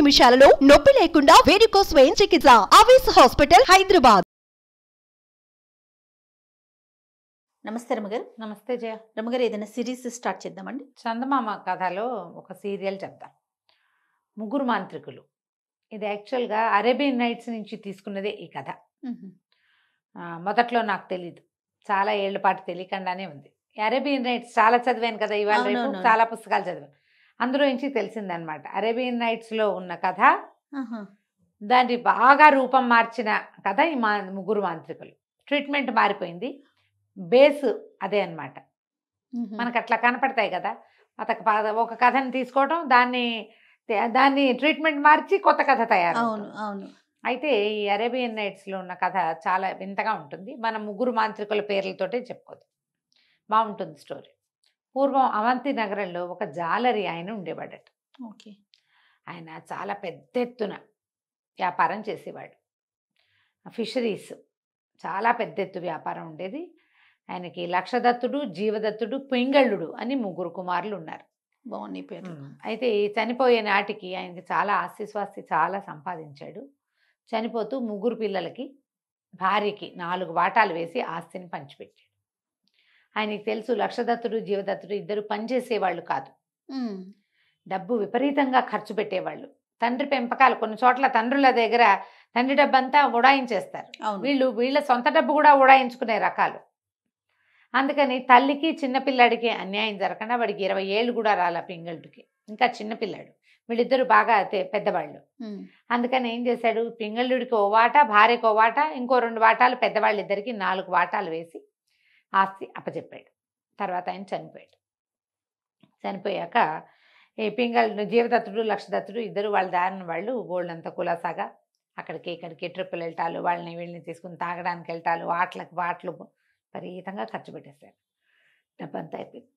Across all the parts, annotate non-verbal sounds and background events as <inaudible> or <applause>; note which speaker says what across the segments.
Speaker 1: నిమిషాలలో నొప్పి లేకుండా వేడికో స్వయం చికిత్స అవేస్ హాస్పిటల్ హైదరాబాద్
Speaker 2: నమస్తే రమగారు నమస్తే జయ రమగారు ఏదైనా సిరీస్ స్టార్ట్ చేద్దామండి చందమామ కథలో ఒక సీరియల్ చెప్తా ముగ్గురు మాంత్రికులు ఇది యాక్చువల్గా అరేబియన్ నైట్స్ నుంచి తీసుకున్నదే ఈ కథ మొదట్లో నాకు తెలియదు చాలా ఏళ్ళ పాటు తెలియకుండానే ఉంది అరేబియన్ నైట్స్ చాలా చదివాను కదా ఇవాళ చాలా పుస్తకాలు చదివాను అందులో నుంచి తెలిసిందనమాట అరేబియన్ నైట్స్లో ఉన్న కథ దాన్ని బాగా రూపం మార్చిన కథ ఈ మా ముగ్గురు మాంత్రికులు ట్రీట్మెంట్ మారిపోయింది బేస్ అదే అనమాట మనకు అట్లా కనపడతాయి కదా అతక ఒక కథని తీసుకోవడం దాన్ని దాన్ని ట్రీట్మెంట్ మార్చి కొత్త కథ తయారు అవును అవును అయితే ఈ అరేబియన్ నైట్స్లో ఉన్న కథ చాలా వింతగా ఉంటుంది మన ముగ్గురు మాంత్రికుల పేర్లతోటే చెప్పుకోదు బాగుంటుంది స్టోరీ పూర్వం అవంతి నగరంలో ఒక జాలరీ ఆయన ఉండేవాడట ఓకే ఆయన చాలా పెద్ద ఎత్తున వ్యాపారం చేసేవాడు ఫిషరీస్ చాలా పెద్ద ఎత్తు వ్యాపారం ఉండేది ఆయనకి లక్షదత్తుడు జీవదత్తుడు పింగళుడు అని ముగ్గురు కుమారులు ఉన్నారు బాగుంది పేరు అయితే చనిపోయే నాటికి ఆయనకి చాలా ఆస్తిస్వాస్తి చాలా సంపాదించాడు చనిపోతూ ముగ్గురు పిల్లలకి భార్యకి నాలుగు వాటాలు వేసి ఆస్తిని పంచిపెట్టాడు ఆయనకి తెలుసు లక్షదత్తుడు జీవదత్తుడు ఇద్దరు పనిచేసేవాళ్ళు కాదు డబ్బు విపరీతంగా ఖర్చు పెట్టేవాళ్ళు తండ్రి పెంపకాలు కొన్ని చోట్ల తండ్రుల దగ్గర తండ్రి డబ్బు అంతా ఉడాయించేస్తారు వీళ్ళు వీళ్ళ సొంత డబ్బు కూడా ఉడాయించుకునే రకాలు అందుకని తల్లికి చిన్నపిల్లాడికి అన్యాయం జరగకుండా వాడికి ఇరవై ఏళ్ళు కూడా రాల పింగళుడికి ఇంకా చిన్నపిల్లాడు వీళ్ళిద్దరు బాగా పెద్దవాళ్ళు అందుకని ఏం చేశాడు పింగళుడికి ఓ వాట భార్యకు ఓ వాట ఇంకో రెండు వాటాలు పెద్దవాళ్ళిద్దరికి నాలుగు వాటాలు వేసి ఆస్తి అప్పచెప్పాడు తర్వాత ఆయన చనిపోయాడు చనిపోయాక ఈ పింగల్ జీవదత్తుడు లక్షదత్తుడు ఇద్దరు వాళ్ళ దారిన వాళ్ళు గోల్డ్ అంతా కులాసాగా అక్కడికి ఇక్కడికి ట్రిప్పులు వెళ్తాలు వాళ్ళని వీళ్ళని తీసుకుని తాగడానికి వెళ్తాలు ఆటలకు బాటలు విపరీతంగా ఖర్చు పెట్టేశారు డబ్బంతా అయిపోయింది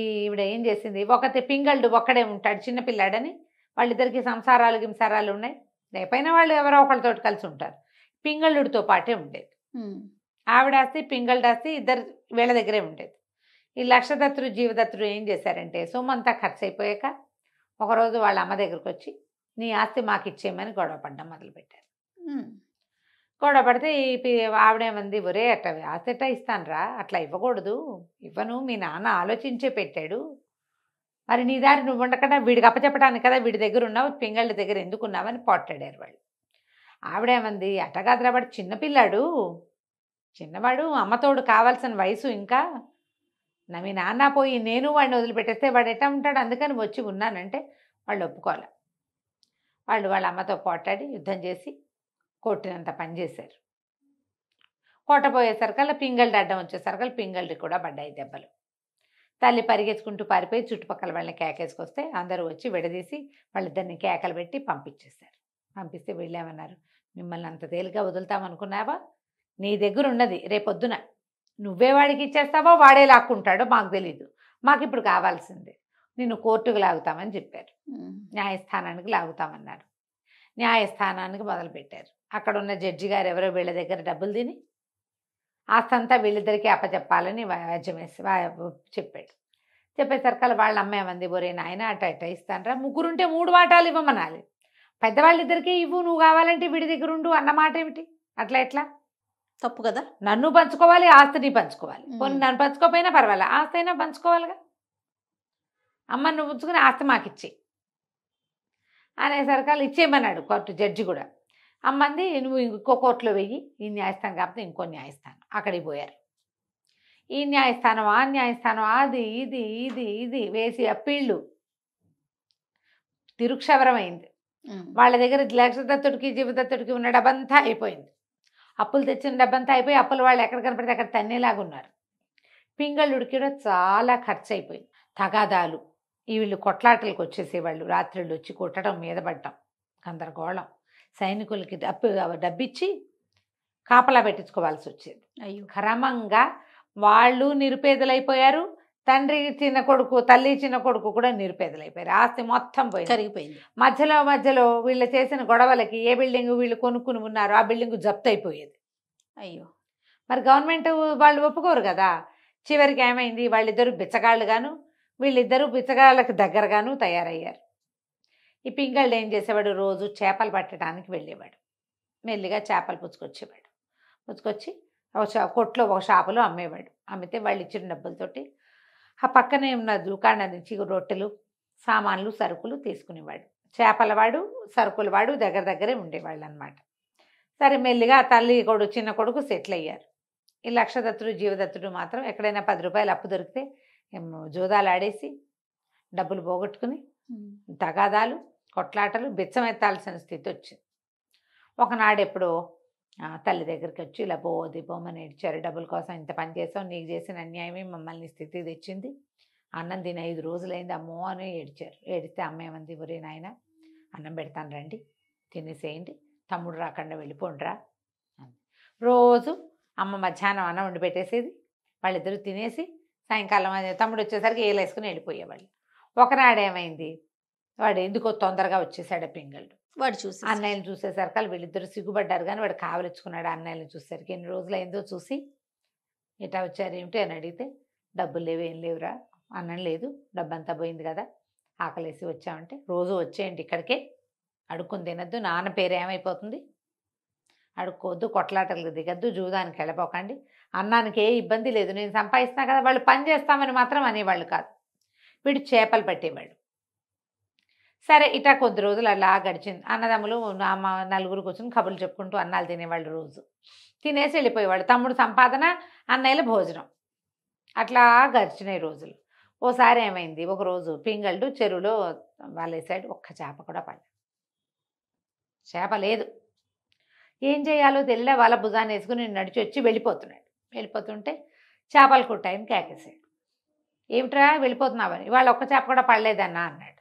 Speaker 2: ఈవిడ ఏం చేసింది ఒకటి పింగళుడు ఒక్కడే ఉంటాడు చిన్నపిల్లాడని వాళ్ళిద్దరికి సంసారాలు గింసారాలు ఉన్నాయి లేకపోయినా వాళ్ళు ఎవరో ఒకళ్ళతో కలిసి ఉంటారు పింగళుడితో పాటే ఉండేది ఆవిడాస్తి పింగళదాస్తి ఇద్దరు వీళ్ళ దగ్గరే ఉండేది ఈ లక్షదత్తుడు జీవదత్తుడు ఏం చేశారంటే సొమ్మంతా ఖర్చు అయిపోయాక ఒకరోజు వాళ్ళ అమ్మ దగ్గరకు వచ్చి నీ ఆస్తి మాకు ఇచ్చేయమని గొడవ పడ్డం మొదలుపెట్టారు గొడవ పడితే ఈ ఆవిడేమంది ఒరే అట్ట ఆస్తి ఎట్టా ఇస్తానరా అట్లా ఇవ్వకూడదు ఇవ్వను మీ నాన్న ఆలోచించే పెట్టాడు మరి నీ దారి నువ్వు ఉండకుండా వీడికి అప్పచెప్పడానికి కదా వీడి దగ్గర ఉన్నావు పింగళ్ళ దగ్గర ఎందుకున్నావని పోట్లాడారు వాళ్ళు ఆవిడేమంది అట్టగాద్రాబడి చిన్నపిల్లాడు చిన్నవాడు అమ్మతోడు కావాల్సిన వయసు ఇంకా నా మీ నాన్న పోయి నేను వాడిని వదిలిపెట్టేస్తే వాడు ఎట్టా ఉంటాడు అందుకని వచ్చి ఉన్నానంటే వాళ్ళు ఒప్పుకోవాలి వాళ్ళు వాళ్ళ అమ్మతో పోట్లాడి యుద్ధం చేసి కొట్టినంత పని చేశారు కొట్టపోయేసరికల్లా పింగళి అడ్డం వచ్చేసరికల్ పింగళ్ళు కూడా పడ్డాయి దెబ్బలు తల్లి పరిగెత్తుకుంటూ పారిపోయి చుట్టుపక్కల వాళ్ళని కేకేసుకొస్తే అందరూ వచ్చి విడదీసి వాళ్ళిద్దరిని కేకలు పెట్టి పంపించేశారు పంపిస్తే వెళ్ళామన్నారు మిమ్మల్ని అంత తేలిగా వదులుతామనుకున్నావా నీ దగ్గర ఉన్నది రేపొద్దున నువ్వే వాడికి ఇచ్చేస్తావో వాడే లాక్కుంటాడో మాకు తెలీదు మాకు ఇప్పుడు కావాల్సిందే నిన్ను కోర్టుకు లాగుతామని చెప్పారు న్యాయస్థానానికి లాగుతామన్నారు న్యాయస్థానానికి మొదలుపెట్టారు అక్కడ ఉన్న జడ్జి గారు ఎవరో వీళ్ళ దగ్గర డబ్బులు తిని ఆస్తంతా వీళ్ళిద్దరికీ అప్పచెప్పాలని వ్యాజ్యం వేసి చెప్పాడు చెప్పేసరికల్ వాళ్ళ అమ్మేమంది బోరే నాయన అట అట ఇస్తానరా ముగ్గురుంటే మూడు వాటాలు ఇవ్వమనాలి పెద్దవాళ్ళిద్దరికీ ఇవ్వు నువ్వు కావాలంటే వీడి దగ్గరుండు అన్నమాట ఏమిటి అట్లా ఎట్లా తప్పు కదా నన్ను పంచుకోవాలి ఆస్తిని పంచుకోవాలి కొన్ని నన్ను పంచుకోకపోయినా పర్వాలే ఆస్తి అయినా పంచుకోవాలిగా అమ్మ నువ్వు ఉంచుకుని ఆస్తి మాకిచ్చి సరికాలు ఇచ్చేయమన్నాడు కోర్టు జడ్జి కూడా అమ్మంది నువ్వు ఇంకో కోర్టులో వెయ్యి ఈ న్యాయస్థానం కాకపోతే ఇంకో న్యాయస్థానం అక్కడికి పోయారు ఈ న్యాయస్థానం ఆ న్యాయస్థానం అది ఇది ఇది ఇది వేసి అప్పీళ్ళు తిరుక్షవరం అయింది వాళ్ళ దగ్గర లక్ష దత్తుడికి జీవదత్తుడికి ఉన్న డబంతా అయిపోయింది అప్పులు తెచ్చిన డబ్బంతా అయిపోయి అప్పులు వాళ్ళు ఎక్కడ కనపడితే అక్కడ తన్నేలాగా ఉన్నారు పింగళుడికి కూడా చాలా ఖర్చు అయిపోయింది తగాదాలు ఈ వీళ్ళు కొట్లాటలకు వచ్చేసేవాళ్ళు రాత్రిళ్ళు వచ్చి కొట్టడం మీద పడ్డం గందరగోళం సైనికులకి డబ్బు డబ్బిచ్చి కాపలా పెట్టించుకోవాల్సి వచ్చేది అయ్యో క్రమంగా వాళ్ళు నిరుపేదలైపోయారు తండ్రి చిన్న కొడుకు తల్లి చిన్న కొడుకు కూడా నిరుపేదలైపోయారు ఆస్తి మొత్తం పోయింది కరిగిపోయింది మధ్యలో మధ్యలో వీళ్ళు చేసిన గొడవలకి ఏ బిల్డింగ్ వీళ్ళు కొనుక్కుని ఉన్నారు ఆ బిల్డింగ్ జప్తు అయిపోయేది అయ్యో మరి గవర్నమెంట్ వాళ్ళు ఒప్పుకోరు కదా చివరికి ఏమైంది వాళ్ళిద్దరూ బిచ్చగాళ్ళుగాను వీళ్ళిద్దరూ బిచ్చగాళ్ళకి దగ్గరగాను తయారయ్యారు ఈ పింగళ్ళు ఏం చేసేవాడు రోజు చేపలు పట్టడానికి వెళ్ళేవాడు మెల్లిగా చేపలు పుచ్చుకొచ్చేవాడు పుచ్చుకొచ్చి ఒక కొట్లో ఒక షాపులో అమ్మేవాడు అమ్మితే వాళ్ళు ఇచ్చిన డబ్బులతోటి ఆ పక్కనే ఉన్న దుకాణం నుంచి రొట్టెలు సామాన్లు సరుకులు తీసుకునేవాడు చేపలవాడు సరుకులవాడు దగ్గర దగ్గరే ఉండేవాళ్ళు అనమాట సరే మెల్లిగా తల్లి కొడుకు చిన్న కొడుకు సెటిల్ అయ్యారు ఈ లక్షదత్తుడు జీవదత్తుడు మాత్రం ఎక్కడైనా పది రూపాయలు అప్పు దొరికితే జూదాలు ఆడేసి డబ్బులు పోగొట్టుకుని తగాదాలు కొట్లాటలు బిచ్చమెత్తాల్సిన స్థితి వచ్చింది ఒకనాడెప్పుడో తల్లి దగ్గరికి వచ్చి ఇలా పోవద్దు పోమని ఏడ్చారు డబ్బుల కోసం ఇంత పని చేసావు నీకు చేసిన అన్యాయమే మమ్మల్ని స్థితి తెచ్చింది అన్నం తిని ఐదు రోజులైంది అమ్మో అని ఏడిచారు ఏడిస్తే అమ్మ ఏమంది ఒరే నాయన అన్నం పెడతాను రండి తినేసేయండి తమ్ముడు రాకుండా వెళ్ళిపోండిరా రోజు అమ్మ మధ్యాహ్నం అన్నం వండి పెట్టేసేది వాళ్ళిద్దరూ తినేసి సాయంకాలం తమ్ముడు వచ్చేసరికి ఏలేసుకుని వెళ్ళిపోయేవాళ్ళు ఒకనాడేమైంది వాడు ఎందుకో తొందరగా వచ్చేసాడు పింగళ్ళు వాడు చూసి అన్నయ్యని చూసేసరికి వాళ్ళు వీళ్ళిద్దరు సిగ్గుపడ్డారు కానీ వాడు కావలిచ్చుకున్నాడు అన్నయ్యని చూసేసరికి ఎన్ని రోజులు అయిందో చూసి ఎటా వచ్చారు ఏమిటి అని అడిగితే డబ్బులు లేవు ఏం లేవురా అన్నం లేదు డబ్బంతా పోయింది కదా ఆకలేసి వచ్చామంటే రోజు వచ్చేయండి ఇక్కడికే అడుక్కుని తినద్దు నాన్న పేరు ఏమైపోతుంది అడుక్కోవద్దు కొట్లాటలకు దిగద్దు జూదానికి వెళ్ళిపోకండి అన్నానికి ఏ ఇబ్బంది లేదు నేను సంపాదిస్తున్నా కదా వాళ్ళు పని చేస్తామని మాత్రం అనేవాళ్ళు కాదు వీడు చేపలు పట్టేవాడు సరే ఇట కొద్ది రోజులు అలా గడిచింది అన్నదమ్ములు నలుగురు కూర్చొని కబుర్లు చెప్పుకుంటూ అన్నాలు తినేవాళ్ళు రోజు తినేసి వెళ్ళిపోయేవాళ్ళు తమ్ముడు సంపాదన అన్నయ్యల భోజనం అట్లా గడిచినాయి రోజులు ఓసారి ఏమైంది ఒకరోజు పింగళ్ళు చెరువులో వాళ్ళ సైడ్ ఒక్క చేప కూడా పడ చేప లేదు ఏం చేయాలో తెలియ వాళ్ళ భుజాన్ని వేసుకుని నడిచి వచ్చి వెళ్ళిపోతున్నాడు వెళ్ళిపోతుంటే చేపలు కుట్టాయని కేకేసాడు ఏమిట్రా వెళ్ళిపోతున్నావని వాళ్ళు ఒక్క చేప కూడా పడలేదన్నా అన్నాడు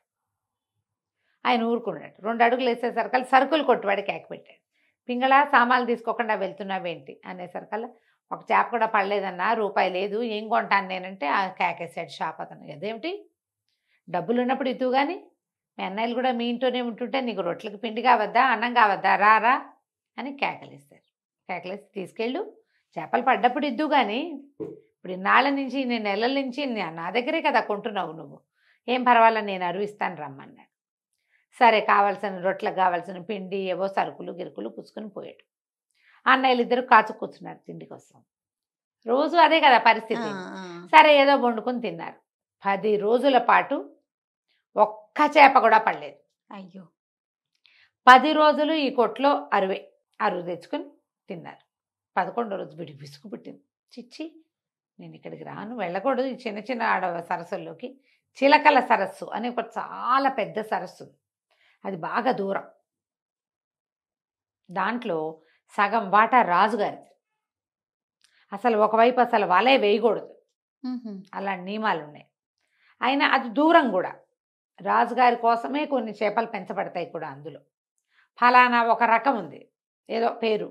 Speaker 2: ఆయన ఊరుకున్నాడు రెండు అడుగులు వేసేసరికల్ సరుకులు కొట్టువాడికి పెట్టాడు పింగళ సామాన్లు తీసుకోకుండా వెళ్తున్నావేంటి అనేసరికల్ ఒక చేప కూడా పడలేదన్నా రూపాయి లేదు ఏం కొంటాను నేనంటే కేకేసాడు షాప్ అతను అదేమిటి డబ్బులు ఉన్నప్పుడు ఇతూ కానీ మీ అన్నయ్యలు కూడా మీ ఇంట్లోనే ఉంటుంటే నీకు రొట్లకి పిండి కావద్దా అన్నం కావద్దా రారా అని కేకలేస్తారు కేకలేసి తీసుకెళ్ళు చేపలు పడ్డప్పుడు ఇద్దు కానీ ఇప్పుడు నాళ్ళ నుంచి నేను నెలల నుంచి నా దగ్గరే కదా కొంటున్నావు నువ్వు ఏం పర్వాలా నేను అరువిస్తాను రమ్మన్నాడు సరే కావాల్సిన రొట్టెలకు కావాల్సిన పిండి ఏవో సరుకులు గిరుకులు పుచ్చుకొని పోయాడు అన్నయ్యలు ఇద్దరు కాచు కూర్చున్నారు తిండి కోసం రోజు అదే కదా పరిస్థితి సరే ఏదో వండుకొని తిన్నారు పది రోజుల పాటు ఒక్క చేప కూడా పడలేదు అయ్యో పది రోజులు ఈ కొట్లో అరువే అరువు తెచ్చుకొని తిన్నారు పదకొండో రోజు బిడి విసుగు పుట్టింది చిచ్చి నేను ఇక్కడికి రాను వెళ్ళకూడదు ఈ చిన్న చిన్న ఆడ సరస్సుల్లోకి చిలకల సరస్సు అని ఒక చాలా పెద్ద సరస్సు అది బాగా దూరం దాంట్లో సగం వాటా రాజుగారి అసలు ఒకవైపు అసలు వలే వేయకూడదు అలా నియమాలు ఉన్నాయి అయినా అది దూరం కూడా రాజుగారి కోసమే కొన్ని చేపలు పెంచబడతాయి కూడా అందులో ఫలానా ఒక రకం ఉంది ఏదో పేరు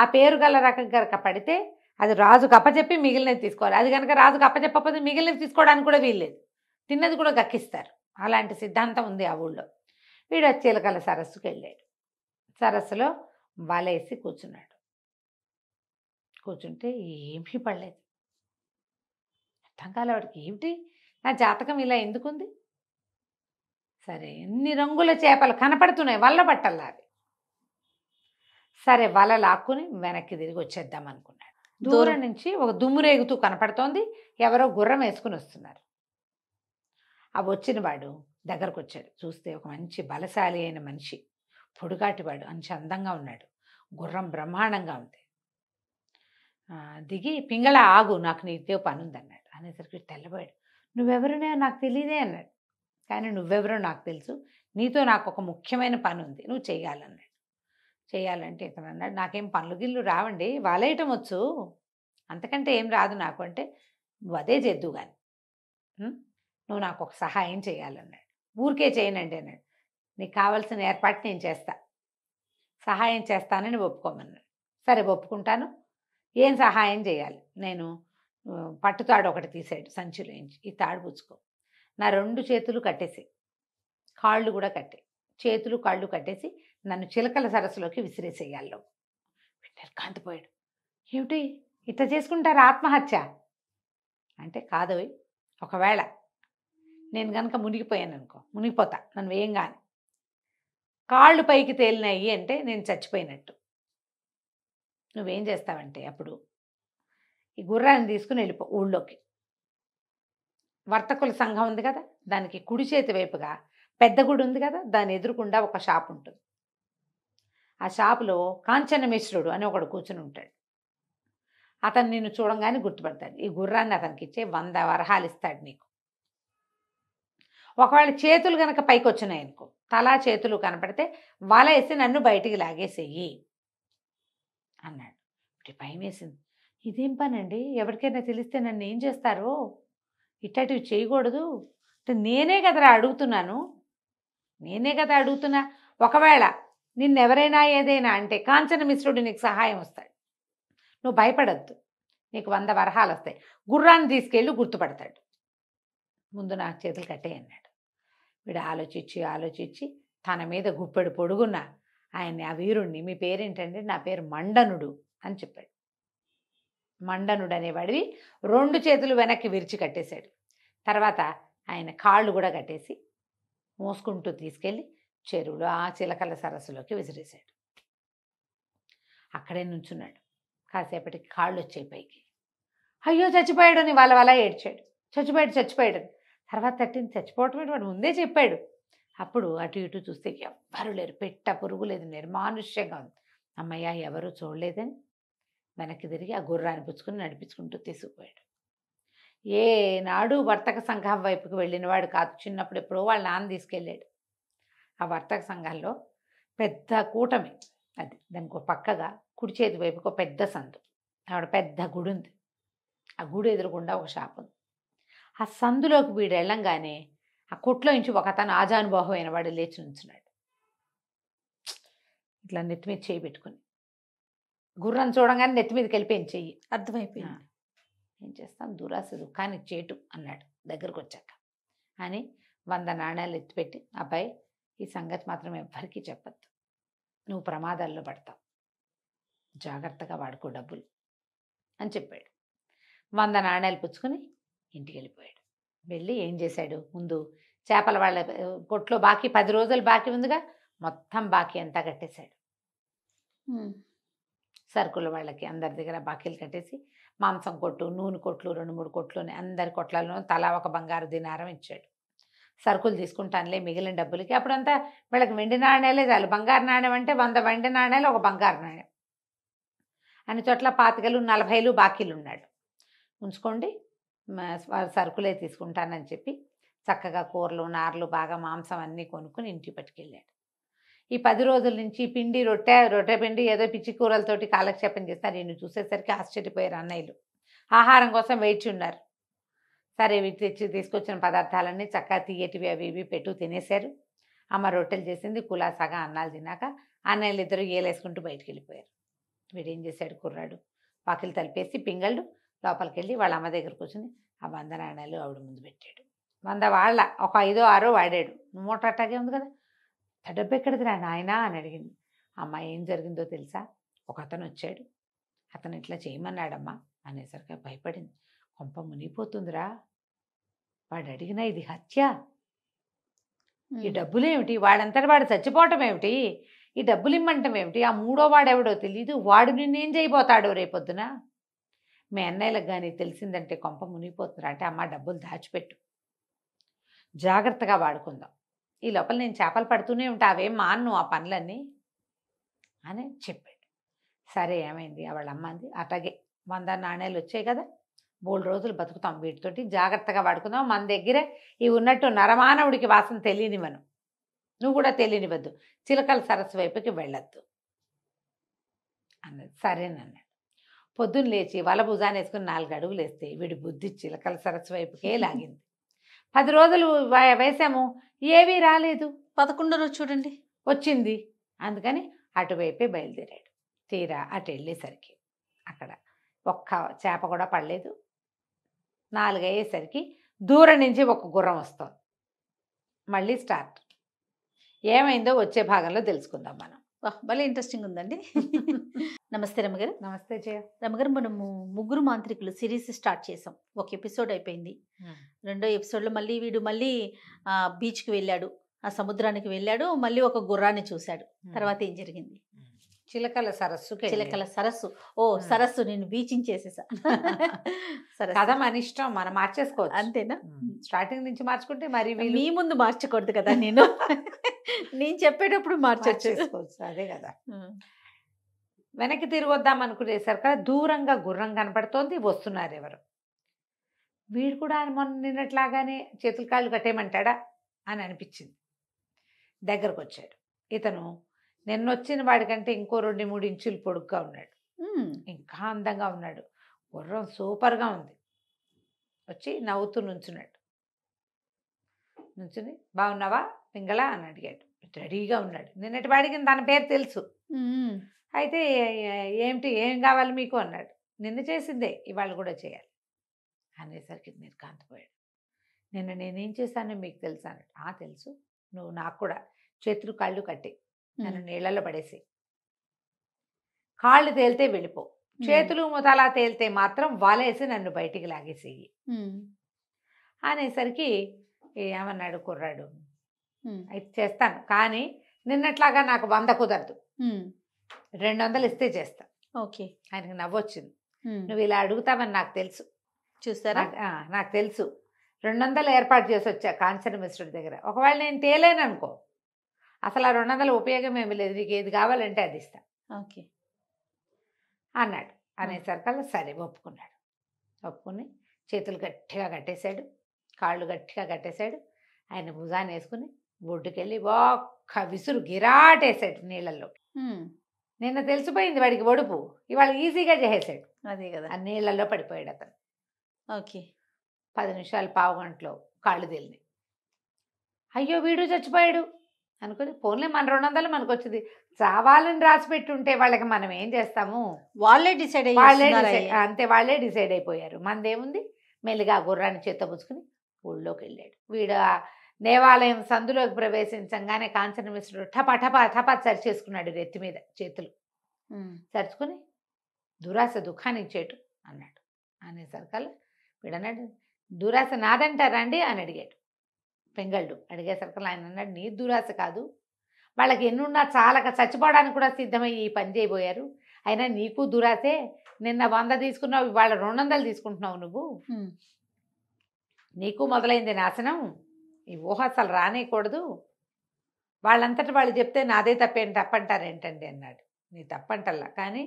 Speaker 2: ఆ పేరు గల రకం కనుక పడితే అది రాజుకు అప్పచెప్పి మిగిలినది తీసుకోవాలి అది కనుక రాజుకు అప్పచెప్పకపోతే మిగిలినది తీసుకోవడానికి కూడా వీల్లేదు తిన్నది కూడా గక్కిస్తారు అలాంటి సిద్ధాంతం ఉంది ఆ ఊళ్ళో వీడు చిలకల సరస్సుకి వెళ్ళాడు సరస్సులో వలేసి కూర్చున్నాడు కూర్చుంటే ఏమీ పడలేదు అర్థం కాలేవాడికి ఏమిటి నా జాతకం ఇలా ఎందుకుంది సరే ఎన్ని రంగుల చేపలు కనపడుతున్నాయి వల్ల బట్టల్లా అవి సరే వల లాక్కుని వెనక్కి తిరిగి వచ్చేద్దాం అనుకున్నాడు దూరం నుంచి ఒక దుమ్మురేగుతూ కనపడుతోంది ఎవరో గుర్రం వేసుకుని వస్తున్నారు ఆ వచ్చిన వాడు దగ్గరకు వచ్చాడు చూస్తే ఒక మంచి బలశాలి అయిన మనిషి పొడుగాటివాడు మంచి అందంగా ఉన్నాడు గుర్రం బ్రహ్మాండంగా ఉంది దిగి పింగళ ఆగు నాకు నీతో పని ఉందన్నాడు అనేసరికి తెల్లబోయాడు నువ్వెవరునే నాకు తెలియదే అన్నాడు కానీ నువ్వెవరో నాకు తెలుసు నీతో నాకు ఒక ముఖ్యమైన పని ఉంది నువ్వు చేయాలన్నాడు చేయాలంటే ఇతను అన్నాడు నాకేం పనులు గిల్లు రావండి వాలేయటం వచ్చు అంతకంటే ఏం రాదు నాకు అంటే నువ్వు అదే చేద్దు కానీ నువ్వు నాకు ఒక సహాయం చేయాలన్నాడు ఊరికే చేయనండి అన్నాడు నీకు కావాల్సిన ఏర్పాటు నేను చేస్తా సహాయం చేస్తానని ఒప్పుకోమన్నాడు సరే ఒప్పుకుంటాను ఏం సహాయం చేయాలి నేను పట్టు తాడు ఒకటి తీసాడు సంచిలో నుంచి ఈ తాడు పుచ్చుకో నా రెండు చేతులు కట్టేసి కాళ్ళు కూడా కట్టే చేతులు కాళ్ళు కట్టేసి నన్ను చిలకల సరస్సులోకి విసిరేసేయాలో కాంతిపోయాడు ఏమిటి ఇట్లా చేసుకుంటారు ఆత్మహత్య అంటే కాదు ఒకవేళ నేను కనుక మునిగిపోయాను అనుకో మునిగిపోతా నన్ను వేయంగానే కాళ్ళు పైకి తేలినాయి అంటే నేను చచ్చిపోయినట్టు నువ్వేం చేస్తావంటే అప్పుడు ఈ గుర్రాన్ని తీసుకుని వెళ్ళిపో ఊళ్ళోకి వర్తకుల సంఘం ఉంది కదా దానికి కుడి చేతి వైపుగా పెద్ద గుడి ఉంది కదా దాని ఎదురుకుండా ఒక షాప్ ఉంటుంది ఆ షాపులో కాంచనమిశ్రుడు అని ఒకడు కూర్చుని ఉంటాడు అతను నిన్ను చూడంగానే గుర్తుపడతాడు ఈ గుర్రాన్ని అతనికి ఇచ్చే వంద వరహాలు ఇస్తాడు నీకు ఒకవేళ చేతులు కనుక పైకి వచ్చినాయి అనుకో తలా చేతులు కనపడితే వల వేసి నన్ను బయటికి లాగేసేయి అన్నాడు భయం వేసింది ఇదేం పనండి ఎవరికైనా తెలిస్తే నన్ను ఏం చేస్తారో ఇట్టటివి చేయకూడదు అంటే నేనే కదరా అడుగుతున్నాను నేనే కదా అడుగుతున్నా ఒకవేళ నిన్నెవరైనా ఏదైనా అంటే కాంచన మిశ్రుడు నీకు సహాయం వస్తాడు నువ్వు భయపడద్దు నీకు వంద వరహాలు వస్తాయి గుర్రాన్ని తీసుకెళ్ళి గుర్తుపడతాడు ముందు నా చేతులు కట్టే అన్నాడు వీడు ఆలోచించి ఆలోచించి తన మీద గుప్పెడు పొడుగున్న ఆయన ఆ వీరుణ్ణి మీ పేరేంటంటే నా పేరు మండనుడు అని చెప్పాడు మండనుడు అనేవాడివి రెండు చేతులు వెనక్కి విరిచి కట్టేశాడు తర్వాత ఆయన కాళ్ళు కూడా కట్టేసి మోసుకుంటూ తీసుకెళ్ళి చెరువులో ఆ చిలకల సరస్సులోకి విసిరేశాడు అక్కడే నుంచున్నాడు కాసేపటికి కాళ్ళు వచ్చాయి పైకి అయ్యో చచ్చిపోయాడని వాళ్ళ వల్ల ఏడ్చాడు చచ్చిపోయాడు చచ్చిపోయాడని తర్వాత చచ్చిపోవటం చచ్చిపోవటమే వాడు ముందే చెప్పాడు అప్పుడు అటు ఇటు చూస్తే ఎవ్వరు లేరు పెట్ట పురుగు లేదు నిర్మానుష్యంగా ఉంది అమ్మయ్య ఎవరు చూడలేదని వెనక్కి తిరిగి ఆ గుర్రాన్ని పుచ్చుకుని నడిపించుకుంటూ తీసుకుపోయాడు ఏ నాడు వర్తక సంఘం వెళ్ళిన వెళ్ళినవాడు కాదు చిన్నప్పుడు ఎప్పుడో వాళ్ళ నాన్న తీసుకెళ్ళాడు ఆ వర్తక సంఘంలో పెద్ద కూటమి అది దానికి పక్కగా కుడి చేతి ఒక పెద్ద సందు ఆవిడ పెద్ద గుడి ఉంది ఆ గుడి ఎదురుకుండా ఒక షాప్ ఉంది ఆ సందులోకి వీడు వెళ్ళంగానే ఆ కుట్లో నుంచి ఒక అతను ఆజానుభావం అయిన వాడు లేచి నుంచున్నాడు ఇట్లా నెత్తి మీద చేయి పెట్టుకుని గుర్రం చూడంగానే నెత్తి మీదకి వెళ్ళిపోయింది చెయ్యి అర్థమైపోయింది ఏం చేస్తాం దురాశ కానీ చేటు అన్నాడు దగ్గరకు వచ్చాక అని వంద నాణ్యాలు ఎత్తిపెట్టి అబ్బాయి ఈ సంగతి మాత్రం ఎవ్వరికీ చెప్పద్దు నువ్వు ప్రమాదాల్లో పడతావు జాగ్రత్తగా వాడుకో డబ్బులు అని చెప్పాడు వంద నాణ్యాలు పుచ్చుకుని ఇంటికి వెళ్ళిపోయాడు వెళ్ళి ఏం చేశాడు ముందు చేపల వాళ్ళ పొట్లో బాకీ పది రోజులు బాకీ ఉందిగా మొత్తం బాకీ అంతా కట్టేశాడు సరుకుల వాళ్ళకి అందరి దగ్గర బాకీలు కట్టేసి మాంసం కొట్టు నూనె కొట్లు రెండు మూడు కొట్లు అందరి కొట్లలో తలా ఒక బంగారు దినారం ఇచ్చాడు సరుకులు తీసుకుంటానులే మిగిలిన డబ్బులకి అప్పుడంతా వీళ్ళకి వెండి నాణ్యాలే చాలు బంగారు నాణ్యం అంటే వంద వెండి నాణ్యాలు ఒక బంగారు నాణ్యం అన్ని చోట్ల పాతికలు నలభైలు బాకీలు ఉన్నాడు ఉంచుకోండి సరుకులే తీసుకుంటానని చెప్పి చక్కగా కూరలు నార్లు బాగా మాంసం అన్నీ కొనుక్కుని ఇంటికి పట్టుకెళ్ళాడు ఈ పది రోజుల నుంచి పిండి రొట్టె రొట్టె పిండి ఏదో పిచ్చి కూరలతోటి కాలక్షేపం చేస్తారు నేను చూసేసరికి ఆశ్చర్యపోయారు అన్నయ్యలు ఆహారం కోసం వేచి ఉన్నారు సరే వీటి తెచ్చి తీసుకొచ్చిన పదార్థాలన్నీ చక్కగా తీయటివి అవి ఇవి పెట్టు తినేశారు అమ్మ రొట్టెలు చేసింది కులాసాగా అన్నాలు తిన్నాక అన్నయ్యలు ఇద్దరు ఏలేసుకుంటూ బయటికి వెళ్ళిపోయారు వీడేం చేశాడు కుర్రాడు పాకిలు తలిపేసి పింగళ్ళు లోపలికి వెళ్ళి వాళ్ళ అమ్మ దగ్గర కూర్చుని ఆ వంద నాణ్యాలు ఆవిడ ముందు పెట్టాడు వంద వాళ్ళ ఒక ఐదో ఆరో వాడాడు మూట అట్టాగే ఉంది కదా డబ్బు ఎక్కడిదిరా రా నాయన అని అడిగింది అమ్మ ఏం జరిగిందో తెలుసా ఒక అతను వచ్చాడు అతను ఇట్లా చేయమన్నాడమ్మా అనేసరికి భయపడింది కొంప మునిగిపోతుందిరా వాడు అడిగినా ఇది హత్య ఈ డబ్బులేమిటి వాడంతటి వాడు చచ్చిపోవటం ఏమిటి ఈ డబ్బులు ఇమ్మంటమేమిటి ఏమిటి ఆ మూడో వాడెవడో తెలియదు వాడు నిన్నేం చేయబోతాడో రేపొద్దున మీ అన్నయ్యలకు కానీ తెలిసిందంటే కొంప మునిగిపోతున్నారు అంటే అమ్మ డబ్బులు దాచిపెట్టు జాగ్రత్తగా వాడుకుందాం ఈ లోపల నేను చేపలు పడుతూనే ఉంటా అవేం మాన్ను ఆ పనులన్నీ అని చెప్పాడు సరే ఏమైంది వాళ్ళ అమ్మంది అట్లాగే వంద నాణ్యాలు వచ్చాయి కదా మూడు రోజులు బతుకుతాం వీటితోటి జాగ్రత్తగా వాడుకుందాం మన దగ్గరే ఇవి ఉన్నట్టు నరమానవుడికి వాసన తెలియని మనం నువ్వు కూడా తెలియనివ్వద్దు చిలకల సరస్సు వైపుకి వెళ్ళొద్దు అన్నది సరేనన్నాడు పొద్దున్న లేచి వల భుజాన్ని వేసుకుని నాలుగు అడుగులు వేస్తే వీడి బుద్ధి చిలకల సరస్సు వైపుకే <laughs> లాగింది పది రోజులు వేసాము ఏవీ రాలేదు పదకొండు రోజు చూడండి వచ్చింది అందుకని అటువైపే బయలుదేరాడు తీరా అటు వెళ్ళేసరికి అక్కడ ఒక్క చేప కూడా పడలేదు నాలుగయ్యేసరికి దూరం నుంచి ఒక గుర్రం వస్తుంది మళ్ళీ స్టార్ట్ ఏమైందో వచ్చే భాగంలో తెలుసుకుందాం మనం భలే ఇంట్రెస్టింగ్ ఉందండి <laughs> నమస్తే రమగారు నమస్తే జయ రమగారు మనము ముగ్గురు మాంత్రికులు సిరీస్ స్టార్ట్ చేసాం ఒక ఎపిసోడ్ అయిపోయింది రెండో ఎపిసోడ్లో మళ్ళీ వీడు మళ్ళీ బీచ్కి వెళ్ళాడు ఆ సముద్రానికి వెళ్ళాడు మళ్ళీ ఒక గుర్రాన్ని చూశాడు తర్వాత ఏం జరిగింది చిలకల సరస్సు చిలకల సరస్సు ఓ సరస్సు నేను బీచింగ్ చేసేసా <laughs> కథ మన ఇష్టం మనం మార్చేసుకోవచ్చు అంతేనా స్టార్టింగ్ నుంచి మార్చుకుంటే మరి మీ ముందు మార్చకూడదు కదా నేను <laughs> నేను చెప్పేటప్పుడు మార్చేసుకోవచ్చు అదే కదా వెనక్కి తిరిగొద్దాం వద్దాం అనుకునేసరికి దూరంగా గుర్రం కనపడుతోంది వస్తున్నారు ఎవరు వీడు కూడా మొన్న నిన్నట్లాగానే చేతులు కాళ్ళు కట్టేయమంటాడా అని అనిపించింది దగ్గరకు వచ్చాడు ఇతను నిన్న వచ్చిన వాడికంటే ఇంకో రెండు మూడు ఇంచులు పొడుగ్గా ఉన్నాడు ఇంకా అందంగా ఉన్నాడు గుర్రం సూపర్గా ఉంది వచ్చి నవ్వుతూ నుంచున్నాడు నుంచుని బాగున్నావా పింగళ అని అడిగాడు రెడీగా ఉన్నాడు నిన్నటి వాడికి తన పేరు తెలుసు అయితే ఏమిటి ఏం కావాలి మీకు అన్నాడు నిన్న చేసిందే ఇవాళ కూడా చేయాలి అనేసరికి మీరు కాంతిపోయాడు నిన్న నేనేం చేశానో మీకు తెలుసు అన్నాడు ఆ తెలుసు నువ్వు నాకు కూడా చేతులు కాళ్ళు కట్టే నన్ను నీళ్ళలో పడేసి కాళ్ళు తేలితే వెళ్ళిపో చేతులు ముతలా తేలితే మాత్రం వాలేసి నన్ను బయటికి లాగేసేయి అనేసరికి ఏమన్నాడు కుర్రాడు అయితే చేస్తాను కానీ నిన్నట్లాగా నాకు వంద కుదరదు రెండు వందలు ఇస్తే చేస్తా ఓకే ఆయనకి నవ్వొచ్చింది నువ్వు ఇలా అడుగుతావని నాకు తెలుసు చూస్తారా నాకు తెలుసు రెండు వందలు ఏర్పాటు చేసి వచ్చా కాంచన మిశ్రుడి దగ్గర ఒకవేళ నేను తేలేననుకో అసలు ఆ రెండు వందల ఉపయోగం ఏమి లేదు నీకు ఏది కావాలంటే అది ఇస్తా ఓకే అన్నాడు అనేసరికల్లా సరే ఒప్పుకున్నాడు ఒప్పుకుని చేతులు గట్టిగా కట్టేశాడు కాళ్ళు గట్టిగా కట్టేశాడు ఆయన భుజాన్ని వేసుకుని బొడ్డుకెళ్ళి ఒక్క విసురు గిరాటేసాడు నీళ్ళల్లో నిన్న తెలిసిపోయింది వాడికి ఒడుపు ఇవాళ ఈజీగా చేసేశాడు అదే కదా ఆ నీళ్ళల్లో పడిపోయాడు అతను ఓకే పది నిమిషాలు పావు గంటలో కాళ్ళు తేలినాయి అయ్యో వీడు చచ్చిపోయాడు అనుకుని ఫోన్లే మన రెండు వందలు మనకు వచ్చింది చావాలని రాసి పెట్టుంటే వాళ్ళకి మనం ఏం చేస్తాము వాళ్ళే డిసైడ్ వాళ్ళే అంతే వాళ్ళే డిసైడ్ అయిపోయారు మనదేముంది మెల్లిగా గుర్రాన్ని చేత పుచ్చుకుని ఊళ్ళోకి వెళ్ళాడు వీడు దేవాలయం సందులోకి ప్రవేశించంగానే కాంచన మిశ్రుడు ఠపా ఠపా ఠపా సరిచేసుకున్నాడు రెత్తి మీద చేతులు సరుచుకుని దురాశ దుఃఖాన్ని ఇచ్చేటు అన్నాడు అనే సరికల్లా వీడన్నాడు దురాశ నాదంటారా అండి అని అడిగాడు పెంగళ్ళు అడిగేసరికి ఆయన అన్నాడు నీ దురాశ కాదు వాళ్ళకి ఎన్నున్నా చాలక చచ్చిపోవడానికి కూడా సిద్ధమయ్యి ఈ పని చేయబోయారు అయినా నీకు దురాసే నిన్న వంద తీసుకున్నావు వాళ్ళ రెండు వందలు తీసుకుంటున్నావు నువ్వు నీకు మొదలైంది నాశనం ఈ ఊహ అసలు రానేయకూడదు వాళ్ళంతటి వాళ్ళు చెప్తే నాదే తప్పేం ఏంటండి అన్నాడు నీ తప్పంటల్లా కానీ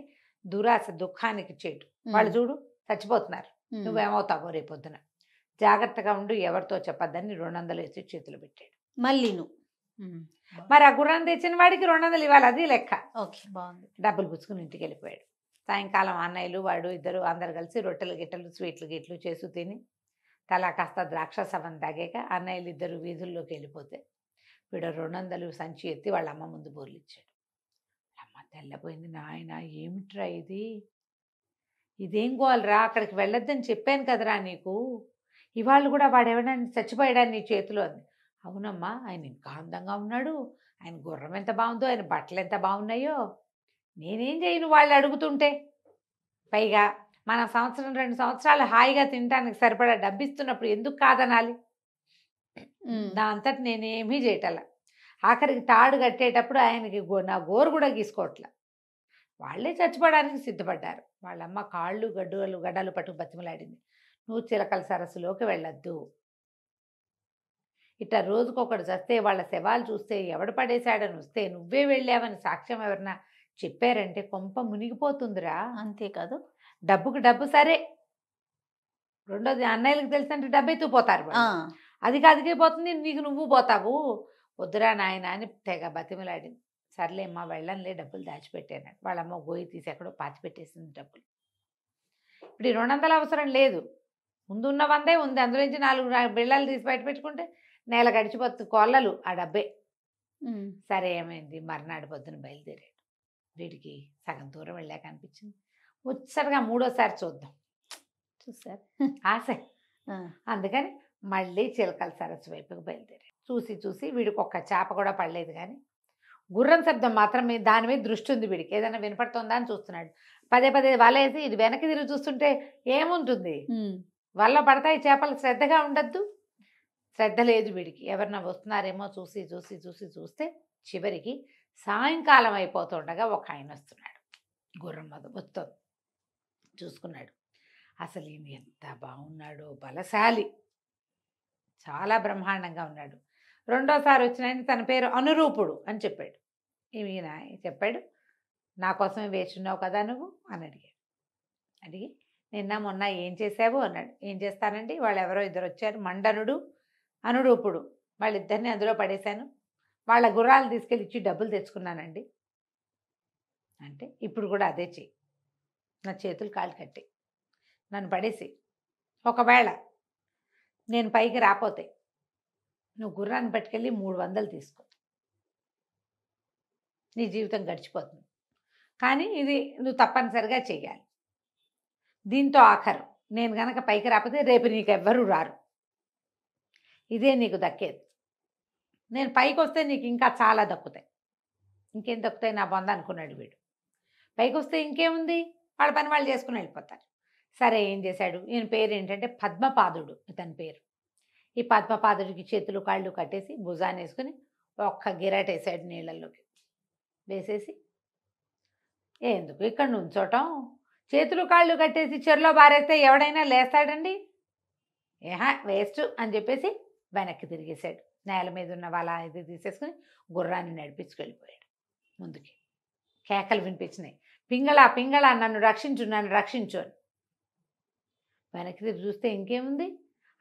Speaker 2: దురాశ దుఃఖానికి చేటు వాళ్ళు చూడు చచ్చిపోతున్నారు నువ్వేమవుతావో రేపొద్దున జాగ్రత్తగా ఉండు ఎవరితో చెప్పద్దని రెండు వందలు వేసి చేతులు పెట్టాడు మళ్ళీ నువ్వు మరి ఆ గుర్రం తెచ్చిన వాడికి రెండు వందలు ఇవ్వాలి అది లెక్క ఓకే బాగుంది డబ్బులు పుచ్చుకుని ఇంటికి వెళ్ళిపోయాడు సాయంకాలం అన్నయ్యలు వాడు ఇద్దరు అందరు కలిసి రొట్టెలు గిట్టెలు స్వీట్లు గిట్లు చేసి తిని తలా కాస్త ద్రాక్ష సభను తాగాక అన్నయ్యలు ఇద్దరు వీధుల్లోకి వెళ్ళిపోతే వీడు రెండు వందలు సంచి ఎత్తి వాళ్ళ అమ్మ ముందు బోర్లిచ్చాడు అమ్మ తెల్లపోయింది నాయన ఏమిట్రా ఇది ఇదేం గోవాలరా అక్కడికి వెళ్ళొద్దని చెప్పాను కదరా నీకు ఇవాళ కూడా వాడు ఎవరైనా చచ్చిపోయాడని నీ చేతిలో అంది అవునమ్మా ఆయన ఇంకా అందంగా ఉన్నాడు ఆయన గుర్రం ఎంత బాగుందో ఆయన బట్టలు ఎంత బాగున్నాయో నేనేం చేయను వాళ్ళు అడుగుతుంటే పైగా మన సంవత్సరం రెండు సంవత్సరాలు హాయిగా తినడానికి సరిపడా డబ్బిస్తున్నప్పుడు ఎందుకు కాదనాలి నా అంతటి నేనేమీ చేయటల ఆఖరికి తాడు కట్టేటప్పుడు ఆయనకి నా గోరు కూడా గీసుకోవట్లా వాళ్ళే చచ్చిపోవడానికి సిద్ధపడ్డారు వాళ్ళమ్మ కాళ్ళు గడ్డలు గడ్డలు పట్టుకు బతిమలాడింది నువ్వు చిలకల సరస్సులోకి వెళ్ళొద్దు ఇట్లా రోజుకొకడు చస్తే వాళ్ళ శవాలు చూస్తే ఎవడు పడేశాడని వస్తే నువ్వే వెళ్ళావని సాక్ష్యం ఎవరన్నా చెప్పారంటే కొంప మునిగిపోతుందిరా అంతేకాదు డబ్బుకు డబ్బు సరే రెండోది అన్నయ్యలకు తెలిసినంటే డబ్బు ఎత్తుకుపోతారు అది పోతుంది నీకు నువ్వు పోతావు వద్దురా నాయన అని తెగ బతిమలాడింది సర్లేమ్మా వెళ్ళంలే డబ్బులు దాచిపెట్టాను వాళ్ళమ్మ గోయి తీసి ఎక్కడో పాతిపెట్టేసింది డబ్బులు ఇప్పుడు ఈ రెండు అవసరం లేదు ముందున్న వందే ఉంది అందులో నుంచి నాలుగు బిళ్ళలు తీసి బయట పెట్టుకుంటే నేల గడిచిపోతుంది కోళ్ళలు ఆ డబ్బే సరే ఏమైంది మర్నాడు పొద్దున బయలుదేరాడు వీడికి సగం దూరం వెళ్ళాక అనిపించింది ముచ్చటగా మూడోసారి చూద్దాం చూసారు ఆశ అందుకని మళ్ళీ చిలకల సరస్సు వైపుకి బయలుదేరాడు చూసి చూసి వీడికి ఒక్క చేప కూడా పడలేదు కానీ గుర్రం శబ్దం మాత్రమే దాని మీద దృష్టి ఉంది వీడికి ఏదైనా వినపడుతుందా అని చూస్తున్నాడు పదే పదే వలేసి ఇది వెనక్కి తిరిగి చూస్తుంటే ఏముంటుంది వల్ల పడతాయి చేపలు శ్రద్ధగా ఉండద్దు శ్రద్ధ లేదు వీడికి ఎవరన్నా వస్తున్నారేమో చూసి చూసి చూసి చూస్తే చివరికి సాయంకాలం అయిపోతుండగా ఒక ఆయన వస్తున్నాడు గుర్రం మీద వస్తుంది చూసుకున్నాడు అసలు ఈయన ఎంత బాగున్నాడో బలశాలి చాలా బ్రహ్మాండంగా ఉన్నాడు రెండోసారి వచ్చిన ఆయన తన పేరు అనురూపుడు అని చెప్పాడు ఈయన చెప్పాడు నా కోసమే వేచి ఉన్నావు కదా నువ్వు అని అడిగాడు అడిగి నిన్న మొన్న ఏం చేశావు అన్నాడు ఏం చేస్తానండి వాళ్ళు ఎవరో ఇద్దరు వచ్చారు మండనుడు అనురూపుడు వాళ్ళిద్దరిని అందులో పడేశాను వాళ్ళ గుర్రాలు తీసుకెళ్ళి ఇచ్చి డబ్బులు తెచ్చుకున్నానండి అంటే ఇప్పుడు కూడా అదే చెయ్యి నా చేతులు కాలు కట్టి నన్ను పడేసి ఒకవేళ నేను పైకి రాపోతే నువ్వు గుర్రాన్ని పట్టుకెళ్ళి మూడు వందలు తీసుకో నీ జీవితం గడిచిపోతుంది కానీ ఇది నువ్వు తప్పనిసరిగా చేయాలి దీంతో ఆఖరు నేను గనక పైకి రాకపోతే రేపు నీకు ఎవ్వరూ రారు ఇదే నీకు దక్కేది నేను పైకి వస్తే నీకు ఇంకా చాలా దక్కుతాయి ఇంకేం దక్కుతాయి నా బొంద అనుకున్నాడు వీడు పైకి వస్తే ఇంకేముంది వాళ్ళ పని వాళ్ళు చేసుకుని వెళ్ళిపోతారు సరే ఏం చేశాడు ఈయన పేరు ఏంటంటే పద్మపాదుడు ఇతని పేరు ఈ పద్మపాదుడికి చేతులు కాళ్ళు కట్టేసి భుజాన్ని వేసుకుని ఒక్క వేసాడు నీళ్ళల్లోకి వేసేసి ఎందుకు ఇక్కడ నుంచోటం చేతులు కాళ్ళు కట్టేసి చెరలో బారేస్తే ఎవడైనా లేస్తాడండి ఏహా వేస్ట్ అని చెప్పేసి వెనక్కి తిరిగేశాడు నేల మీద ఉన్న వాళ్ళ ఇది తీసేసుకుని గుర్రాన్ని నడిపించుకెళ్ళిపోయాడు ముందుకి కేకలు వినిపించినాయి పింగళ పింగళ నన్ను రక్షించు నన్ను రక్షించు అని వెనక్కి తిరిగి చూస్తే ఇంకేముంది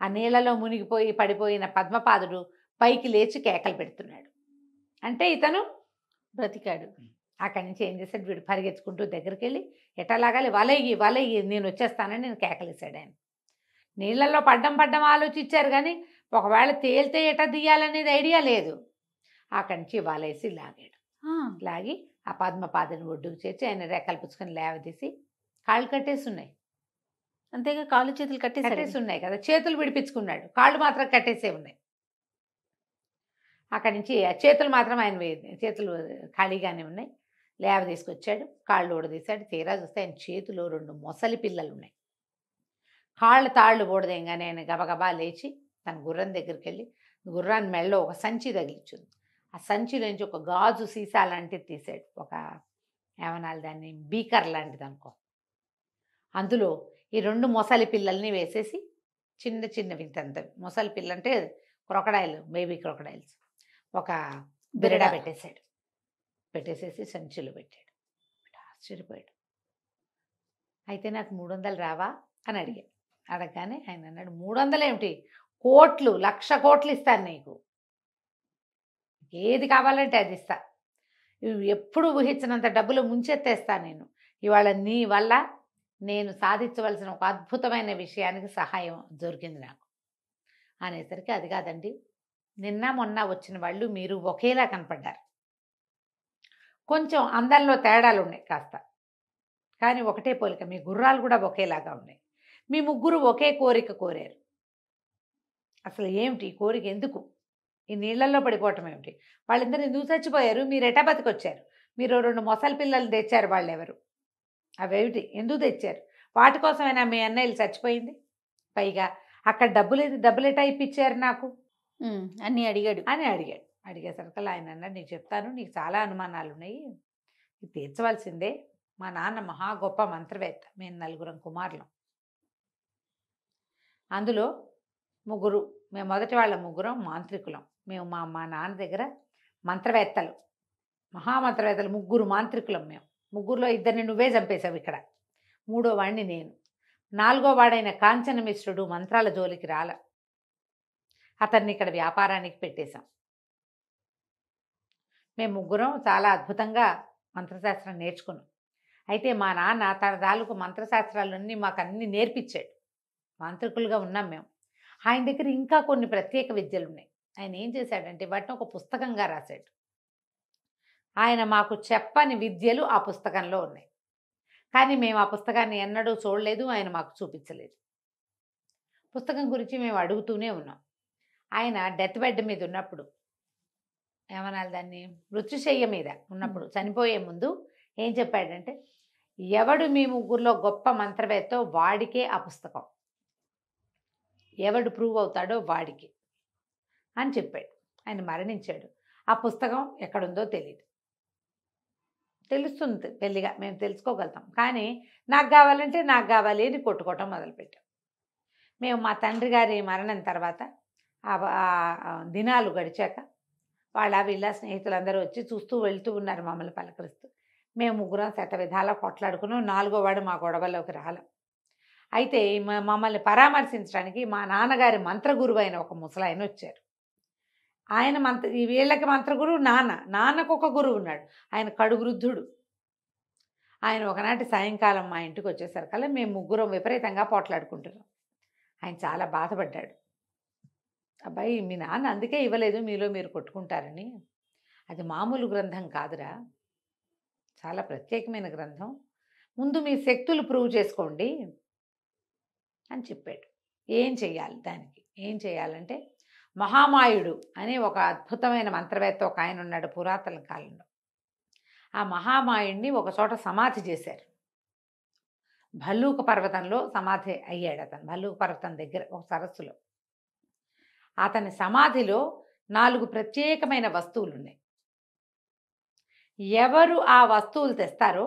Speaker 2: ఆ నీళ్ళలో మునిగిపోయి పడిపోయిన పద్మపాదుడు పైకి లేచి కేకలు పెడుతున్నాడు అంటే ఇతను బ్రతికాడు అక్కడి నుంచి ఏం చేశాడు వీడు పరిగెత్తుకుంటూ దగ్గరికి వెళ్ళి ఎట్లా లాగాలి వలయ్యి వలయ్యి నేను వచ్చేస్తానని నేను కేకలేశాడు ఆయన నీళ్ళల్లో పడ్డం పడ్డం ఆలోచించారు కానీ ఒకవేళ తేలితే ఎట దియాలనేది ఐడియా లేదు అక్కడి నుంచి వలేసి లాగాడు లాగి ఆ పద్మపాదని ఒడ్డుకు చేర్చి ఆయన రెక్కలు పుచ్చుకొని లేవదీసి కాళ్ళు కట్టేసి ఉన్నాయి అంతేగా కాళ్ళు చేతులు కట్టేసి కట్టేసి ఉన్నాయి కదా చేతులు విడిపించుకున్నాడు కాళ్ళు మాత్రం కట్టేసే ఉన్నాయి అక్కడి నుంచి చేతులు మాత్రం ఆయన చేతులు ఖాళీగానే ఉన్నాయి లేవ తీసుకొచ్చాడు కాళ్ళు ఊడదీశాడు తీరా చూస్తే ఆయన చేతిలో రెండు మొసలి పిల్లలు ఉన్నాయి కాళ్ళు తాళ్ళు ఊడదేంగానే ఆయన గబగబా లేచి తన గుర్రం దగ్గరికి వెళ్ళి గుర్రాన్ని మెళ్ళలో ఒక సంచి తగిలించుంది ఆ నుంచి ఒక గాజు సీసా లాంటిది తీసాడు ఒక ఏమనాలి దాన్ని బీకర్ లాంటిది అనుకో అందులో ఈ రెండు మొసలి పిల్లల్ని వేసేసి చిన్న చిన్న వింతంత మొసలి పిల్ల అంటే క్రొకడాయిల్ బేబీ క్రొకడాయిల్స్ ఒక బిరడా పెట్టేశాడు పెట్టేసేసి సంచిలో పెట్టాడు ఆశ్చర్యపోయాడు అయితే నాకు మూడు వందలు రావా అని అడిగాను అడగగానే ఆయన అన్నాడు మూడు వందలు ఏమిటి కోట్లు లక్ష కోట్లు ఇస్తాను నీకు ఏది కావాలంటే అది ఇస్తా ఎప్పుడు ఊహించినంత డబ్బులు ముంచెత్తేస్తా నేను ఇవాళ నీ వల్ల నేను సాధించవలసిన ఒక అద్భుతమైన విషయానికి సహాయం దొరికింది నాకు అనేసరికి అది కాదండి నిన్న మొన్న వచ్చిన వాళ్ళు మీరు ఒకేలా కనపడ్డారు కొంచెం అందంలో తేడాలు ఉన్నాయి కాస్త కానీ ఒకటే పోలిక మీ గుర్రాలు కూడా ఒకేలాగా ఉన్నాయి మీ ముగ్గురు ఒకే కోరిక కోరారు అసలు ఏమిటి కోరిక ఎందుకు ఈ నీళ్లలో పడిపోవటం ఏమిటి వాళ్ళిద్దరు ఎందుకు చచ్చిపోయారు మీరు ఎటా బతికొచ్చారు మీరు రెండు మొసలి పిల్లలు తెచ్చారు వాళ్ళు ఎవరు అవేమిటి ఎందుకు తెచ్చారు వాటి కోసమైనా మీ అన్నయ్యలు చచ్చిపోయింది పైగా అక్కడ డబ్బులు డబ్బులు ఎటా ఇప్పించారు నాకు అని అడిగాడు అని అడిగాడు అడిగేసరికి ఆయన అన్నాడు నీకు చెప్తాను నీకు చాలా అనుమానాలు ఉన్నాయి నీకు తీర్చవలసిందే మా నాన్న మహా గొప్ప మంత్రవేత్త మేము నలుగురం కుమారులం అందులో ముగ్గురు మేము మొదటి వాళ్ళ ముగ్గురం మాంత్రికులం మేము మా మా నాన్న దగ్గర మంత్రవేత్తలు మహామంత్రవేత్తలు ముగ్గురు మాంత్రికులం మేము ముగ్గురులో ఇద్దరిని నువ్వే చంపేశావు ఇక్కడ మూడో వాడిని నేను నాలుగో వాడైన కాంచనమిశ్రుడు మంత్రాల జోలికి రాల అతన్ని ఇక్కడ వ్యాపారానికి పెట్టేశాం మేము ముగ్గురం చాలా అద్భుతంగా మంత్రశాస్త్రం నేర్చుకున్నాం అయితే మా నాన్న తన తాలూకు మంత్రశాస్త్రాలన్నీ మాకు అన్నీ నేర్పించాడు మాంత్రికులుగా ఉన్నాం మేము ఆయన దగ్గర ఇంకా కొన్ని ప్రత్యేక విద్యలు ఉన్నాయి ఆయన ఏం చేశాడంటే వాటిని ఒక పుస్తకంగా రాశాడు ఆయన మాకు చెప్పని విద్యలు ఆ పుస్తకంలో ఉన్నాయి కానీ మేము ఆ పుస్తకాన్ని ఎన్నడూ చూడలేదు ఆయన మాకు చూపించలేదు పుస్తకం గురించి మేము అడుగుతూనే ఉన్నాం ఆయన డెత్ బెడ్ మీద ఉన్నప్పుడు ఏమనాలి దాన్ని మృత్యుశయ్య మీద ఉన్నప్పుడు చనిపోయే ముందు ఏం చెప్పాడంటే ఎవడు మీ ముగ్గురులో గొప్ప మంత్రవేత్తో వాడికే ఆ పుస్తకం ఎవడు ప్రూవ్ అవుతాడో వాడికి అని చెప్పాడు ఆయన మరణించాడు ఆ పుస్తకం ఎక్కడుందో తెలియదు తెలుస్తుంది పెళ్ళిగా మేము తెలుసుకోగలుగుతాం కానీ నాకు కావాలంటే నాకు కావాలి అని కొట్టుకోవటం మొదలుపెట్టాం మేము మా తండ్రి గారి మరణం తర్వాత దినాలు గడిచాక వాళ్ళ వీళ్ళ స్నేహితులందరూ వచ్చి చూస్తూ వెళ్తూ ఉన్నారు మమ్మల్ని పలకరిస్తూ మేము ముగ్గురం శత విధాలా కొట్లాడుకున్నాం నాలుగో వాడు మా గొడవల్లోకి రాల అయితే మమ్మల్ని పరామర్శించడానికి మా నాన్నగారి మంత్రగురువు అయిన ఒక ముసలాయన వచ్చారు ఆయన మంత్ర వీళ్ళకి మంత్రగురువు నాన్న నాన్నకు ఒక గురువు ఉన్నాడు ఆయన కడుగురుద్ధుడు ఆయన ఒకనాటి సాయంకాలం మా ఇంటికి వచ్చేసరికల్లా మేము ముగ్గురం విపరీతంగా పోట్లాడుకుంటున్నాం ఆయన చాలా బాధపడ్డాడు అబ్బాయి మీ నాన్న అందుకే ఇవ్వలేదు మీలో మీరు కొట్టుకుంటారని అది మామూలు గ్రంథం కాదురా చాలా ప్రత్యేకమైన గ్రంథం ముందు మీ శక్తులు ప్రూవ్ చేసుకోండి అని చెప్పాడు ఏం చేయాలి దానికి ఏం చేయాలంటే మహామాయుడు అనే ఒక అద్భుతమైన మంత్రవేత్త ఒక ఆయన ఉన్నాడు పురాతన కాలంలో ఆ మహామాయుడిని ఒక చోట సమాధి చేశారు భల్లూక పర్వతంలో సమాధి అయ్యాడు అతను భల్లూక పర్వతం దగ్గర ఒక సరస్సులో అతని సమాధిలో నాలుగు ప్రత్యేకమైన వస్తువులు ఉన్నాయి ఎవరు ఆ వస్తువులు తెస్తారో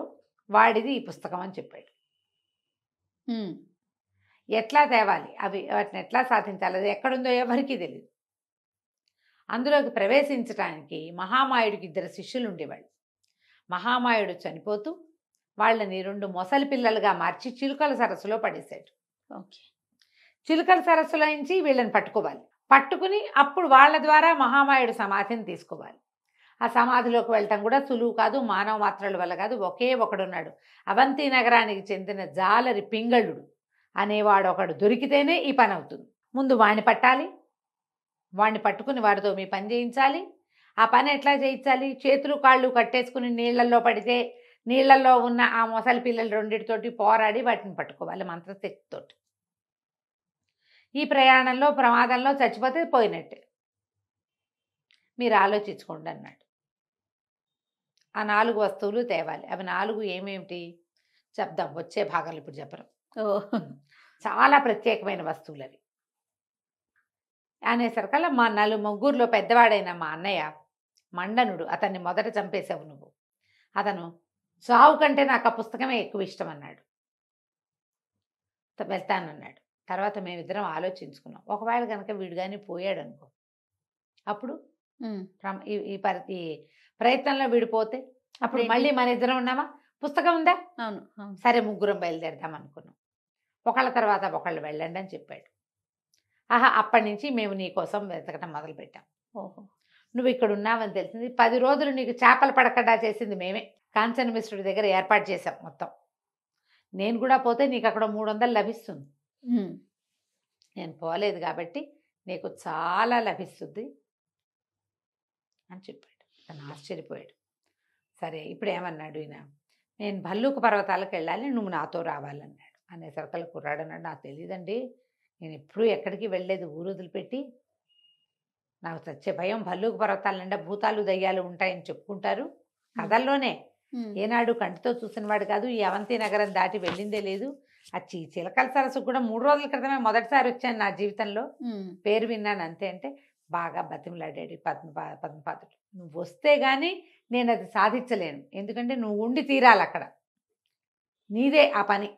Speaker 2: వాడిది ఈ పుస్తకం అని చెప్పాడు ఎట్లా తేవాలి అవి వాటిని ఎట్లా సాధించాలి అది ఎక్కడుందో ఎవరికీ తెలియదు అందులోకి ప్రవేశించడానికి మహామాయుడికి ఇద్దరు శిష్యులు ఉండేవాళ్ళు మహామాయుడు చనిపోతూ వాళ్ళని రెండు మొసలి పిల్లలుగా మార్చి చిలుకల సరస్సులో పడేశాడు ఓకే చిలుకల సరస్సులో నుంచి వీళ్ళని పట్టుకోవాలి పట్టుకుని అప్పుడు వాళ్ళ ద్వారా మహామాయుడు సమాధిని తీసుకోవాలి ఆ సమాధిలోకి వెళ్ళటం కూడా సులువు కాదు మానవ మాత్రల వల్ల కాదు ఒకే ఒకడున్నాడు అవంతి నగరానికి చెందిన జాలరి పింగళుడు అనేవాడు ఒకడు దొరికితేనే ఈ పని అవుతుంది ముందు వాణ్ణి పట్టాలి వాణ్ణి పట్టుకుని వారితో మీ పని చేయించాలి ఆ పని ఎట్లా చేయించాలి చేతులు కాళ్ళు కట్టేసుకుని నీళ్లల్లో పడితే నీళ్లల్లో ఉన్న ఆ మొసలి పిల్లలు రెండింటితోటి పోరాడి వాటిని పట్టుకోవాలి మంత్రశక్తితోటి ఈ ప్రయాణంలో ప్రమాదంలో చచ్చిపోతే పోయినట్టే మీరు ఆలోచించుకోండి అన్నాడు ఆ నాలుగు వస్తువులు తేవాలి అవి నాలుగు ఏమేమిటి చెప్దాం వచ్చే భాగాలు ఇప్పుడు చెప్పరు చాలా ప్రత్యేకమైన వస్తువులు అవి అనేసరికల్లా మా నలు ముగ్గురులో పెద్దవాడైన మా అన్నయ్య మండనుడు అతన్ని మొదట చంపేశావు నువ్వు అతను చావు కంటే నాకు ఆ పుస్తకమే ఎక్కువ ఇష్టం అన్నాడు వెళ్తానన్నాడు తర్వాత మేమిద్దరం ఆలోచించుకున్నాం ఒకవేళ కనుక వీడు కానీ పోయాడు అనుకో అప్పుడు ఈ పరి ప్రయత్నంలో వీడిపోతే అప్పుడు మళ్ళీ మన ఇద్దరం ఉన్నామా పుస్తకం ఉందా అవును సరే ముగ్గురం బయలుదేరదాం అనుకున్నాం ఒకళ్ళ తర్వాత ఒకళ్ళు వెళ్ళండి అని చెప్పాడు ఆహా అప్పటి నుంచి మేము నీకోసం వెతకడం మొదలుపెట్టాం ఓహో నువ్వు ఇక్కడ ఉన్నావని తెలిసింది పది రోజులు నీకు చేపలు పడకుండా చేసింది మేమే కాంచన మిశ్రుడి దగ్గర ఏర్పాటు చేసాం మొత్తం నేను కూడా పోతే నీకు అక్కడ మూడు లభిస్తుంది నేను పోలేదు కాబట్టి నీకు చాలా లభిస్తుంది అని చెప్పాడు తను ఆశ్చర్యపోయాడు సరే ఇప్పుడు ఏమన్నాడు ఈయన నేను భల్లూకు పర్వతాలకు వెళ్ళాలి నువ్వు నాతో రావాలన్నాడు అనే కుర్రాడు అన్నాడు నాకు తెలియదండి నేను ఎప్పుడూ ఎక్కడికి వెళ్ళలేదు ఊరు వదిలిపెట్టి నాకు చచ్చే భయం భల్లూకు పర్వతాల నిండా భూతాలు దయ్యాలు ఉంటాయని చెప్పుకుంటారు కథల్లోనే ఏనాడు కంటితో చూసినవాడు కాదు ఈ అవంతి నగరం దాటి వెళ్ళిందే లేదు చీ చిలకల సరస్సు కూడా మూడు రోజుల క్రితమే మొదటిసారి వచ్చాను నా జీవితంలో పేరు విన్నాను అంతే అంటే బాగా బతిమలాడాడు పద్మ పద్మపాదుడు నువ్వు వస్తే కానీ నేను అది సాధించలేను ఎందుకంటే నువ్వు ఉండి తీరాలి అక్కడ నీదే ఆ పని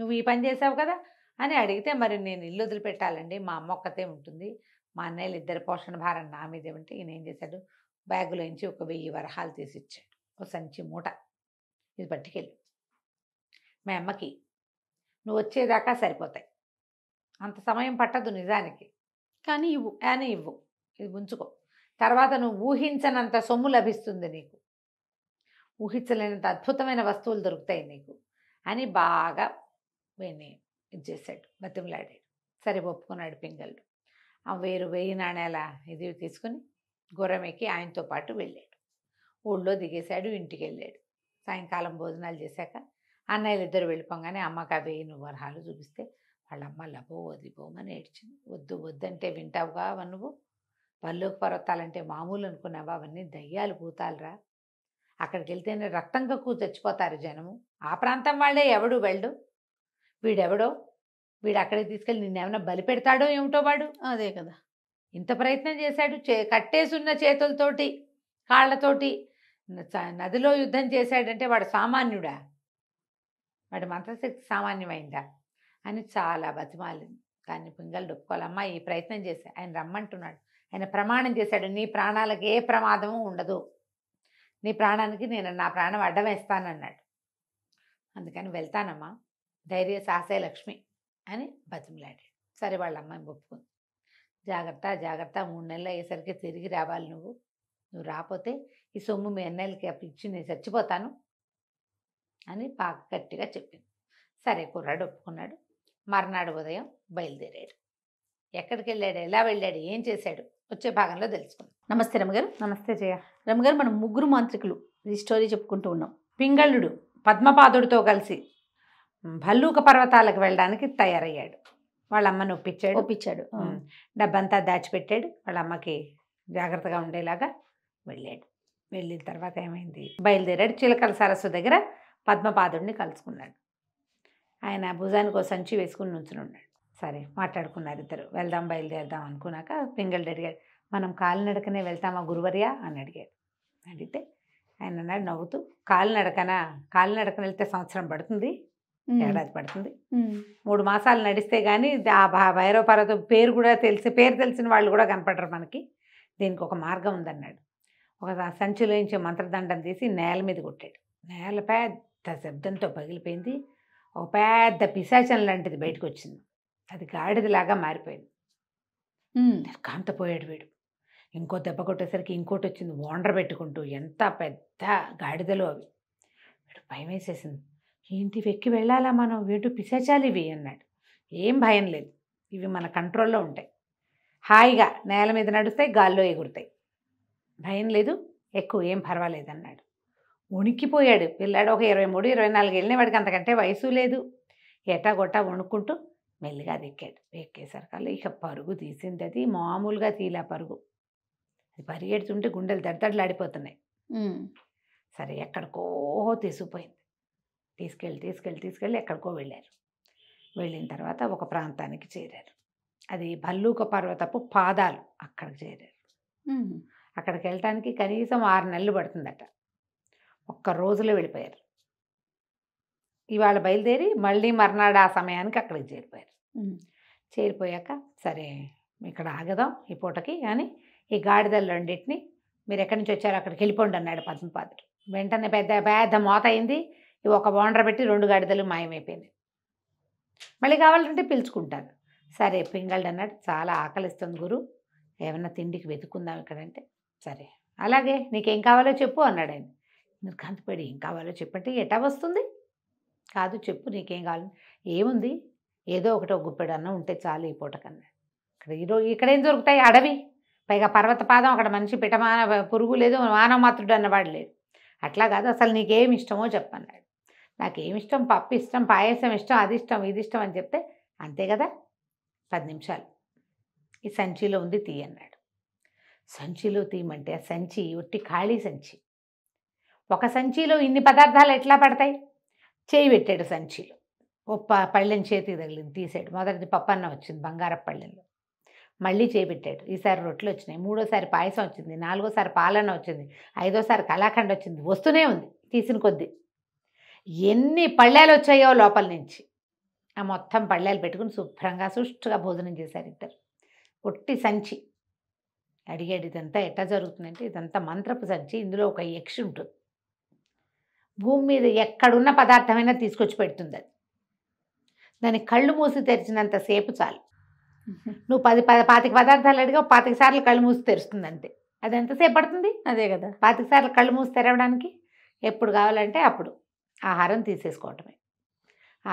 Speaker 2: నువ్వు ఈ పని చేసావు కదా అని అడిగితే మరి నేను ఇల్లు వదిలిపెట్టాలండి మా అమ్మ ఒక్కతే ఉంటుంది మా అన్నయ్యలు ఇద్దరు పోషణ భారం నా మీదే ఉంటే ఈయన ఏం చేశాడు బ్యాగులో నుంచి ఒక వెయ్యి వరహాలు తీసి ఇచ్చాడు ఒక సంచి మూట ఇది పట్టుకెళ్ళి మా అమ్మకి నువ్వు వచ్చేదాకా సరిపోతాయి అంత సమయం పట్టదు నిజానికి కానీ ఇవ్వు అని ఇవ్వు ఇది ఉంచుకో తర్వాత నువ్వు ఊహించనంత సొమ్ము లభిస్తుంది నీకు ఊహించలేనంత అద్భుతమైన వస్తువులు దొరుకుతాయి నీకు అని బాగా ఇది చేశాడు బతిమలాడాడు సరే ఒప్పుకున్నాడు పింగళ్ళు ఆ వేరు వెయ్యి నాణేల ఇది తీసుకుని గుర్రమెక్కి ఆయనతో పాటు వెళ్ళాడు ఊళ్ళో దిగేశాడు ఇంటికి వెళ్ళాడు సాయంకాలం భోజనాలు చేశాక అన్నయ్యలు ఇద్దరు వెళ్ళిపోగానే అమ్మకు అవి నువ్వు వరహాలు చూపిస్తే వాళ్ళ అమ్మ లబో వదిలిపోమని ఏడ్చింది వద్దు వద్దంటే వింటావుగా నువ్వు పల్లోకి పర్వతాలంటే మామూలు అనుకున్నావా అవన్నీ దయ్యాలు పూతాలరా అక్కడికి వెళ్తేనే రక్తం కక్కు చచ్చిపోతారు జనము ఆ ప్రాంతం వాళ్ళే ఎవడు వెళ్ళు వీడెవడో వీడు అక్కడే తీసుకెళ్ళి నిన్నేమైనా బలి పెడతాడో ఏమిటో వాడు అదే కదా ఇంత ప్రయత్నం చేశాడు చే కట్టేసున్న చేతులతోటి కాళ్ళతోటి నదిలో యుద్ధం చేశాడంటే వాడు సామాన్యుడా వాటి మంత్రశక్తి సామాన్యమైందా అని చాలా బతిమాలింది దాన్ని పింగలు డొక్కోవాలమ్మా ఈ ప్రయత్నం చేసి ఆయన రమ్మంటున్నాడు ఆయన ప్రమాణం చేశాడు నీ ప్రాణాలకు ఏ ప్రమాదము ఉండదు నీ ప్రాణానికి నేను నా ప్రాణం అడ్డం వేస్తానన్నాడు అందుకని వెళ్తానమ్మా ధైర్య సాసే లక్ష్మి అని బతిమలాడాడు సరే వాళ్ళ అమ్మాయిని ఒప్పుకుంది జాగ్రత్త జాగ్రత్త మూడు నెలలు అయ్యేసరికి తిరిగి రావాలి నువ్వు నువ్వు రాపోతే ఈ సొమ్ము మీ ఎన్నెలకి అప్పు ఇచ్చి నేను చచ్చిపోతాను అని బాగా గట్టిగా చెప్పింది సరే కుర్రాడు ఒప్పుకున్నాడు మర్నాడు ఉదయం బయలుదేరాడు ఎక్కడికి వెళ్ళాడు ఎలా వెళ్ళాడు ఏం చేశాడు వచ్చే భాగంలో తెలుసుకుందాం నమస్తే రమగారు నమస్తే జయ రమగారు మనం ముగ్గురు మాంత్రికులు ఈ స్టోరీ చెప్పుకుంటూ ఉన్నాం పింగళుడు పద్మపాదుడితో కలిసి భల్లూక పర్వతాలకు వెళ్ళడానికి తయారయ్యాడు వాళ్ళమ్మ అమ్మను ఒప్పించాడు డబ్బంతా దాచిపెట్టాడు వాళ్ళ అమ్మకి జాగ్రత్తగా ఉండేలాగా వెళ్ళాడు వెళ్ళిన తర్వాత ఏమైంది బయలుదేరాడు చిలకల సరస్సు దగ్గర పద్మపాదుడిని కలుసుకున్నాడు ఆయన భుజానికి ఒక సంచి వేసుకుని నుంచుని ఉన్నాడు సరే మాట్లాడుకున్నారు ఇద్దరు వెళ్దాం బయలుదేరదాం అనుకున్నాక పింగళి అడిగాడు మనం కాలినడకనే వెళ్తామా గురువర్యా అని అడిగాడు అడిగితే ఆయన అన్నాడు నవ్వుతూ కాలినడకన కాలినడకన వెళ్తే సంవత్సరం పడుతుంది ఏడాది పడుతుంది మూడు మాసాలు నడిస్తే కానీ ఆ భైరవ పర్వతం పేరు కూడా తెలిసి పేరు తెలిసిన వాళ్ళు కూడా కనపడరు మనకి దీనికి ఒక మార్గం ఉందన్నాడు ఒక సంచిలోంచి మంత్రదండం తీసి నేల మీద కొట్టాడు నేల పెద్ద పెద్ద శబ్దంతో పగిలిపోయింది ఒక పెద్ద పిశాచం లాంటిది బయటకు వచ్చింది అది గాడిదలాగా మారిపోయింది కాంత పోయాడు వీడు ఇంకో దెబ్బ కొట్టేసరికి ఇంకోటి వచ్చింది ఓండ్ర పెట్టుకుంటూ ఎంత పెద్ద గాడిదలు అవి వీడు భయం వేసేసింది ఏంటి వెక్కి వెళ్ళాలా మనం వీడు పిశాచాలు ఇవి అన్నాడు ఏం భయం లేదు ఇవి మన కంట్రోల్లో ఉంటాయి హాయిగా నేల మీద నడుస్తాయి గాల్లో ఎగురుతాయి భయం లేదు ఎక్కువ ఏం పర్వాలేదు అన్నాడు వణికిపోయాడు పిల్లాడు ఒక ఇరవై మూడు ఇరవై నాలుగు వెళ్ళిన వాడికి అంతకంటే వయసు లేదు గొట్టా వణుక్కుంటూ మెల్లిగా ఎక్కేసరికి ఎక్కేసరికల్లా ఇక పరుగు తీసింది అది మామూలుగా తీలా పరుగు అది పరిగెడుతుంటే గుండెలు దడదడలాడిపోతున్నాయి సరే ఎక్కడికో తీసుకుపోయింది తీసుకెళ్ళి తీసుకెళ్ళి తీసుకెళ్ళి ఎక్కడికో వెళ్ళారు వెళ్ళిన తర్వాత ఒక ప్రాంతానికి చేరారు అది భల్లూక పర్వతపు పాదాలు అక్కడికి చేరారు అక్కడికి వెళ్ళటానికి కనీసం ఆరు నెలలు పడుతుందట ఒక్క రోజులో వెళ్ళిపోయారు ఇవాళ బయలుదేరి మళ్ళీ మర్నాడు ఆ సమయానికి అక్కడికి చేరిపోయారు చేరిపోయాక సరే ఇక్కడ ఆగదాం ఈ పూటకి అని ఈ గాడిదలు రెండింటిని మీరు ఎక్కడి నుంచి వచ్చారో అక్కడికి వెళ్ళిపోండి అన్నాడు పద్మపాదుడు వెంటనే పెద్ద పెద్ద మోత అయింది ఇవి ఒక బౌండర్ పెట్టి రెండు గాడిదలు మాయమైపోయింది మళ్ళీ కావాలంటే పిలుచుకుంటారు సరే పింగళ్ళు అన్నాడు చాలా ఆకలిస్తుంది గురు ఏమన్నా తిండికి వెతుక్కుందాం ఇక్కడంటే సరే అలాగే నీకేం కావాలో చెప్పు అన్నాడు ఆయన నిర్ఘాంతపడి ఏం కావాలో చెప్పంటే ఎటా వస్తుంది కాదు చెప్పు నీకేం కావాలి ఏముంది ఏదో ఒకటో గుప్పెడు ఉంటే చాలు ఈ పూటకన్నా ఇక్కడ ఈరోజు ఇక్కడేం దొరుకుతాయి అడవి పైగా పర్వత పాదం అక్కడ మనిషి పిటమాన పురుగు లేదు మానవ మాతృడు అన్నవాడు లేదు అట్లా కాదు అసలు నీకేం ఇష్టమో చెప్పన్నాడు నాకేమి ఇష్టం పప్పు ఇష్టం పాయసం ఇష్టం అది ఇష్టం ఇది ఇష్టం అని చెప్తే అంతే కదా పది నిమిషాలు ఈ సంచిలో ఉంది తీయన్నాడు సంచిలో తీయమంటే ఆ సంచి ఒట్టి ఖాళీ సంచి ఒక సంచిలో ఇన్ని పదార్థాలు ఎట్లా పడతాయి చేయి పెట్టాడు సంచిలో ఒప్ప పళ్ళెం చేతికి తగిలింది తీసాడు మొదటిది పప్పన్న వచ్చింది బంగారపు పళ్ళెంలో మళ్ళీ చేపెట్టాడు ఈసారి రొట్టెలు వచ్చినాయి మూడోసారి పాయసం వచ్చింది నాలుగోసారి పాలన వచ్చింది ఐదోసారి కళాఖండ వచ్చింది వస్తూనే ఉంది తీసిన కొద్ది ఎన్ని పళ్ళేలు వచ్చాయో లోపల నుంచి ఆ మొత్తం పళ్ళేలు పెట్టుకుని శుభ్రంగా సుష్టుగా భోజనం చేశారు ఇద్దరు ఒట్టి సంచి అడిగాడు ఇదంతా ఎట్లా జరుగుతుందంటే ఇదంతా మంత్రపు సంచి ఇందులో ఒక యక్షి ఉంటుంది భూమి మీద ఎక్కడున్న పదార్థమైనా తీసుకొచ్చి పెడుతుంది అది దాన్ని కళ్ళు మూసి తెరిచినంత సేపు చాలు నువ్వు పది పద పాతిక పదార్థాలు అడిగా పాతిక సార్లు కళ్ళు మూసి తెరుస్తుంది అంతే అది ఎంతసేపు పడుతుంది అదే కదా పాతిక సార్లు కళ్ళు మూసి తెరవడానికి ఎప్పుడు కావాలంటే అప్పుడు ఆహారం తీసేసుకోవటమే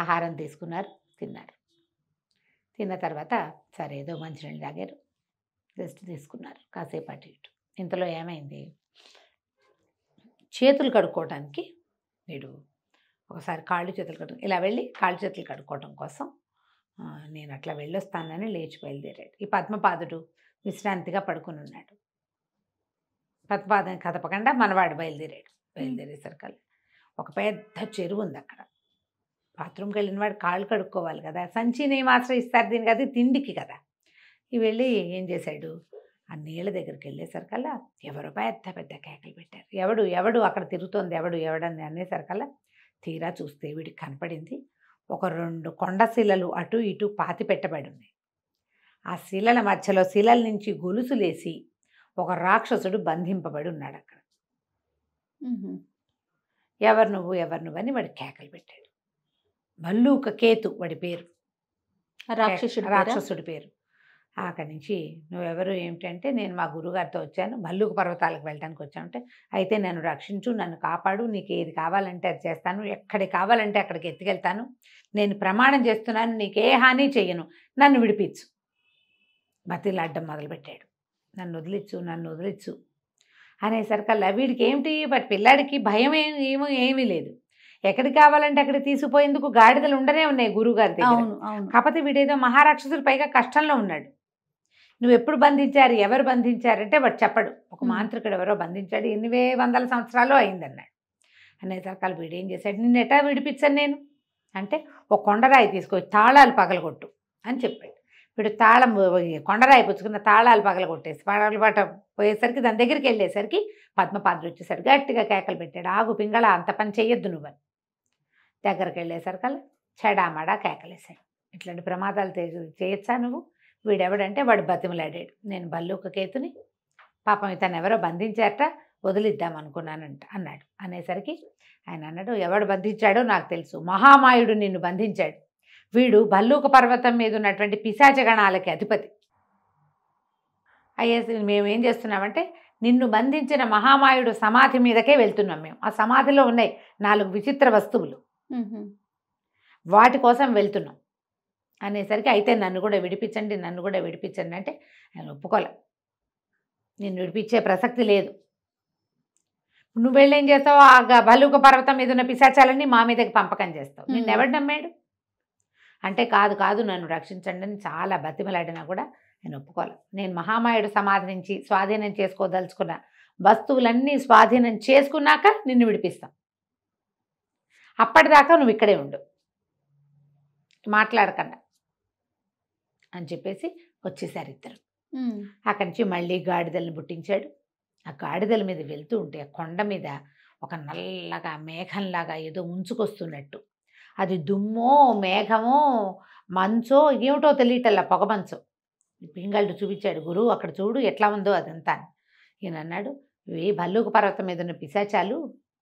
Speaker 2: ఆహారం తీసుకున్నారు తిన్నారు తిన్న తర్వాత సరే ఏదో మంచినీళ్ళు తాగారు రెస్ట్ తీసుకున్నారు కాసేపు అటు ఇటు ఇంతలో ఏమైంది చేతులు కడుక్కోవడానికి నేడు ఒకసారి కాళ్ళు చేతులు కట్టు ఇలా వెళ్ళి కాళ్ళు చేతులు కడుక్కోవడం కోసం నేను అట్లా వెళ్ళొస్తానని లేచి బయలుదేరాడు ఈ పద్మపాదుడు విశ్రాంతిగా పడుకుని ఉన్నాడు పద్మపాదం కదపకుండా మనవాడు బయలుదేరాడు బయలుదేరేసరికల్ ఒక పెద్ద చెరువు ఉంది అక్కడ బాత్రూమ్కి వెళ్ళిన వాడు కాళ్ళు కడుక్కోవాలి కదా సంచిని ఏం ఆశ్రయిస్తారు దీనికి అది తిండికి కదా ఈ వెళ్ళి ఏం చేశాడు ఆ నీళ్ళ దగ్గరికి వెళ్ళేసరికల్లా ఎవరో పెద్ద పెద్ద కేకలు పెట్టారు ఎవడు ఎవడు అక్కడ తిరుగుతోంది ఎవడు ఎవడని అనేసరికల్లా తీరా చూస్తే వీడికి కనపడింది ఒక రెండు కొండ శిలలు అటు ఇటు పాతి పెట్టబడి ఉంది ఆ శిలల మధ్యలో శిలల నుంచి గొలుసులేసి ఒక రాక్షసుడు బంధింపబడి ఉన్నాడు అక్కడ ఎవరు నువ్వు ఎవరు నువ్వని వాడు కేకలు పెట్టాడు మల్లూక కేతు వాడి పేరు రాక్షసుడు రాక్షసుడి పేరు అక్కడి నుంచి నువ్వెవరు ఏమిటంటే నేను మా గురుగారితో వచ్చాను మల్లుగు పర్వతాలకు వెళ్ళడానికి వచ్చాను అంటే అయితే నన్ను రక్షించు నన్ను కాపాడు నీకు ఏది కావాలంటే అది చేస్తాను ఎక్కడికి కావాలంటే అక్కడికి ఎత్తుకెళ్తాను నేను ప్రమాణం చేస్తున్నాను నీకే హాని చెయ్యను నన్ను విడిపించు బతిలాడ్డం మొదలుపెట్టాడు నన్ను వదిలిచ్చు నన్ను వదిలిచ్చు అనేసరికి అలా వీడికి ఏమిటి బట్ పిల్లాడికి భయం ఏమో ఏమీ లేదు ఎక్కడికి కావాలంటే అక్కడ తీసుకుపోయేందుకు గాడిదలు ఉండనే ఉన్నాయి గురువుగారి దగ్గర కాకపోతే వీడేదో మహారాక్షసులు పైగా కష్టంలో ఉన్నాడు నువ్వు ఎప్పుడు బంధించారు ఎవరు బంధించారంటే వాడు చెప్పడు ఒక మాంత్రికుడు ఎవరో బంధించాడు ఎన్ని వందల సంవత్సరాలు అయిందన్నాడు అనేసరికాలు వీడు ఏం చేశాడు నిన్న ఎటా విడిపించాను నేను అంటే ఒక కొండరాయి తీసుకొచ్చి తాళాలు పగలగొట్టు అని చెప్పాడు వీడు తాళం కొండరాయి పుచ్చుకున్న తాళాలు పగలగొట్టేసి పగల పాట పోయేసరికి దాని దగ్గరికి వెళ్ళేసరికి పద్మపాదులు వచ్చేసరికి గట్టిగా కేకలు పెట్టాడు ఆగు పింగళ అంత పని చేయొద్దు నువ్వని దగ్గరికి వెళ్ళేసరికల్లా చెడామడా కేకలేసాయి ఇట్లాంటి ప్రమాదాలు చేయొచ్చా నువ్వు వీడెవడంటే వాడు బతిమలాడాడు నేను బల్లూక కేతుని పాపం తను ఎవరో బంధించారట వదిలిద్దాం అనుకున్నానంట అన్నాడు అనేసరికి ఆయన అన్నాడు ఎవడు బంధించాడో నాకు తెలుసు మహామాయుడు నిన్ను బంధించాడు వీడు భల్లూక పర్వతం మీద ఉన్నటువంటి పిశాచగణాలకి అధిపతి అయ్యే మేము ఏం చేస్తున్నామంటే నిన్ను బంధించిన మహామాయుడు సమాధి మీదకే వెళ్తున్నాం మేము ఆ సమాధిలో ఉన్నాయి నాలుగు విచిత్ర వస్తువులు వాటి కోసం వెళ్తున్నాం అనేసరికి అయితే నన్ను కూడా విడిపించండి నన్ను కూడా విడిపించండి అంటే ఆయన ఒప్పుకోలే నేను విడిపించే ప్రసక్తి లేదు నువ్వు వెళ్ళేం చేస్తావు ఆ బలుక పర్వతం మీద ఉన్న పిశాచాలన్నీ మా మీదకి పంపకం చేస్తావు నేను ఎవరు నమ్మాడు అంటే కాదు కాదు నన్ను రక్షించండి అని చాలా బతిమలాడినా కూడా నేను ఒప్పుకోలే నేను మహామాయుడు సమాధి నుంచి స్వాధీనం చేసుకోదలుచుకున్న వస్తువులన్నీ స్వాధీనం చేసుకున్నాక నిన్ను విడిపిస్తాం అప్పటిదాకా నువ్వు ఇక్కడే ఉండు మాట్లాడకుండా అని చెప్పేసి వచ్చేసారు ఇద్దరు అక్కడి నుంచి మళ్ళీ గాడిదలను పుట్టించాడు ఆ గాడిదల మీద వెళ్తూ ఉంటే ఆ కొండ మీద ఒక నల్లగా మేఘంలాగా ఏదో ఉంచుకొస్తున్నట్టు అది దుమ్మో మేఘమో మంచో ఏమిటో తెలియటల్లా పొగమంచో పింగళ్ళు చూపించాడు గురువు అక్కడ చూడు ఎట్లా ఉందో అదంతా ఈయన అన్నాడు ఇవి భల్లూక పర్వతం మీద ఉన్న పిశాచాలు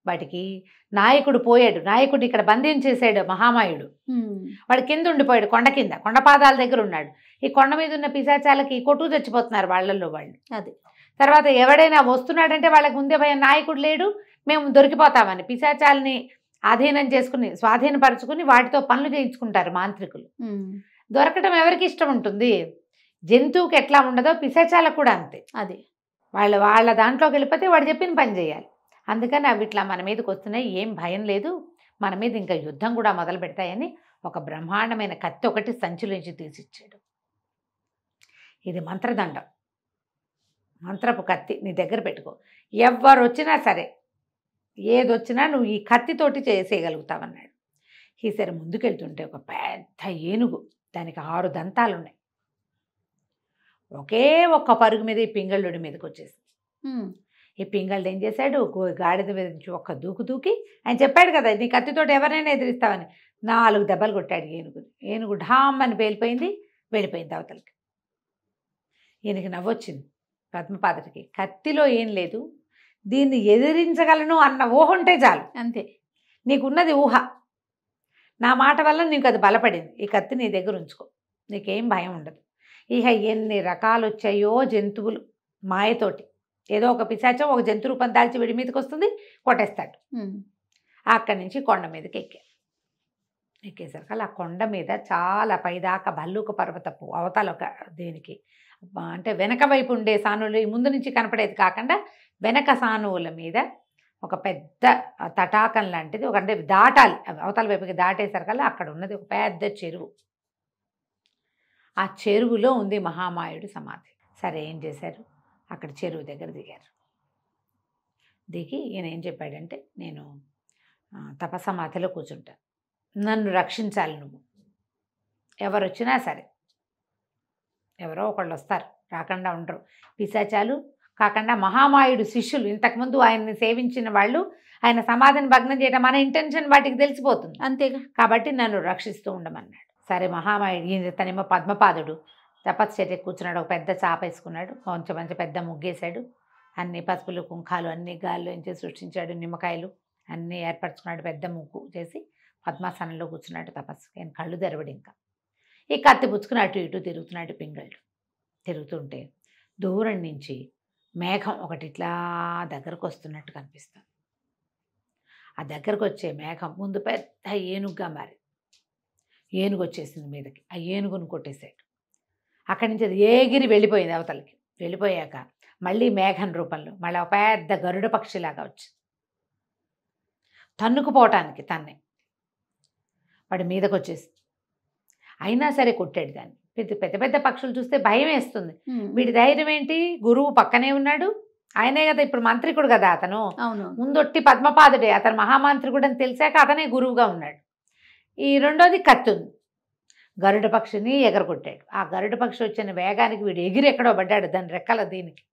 Speaker 2: వాటికి నాయకుడు పోయాడు నాయకుడు ఇక్కడ బంధించేసాడు మహామాయుడు వాడు కింద ఉండిపోయాడు కొండ కింద కొండ పాదాల దగ్గర ఉన్నాడు ఈ కొండ మీద ఉన్న పిశాచాలకి కొట్టు చచ్చిపోతున్నారు వాళ్ళల్లో వాళ్ళు అది తర్వాత ఎవడైనా వస్తున్నాడంటే వాళ్ళకి ముందే భయం నాయకుడు లేడు మేము దొరికిపోతామని పిశాచాలని ఆధీనం చేసుకుని స్వాధీనపరచుకుని వాటితో పనులు చేయించుకుంటారు మాంత్రికులు దొరకడం ఎవరికి ఇష్టం ఉంటుంది జంతువుకి ఎట్లా ఉండదో పిశాచాలకు కూడా అంతే అది వాళ్ళు వాళ్ళ దాంట్లోకి వెళ్ళిపోతే వాడు చెప్పిన పని చేయాలి అందుకని అవి ఇట్లా మన మీదకి వస్తున్నాయి ఏం భయం లేదు మన మీద ఇంకా యుద్ధం కూడా మొదలు పెడతాయని ఒక బ్రహ్మాండమైన కత్తి ఒకటి సంచులించి తీసిచ్చాడు ఇది మంత్రదండం మంత్రపు కత్తి నీ దగ్గర పెట్టుకో ఎవరు వచ్చినా సరే ఏదొచ్చినా నువ్వు ఈ కత్తితోటి చేసేయగలుగుతావన్నాడు ఈసారి ముందుకెళ్తుంటే ఒక పెద్ద ఏనుగు దానికి ఆరు దంతాలు ఉన్నాయి ఒకే ఒక్క పరుగు మీద ఈ పింగళ్ళుడి మీదకి వచ్చేసి ఈ పింగళ్ళు ఏం చేశాడు గాడిద మీద నుంచి ఒక్క దూకు దూకి ఆయన చెప్పాడు కదా నీ కత్తితోటి ఎవరైనా ఎదిరిస్తావని నాలుగు దెబ్బలు కొట్టాడు ఏనుగుని ఏనుగు ఢామ్ అని పేలిపోయింది వెళ్ళిపోయింది అవతలకి ఈయనకి నవ్వొచ్చింది పద్మపాత్రకి కత్తిలో ఏం లేదు దీన్ని ఎదిరించగలను అన్న ఊహ ఉంటే చాలు అంతే నీకున్నది ఊహ నా మాట వల్ల నీకు అది బలపడింది ఈ కత్తి నీ దగ్గర ఉంచుకో నీకేం భయం ఉండదు ఇక ఎన్ని రకాలు వచ్చాయో జంతువులు మాయతోటి ఏదో ఒక పిశాచం ఒక జంతు రూపం దాల్చి విడి మీదకి వస్తుంది కొట్టేస్తాడు అక్కడి నుంచి కొండ మీదకి ఎక్కారు ఎక్కేసరికి అలా కొండ మీద చాలా పైదాకా భల్లూక పర్వతపు అవతల ఒక దీనికి అంటే వెనక వైపు ఉండే సానువులు ముందు నుంచి కనపడేది కాకుండా వెనక సానువుల మీద ఒక పెద్ద తటాకం లాంటిది ఒక అంటే దాటాలి అవతల వైపుకి దాటేసరికల్లా అక్కడ ఉన్నది ఒక పెద్ద చెరువు ఆ చెరువులో ఉంది మహామాయుడు సమాధి సరే ఏం చేశారు అక్కడ చెరువు దగ్గర దిగారు దిగి ఈయన ఏం చెప్పాడంటే నేను తపసమాధిలో కూర్చుంటాను నన్ను రక్షించాలి నువ్వు ఎవరు వచ్చినా సరే ఎవరో ఒకళ్ళు వస్తారు రాకుండా ఉండరు పిశాచాలు కాకుండా మహామాయుడు శిష్యులు ఇంతకుముందు ఆయన్ని సేవించిన వాళ్ళు ఆయన సమాధిని భగ్నం చేయడం మన ఇంటెన్షన్ వాటికి తెలిసిపోతుంది అంతేగా కాబట్టి నన్ను రక్షిస్తూ ఉండమన్నాడు సరే మహామాయుడు ఈయన తనేమో పద్మపాదుడు తపస్సు చేతి కూర్చున్నాడు ఒక పెద్ద చాప వేసుకున్నాడు కొంచెం మంచి పెద్ద ముగ్గేశాడు అన్ని పసుపులు కుంకాలు అన్ని గాల్లో ఎంచి సృష్టించాడు నిమ్మకాయలు అన్నీ ఏర్పరచుకున్నాడు పెద్ద ముగ్గు చేసి పద్మాసనంలో కూర్చున్నాడు తపస్సు ఆయన కళ్ళు తెరవడు ఇంకా ఈ కత్తి పుచ్చుకుని అటు ఇటు తిరుగుతున్నాడు పింగళ్ళు తిరుగుతుంటే దూరం నుంచి మేఘం ఒకటి ఇట్లా దగ్గరకు వస్తున్నట్టు కనిపిస్తుంది ఆ దగ్గరకు వచ్చే మేఘం ముందు పెద్ద ఏనుగుగా మారింది ఏనుగు వచ్చేసింది మీదకి ఆ ఏనుగును కొట్టేశాడు అక్కడి నుంచి అది ఏగిరి వెళ్ళిపోయింది అవతలకి వెళ్ళిపోయాక మళ్ళీ మేఘన్ రూపంలో మళ్ళీ ఒక పెద్ద గరుడ పక్షిలాగా వచ్చింది తన్నుకుపోవటానికి తన్నే వాడి మీదకు వచ్చేసి అయినా సరే కొట్టాడు దాన్ని పెద్ద పెద్ద పెద్ద పక్షులు చూస్తే భయం వేస్తుంది వీడి ధైర్యం ఏంటి గురువు పక్కనే ఉన్నాడు ఆయనే కదా ఇప్పుడు మంత్రికుడు కదా అతను ముందొట్టి పద్మపాదుడే అతను మహామంత్రికుడు అని తెలిసాక అతనే గురువుగా ఉన్నాడు ఈ రెండోది కత్తుంది ఉంది గరుడ పక్షిని ఎగరగొట్టాడు ఆ గరుడ పక్షి వచ్చిన వేగానికి వీడు ఎగిరి ఎక్కడో పడ్డాడు దాని రెక్కల దీనికి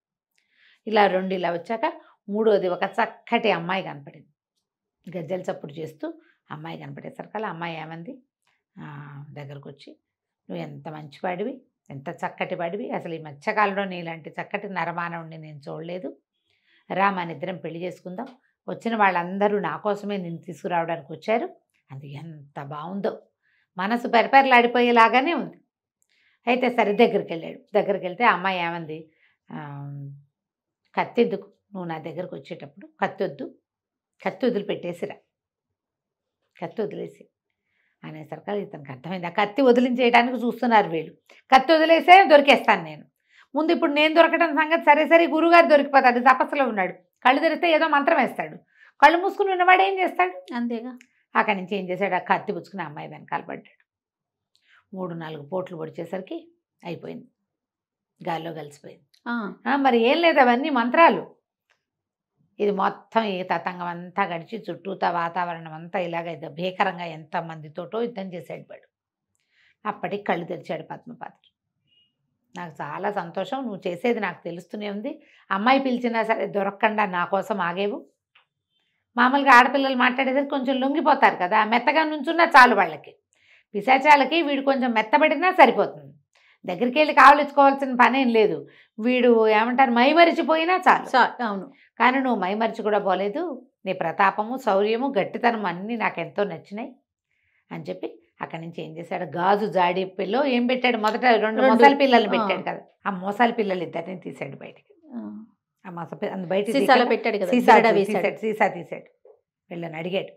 Speaker 2: ఇలా రెండు ఇలా వచ్చాక మూడోది ఒక చక్కటి అమ్మాయి కనపడింది గజ్జలు చప్పుడు చేస్తూ అమ్మాయి కనపడేసరికల్లా అమ్మాయి ఏమంది దగ్గరకు వచ్చి నువ్వు ఎంత మంచివాడివి ఎంత చక్కటి వాడివి అసలు ఈ మధ్యకాలంలో నీలాంటి చక్కటి నరమానవుడిని నేను చూడలేదు రా మన ఇద్దరం పెళ్లి చేసుకుందాం వచ్చిన వాళ్ళందరూ నా కోసమే నేను తీసుకురావడానికి వచ్చారు అది ఎంత బాగుందో మనసు పెరపెరలాడిపోయేలాగానే ఉంది అయితే సరే దగ్గరికి వెళ్ళాడు దగ్గరికి వెళ్తే అమ్మాయి ఏమంది కత్తి ఎందుకు నువ్వు నా దగ్గరకు వచ్చేటప్పుడు కత్తి వద్దు కత్తి వదిలిపెట్టేసిరా కత్తి వదిలేసి అనేసరికి ఇతనికి అర్థమైంది ఆ కత్తి వదిలించేయడానికి చూస్తున్నారు వీళ్ళు కత్తి వదిలేసే దొరికేస్తాను నేను ముందు ఇప్పుడు నేను దొరకడం సంగతి సరే సరే గురుగారు దొరికిపోతాడు తపస్సులో ఉన్నాడు కళ్ళు తెరిస్తే ఏదో మంత్రం వేస్తాడు కళ్ళు మూసుకుని ఉన్నవాడు ఏం చేస్తాడు అంతేగా అక్కడి నుంచి ఏం చేశాడు ఆ కత్తి పుచ్చుకుని అమ్మాయి వెనకాల పడ్డాడు మూడు నాలుగు పోట్లు పొడిచేసరికి అయిపోయింది గాల్లో కలిసిపోయింది మరి ఏం లేదు అవన్నీ మంత్రాలు ఇది మొత్తం ఈ తతంగం అంతా గడిచి చుట్టూతా వాతావరణం అంతా ఇలాగ భీకరంగా ఎంతమందితోటో యుద్ధం చేసాడు వాడు అప్పటికి కళ్ళు తెరిచాడు పద్మపాత్రుడు నాకు చాలా సంతోషం నువ్వు చేసేది నాకు తెలుస్తూనే ఉంది అమ్మాయి పిలిచినా సరే దొరకకుండా నా కోసం ఆగేవు మామూలుగా ఆడపిల్లలు మాట్లాడేసరికి కొంచెం లొంగిపోతారు కదా మెత్తగా నుంచున్నా చాలు వాళ్ళకి పిశాచాలకి వీడు కొంచెం మెత్తబడినా సరిపోతుంది దగ్గరికి వెళ్ళి కావలించుకోవాల్సిన పనేం లేదు వీడు ఏమంటారు మైమరిచిపోయినా చాలు అవును కానీ నువ్వు మైమరిచి కూడా పోలేదు నీ ప్రతాపము శౌర్యము గట్టితనం అన్నీ నాకు ఎంతో నచ్చినాయి అని చెప్పి అక్కడి నుంచి ఏం చేశాడు గాజు జాడి పిల్లో ఏం పెట్టాడు మొదట రెండు మోసాల పిల్లల్ని పెట్టాడు కదా ఆ మోసాలి పిల్లలు ఇద్దరిని తీసాడు బయటికి సీసాలో పెట్టాడు సీసా తీసాడు సీసా వెళ్ళాను అడిగాడు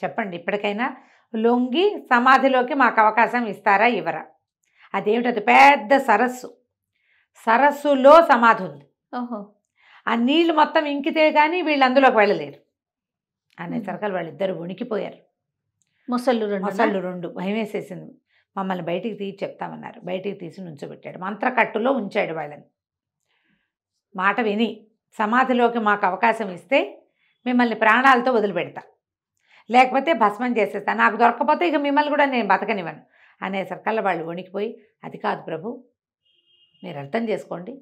Speaker 2: చెప్పండి ఇప్పటికైనా లొంగి సమాధిలోకి మాకు అవకాశం ఇస్తారా ఇవ్వరా అదేమిటది పెద్ద సరస్సు సరస్సులో సమాధి ఉంది ఆ నీళ్లు మొత్తం ఇంకితే కానీ వీళ్ళు అందులోకి వెళ్ళలేరు అనేసరికి వాళ్ళిద్దరు వణికిపోయారు ముసళ్ళు రెండు ముసళ్ళు రెండు భయం వేసేసింది మమ్మల్ని బయటికి తీసి చెప్తామన్నారు బయటికి తీసి నుంచోబెట్టాడు మంత్రకట్టులో ఉంచాడు వాళ్ళని మాట విని సమాధిలోకి మాకు అవకాశం ఇస్తే మిమ్మల్ని ప్రాణాలతో వదిలిపెడతా లేకపోతే భస్మం చేసేస్తా నాకు దొరకపోతే ఇక మిమ్మల్ని కూడా నేను బతకనివ్వను అనేసరికల్లా వాళ్ళు వణికిపోయి అది కాదు ప్రభు మీరు అర్థం చేసుకోండి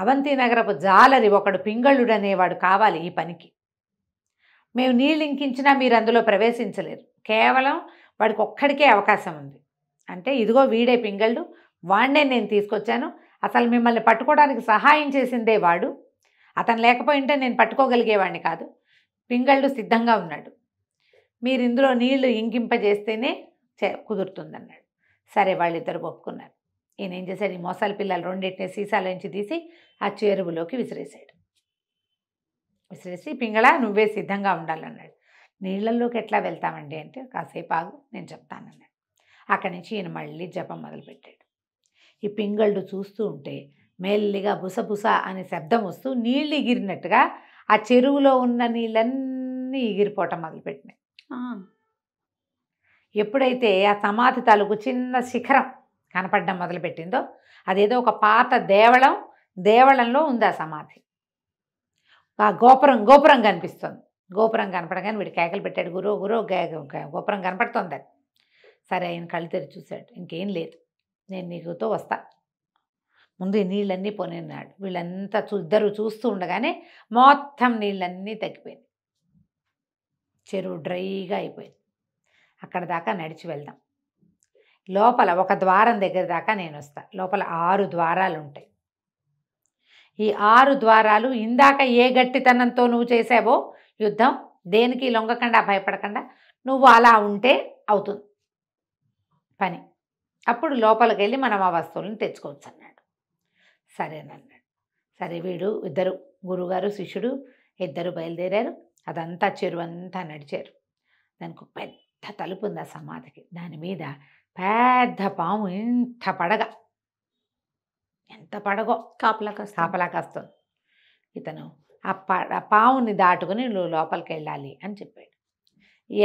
Speaker 2: అవంతి నగరపు జాలరి ఒకడు పింగళుడు అనేవాడు కావాలి ఈ పనికి మేము నీళ్ళు ఇంకించినా మీరు అందులో ప్రవేశించలేరు కేవలం వాడికి ఒక్కడికే అవకాశం ఉంది అంటే ఇదిగో వీడే పింగళ్ళు వాణ్ణే నేను తీసుకొచ్చాను అసలు మిమ్మల్ని పట్టుకోవడానికి సహాయం చేసిందే వాడు అతను లేకపోయింటే నేను పట్టుకోగలిగేవాడిని కాదు పింగళ్ళు సిద్ధంగా ఉన్నాడు మీరు ఇందులో నీళ్లు ఇంకింపజేస్తేనే చే కుదురుతుందన్నాడు సరే వాళ్ళిద్దరు ఒప్పుకున్నారు ఈయన ఏం చేశాడు ఈ మోసాల పిల్లలు రెండింటిని సీసాలోంచి తీసి ఆ చెరువులోకి విసిరేశాడు విసిరేసి పింగళ నువ్వే సిద్ధంగా ఉండాలన్నాడు నీళ్లలోకి ఎట్లా వెళ్తామండి అంటే కాసేపు ఆగు నేను చెప్తానన్నాడు అక్కడి నుంచి ఈయన మళ్ళీ జపం మొదలుపెట్టాడు ఈ పింగళ్ళు చూస్తూ ఉంటే మెల్లిగా బుసబుస అనే శబ్దం వస్తూ నీళ్ళు ఎగిరినట్టుగా ఆ చెరువులో ఉన్న నీళ్ళన్నీ ఎగిరిపోవటం మొదలుపెట్టినాయి ఎప్పుడైతే ఆ సమాధి తాలూకు చిన్న శిఖరం కనపడడం మొదలుపెట్టిందో అదేదో ఒక పాత దేవళం దేవళంలో ఉంది ఆ సమాధి ఆ గోపురం గోపురం కనిపిస్తుంది గోపురం కనపడగానే వీడు కేకలు పెట్టాడు గురో గురో గోపురం కనపడుతుంది సరే ఆయన కళ్ళు తెరిచి చూశాడు ఇంకేం లేదు నేను నీకుతో వస్తా ముందు ఈ నీళ్ళన్నీ పోనిన్నాడు వీళ్ళంతా చూ ఇద్దరు చూస్తూ ఉండగానే మొత్తం నీళ్ళన్నీ తగ్గిపోయింది చెరువు డ్రైగా అయిపోయింది అక్కడ దాకా నడిచి వెళ్దాం లోపల ఒక ద్వారం దగ్గర దాకా నేను వస్తా లోపల ఆరు ద్వారాలు ఉంటాయి ఈ ఆరు ద్వారాలు ఇందాక ఏ గట్టితనంతో నువ్వు చేసావో యుద్ధం దేనికి లొంగకుండా భయపడకుండా నువ్వు అలా ఉంటే అవుతుంది పని అప్పుడు లోపలికి వెళ్ళి మనం ఆ వస్తువులను తెచ్చుకోవచ్చు అన్నాడు సరే అని అన్నాడు సరే వీడు ఇద్దరు గురువుగారు శిష్యుడు ఇద్దరు బయలుదేరారు అదంతా చెరువంతా నడిచారు దానికి పెద్ద తలుపు ఉంది ఆ సమాధికి దాని మీద పెద్ద పాము ఇంత పడగ ఎంత పడగో కాపలా కాపలా కాస్తుంది ఇతను ఆ పాముని దాటుకుని నువ్వు లోపలికి వెళ్ళాలి అని చెప్పాడు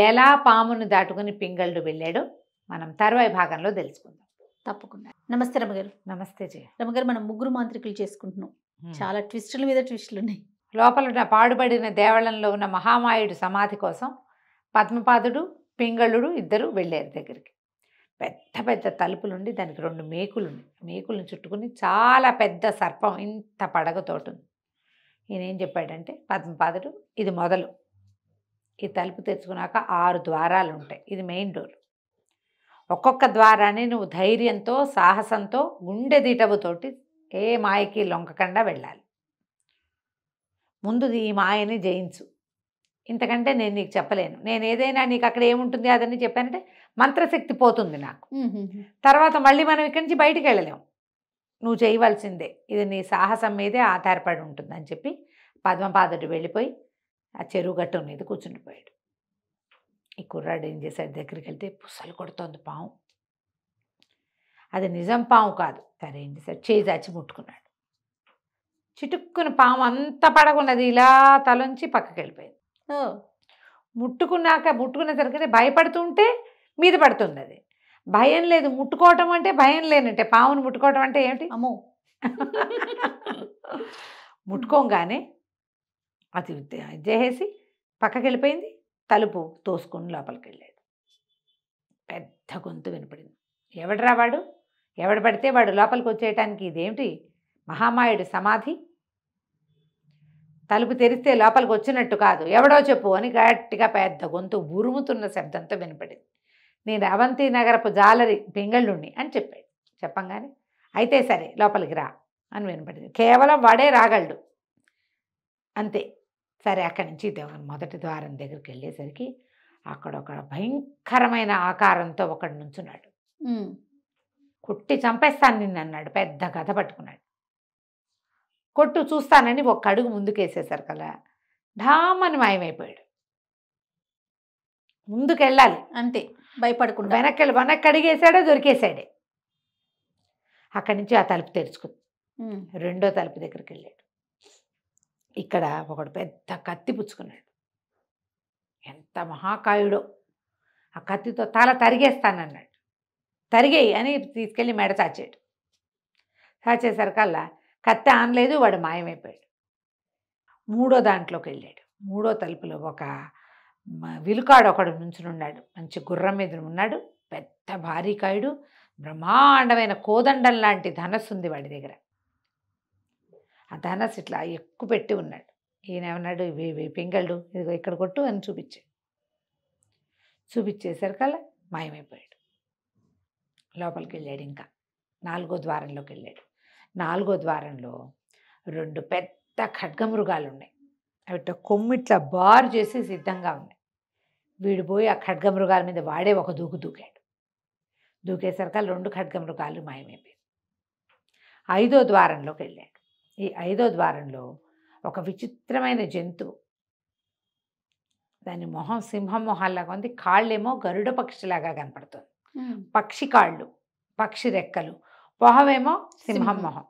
Speaker 2: ఎలా పాముని దాటుకుని పింగళ్ళు వెళ్ళాడో మనం తర్వాయి భాగంలో తెలుసుకుందాం తప్పకుండా నమస్తే రమగారు నమస్తే జయ రమగారు మనం ముగ్గురు మాంత్రికులు చేసుకుంటున్నాం చాలా ట్విస్టుల మీద ట్విస్టులు ఉన్నాయి లోపల పాడుబడిన దేవళంలో ఉన్న మహామాయుడు సమాధి కోసం పద్మపాదుడు పింగళుడు ఇద్దరు వెళ్ళారు దగ్గరికి పెద్ద పెద్ద తలుపులుండి దానికి రెండు ఉన్నాయి మేకులను చుట్టుకుని చాలా పెద్ద సర్పం ఇంత పడగతోటుంది ఈయన ఏం చెప్పాడంటే పద్మపాదుడు ఇది మొదలు ఈ తలుపు తెచ్చుకున్నాక ఆరు ద్వారాలు ఉంటాయి ఇది మెయిన్ డోర్ ఒక్కొక్క ద్వారాన్ని నువ్వు ధైర్యంతో సాహసంతో గుండె దిటవుతోటి ఏ మాయకి లొంకకుండా వెళ్ళాలి ముందు ఈ మాయని జయించు ఇంతకంటే నేను నీకు చెప్పలేను నేను ఏదైనా నీకు అక్కడ ఏముంటుంది అదని చెప్పానంటే మంత్రశక్తి పోతుంది నాకు తర్వాత మళ్ళీ మనం ఇక్కడి నుంచి బయటికి వెళ్ళలేము నువ్వు చేయవలసిందే ఇది నీ సాహసం మీదే ఆధారపడి ఉంటుందని చెప్పి పద్మపాదుడు వెళ్ళిపోయి ఆ చెరువు గట్టు మీద కూర్చుండిపోయాడు ఈ కుర్రాడు ఏం చేశాడు దగ్గరికి వెళ్తే పుసలు కొడుతోంది పాము అది నిజం పాము కాదు సరే ఏం చేశాడు చేయి దాచి ముట్టుకున్నాడు చిటుక్కున పాము అంతా పడకున్నది ఇలా తలొంచి పక్కకి వెళ్ళిపోయింది ముట్టుకున్నాక ముట్టుకునేసరికి భయపడుతుంటే మీద పడుతుంది అది భయం లేదు ముట్టుకోవటం అంటే భయం లేనంటే పామును ముట్టుకోవటం అంటే ఏమిటి అమ్మో ముట్టుకోగానే అది చేసేసి పక్కకి వెళ్ళిపోయింది తలుపు తోసుకొని లోపలికి వెళ్ళాడు పెద్ద గొంతు వినపడింది ఎవడరా వాడు ఎవడు పడితే వాడు లోపలికి వచ్చేయటానికి ఇదేమిటి మహామాయుడు సమాధి తలుపు తెరిస్తే లోపలికి వచ్చినట్టు కాదు ఎవడో చెప్పు అని గట్టిగా పెద్ద గొంతు ఉరుముతున్న శబ్దంతో వినపడింది నేను అవంతి నగరపు జాలరి బెంగళుణ్ణి అని చెప్పాడు చెప్పంగానే అయితే సరే లోపలికి రా అని వినపడింది కేవలం వాడే రాగలడు అంతే సరే అక్కడి నుంచి మొదటి ద్వారం దగ్గరికి వెళ్ళేసరికి అక్కడ ఒక భయంకరమైన ఆకారంతో ఒకడు నుంచున్నాడు కొట్టి చంపేస్తాను నిన్ను అన్నాడు పెద్ద కథ పట్టుకున్నాడు కొట్టు చూస్తానని ఒక అడుగు ముందుకేసేసారు కదా ఢామని మాయమైపోయాడు ముందుకెళ్ళాలి అంతే భయపడకుండా వెనక్కి వెనక్కి అడిగేసాడో దొరికేశాడే అక్కడి నుంచి ఆ తలుపు తెరుచుకుంది రెండో తలుపు దగ్గరికి వెళ్ళాడు ఇక్కడ ఒకడు పెద్ద కత్తి పుచ్చుకున్నాడు ఎంత మహాకాయుడో ఆ కత్తితో తల తరిగేస్తానన్నాడు తరిగేయి అని తీసుకెళ్ళి మెడ చాచాడు చాచేసరికల్లా కత్తి ఆనలేదు వాడు మాయమైపోయాడు మూడో దాంట్లోకి వెళ్ళాడు మూడో తలుపులో ఒక విలుకాడు ఒకడు నుంచునున్నాడు మంచి గుర్రం మీద ఉన్నాడు పెద్ద భారీ కాయుడు బ్రహ్మాండమైన కోదండం లాంటి ధనస్సు ఉంది వాడి దగ్గర అదానస్ ఇట్లా ఎక్కువ పెట్టి ఉన్నాడు ఈయన ఏమన్నాడు ఇవి పింగళ్ళు ఇది ఇక్కడ కొట్టు అని చూపించాడు చూపించేసరికల్లా మాయమైపోయాడు లోపలికి వెళ్ళాడు ఇంకా నాలుగో ద్వారంలోకి వెళ్ళాడు నాలుగో ద్వారంలో రెండు పెద్ద ఖడ్గమృగాలు ఉన్నాయి అవి కొమ్మిట్లా బారు చేసి సిద్ధంగా ఉన్నాయి వీడు పోయి ఆ ఖడ్గమృగాల మీద వాడే ఒక దూకు దూకాడు దూకేసరికల్లా రెండు ఖడ్గమృగాలు మాయమైపోయాయి ఐదో ద్వారంలోకి వెళ్ళాడు ఈ ఐదో ద్వారంలో ఒక విచిత్రమైన జంతువు దాని మొహం సింహం మొహాల్లాగా ఉంది కాళ్ళేమో గరుడ పక్షిలాగా కనపడుతుంది పక్షి కాళ్ళు పక్షి రెక్కలు మొహమేమో సింహం మొహం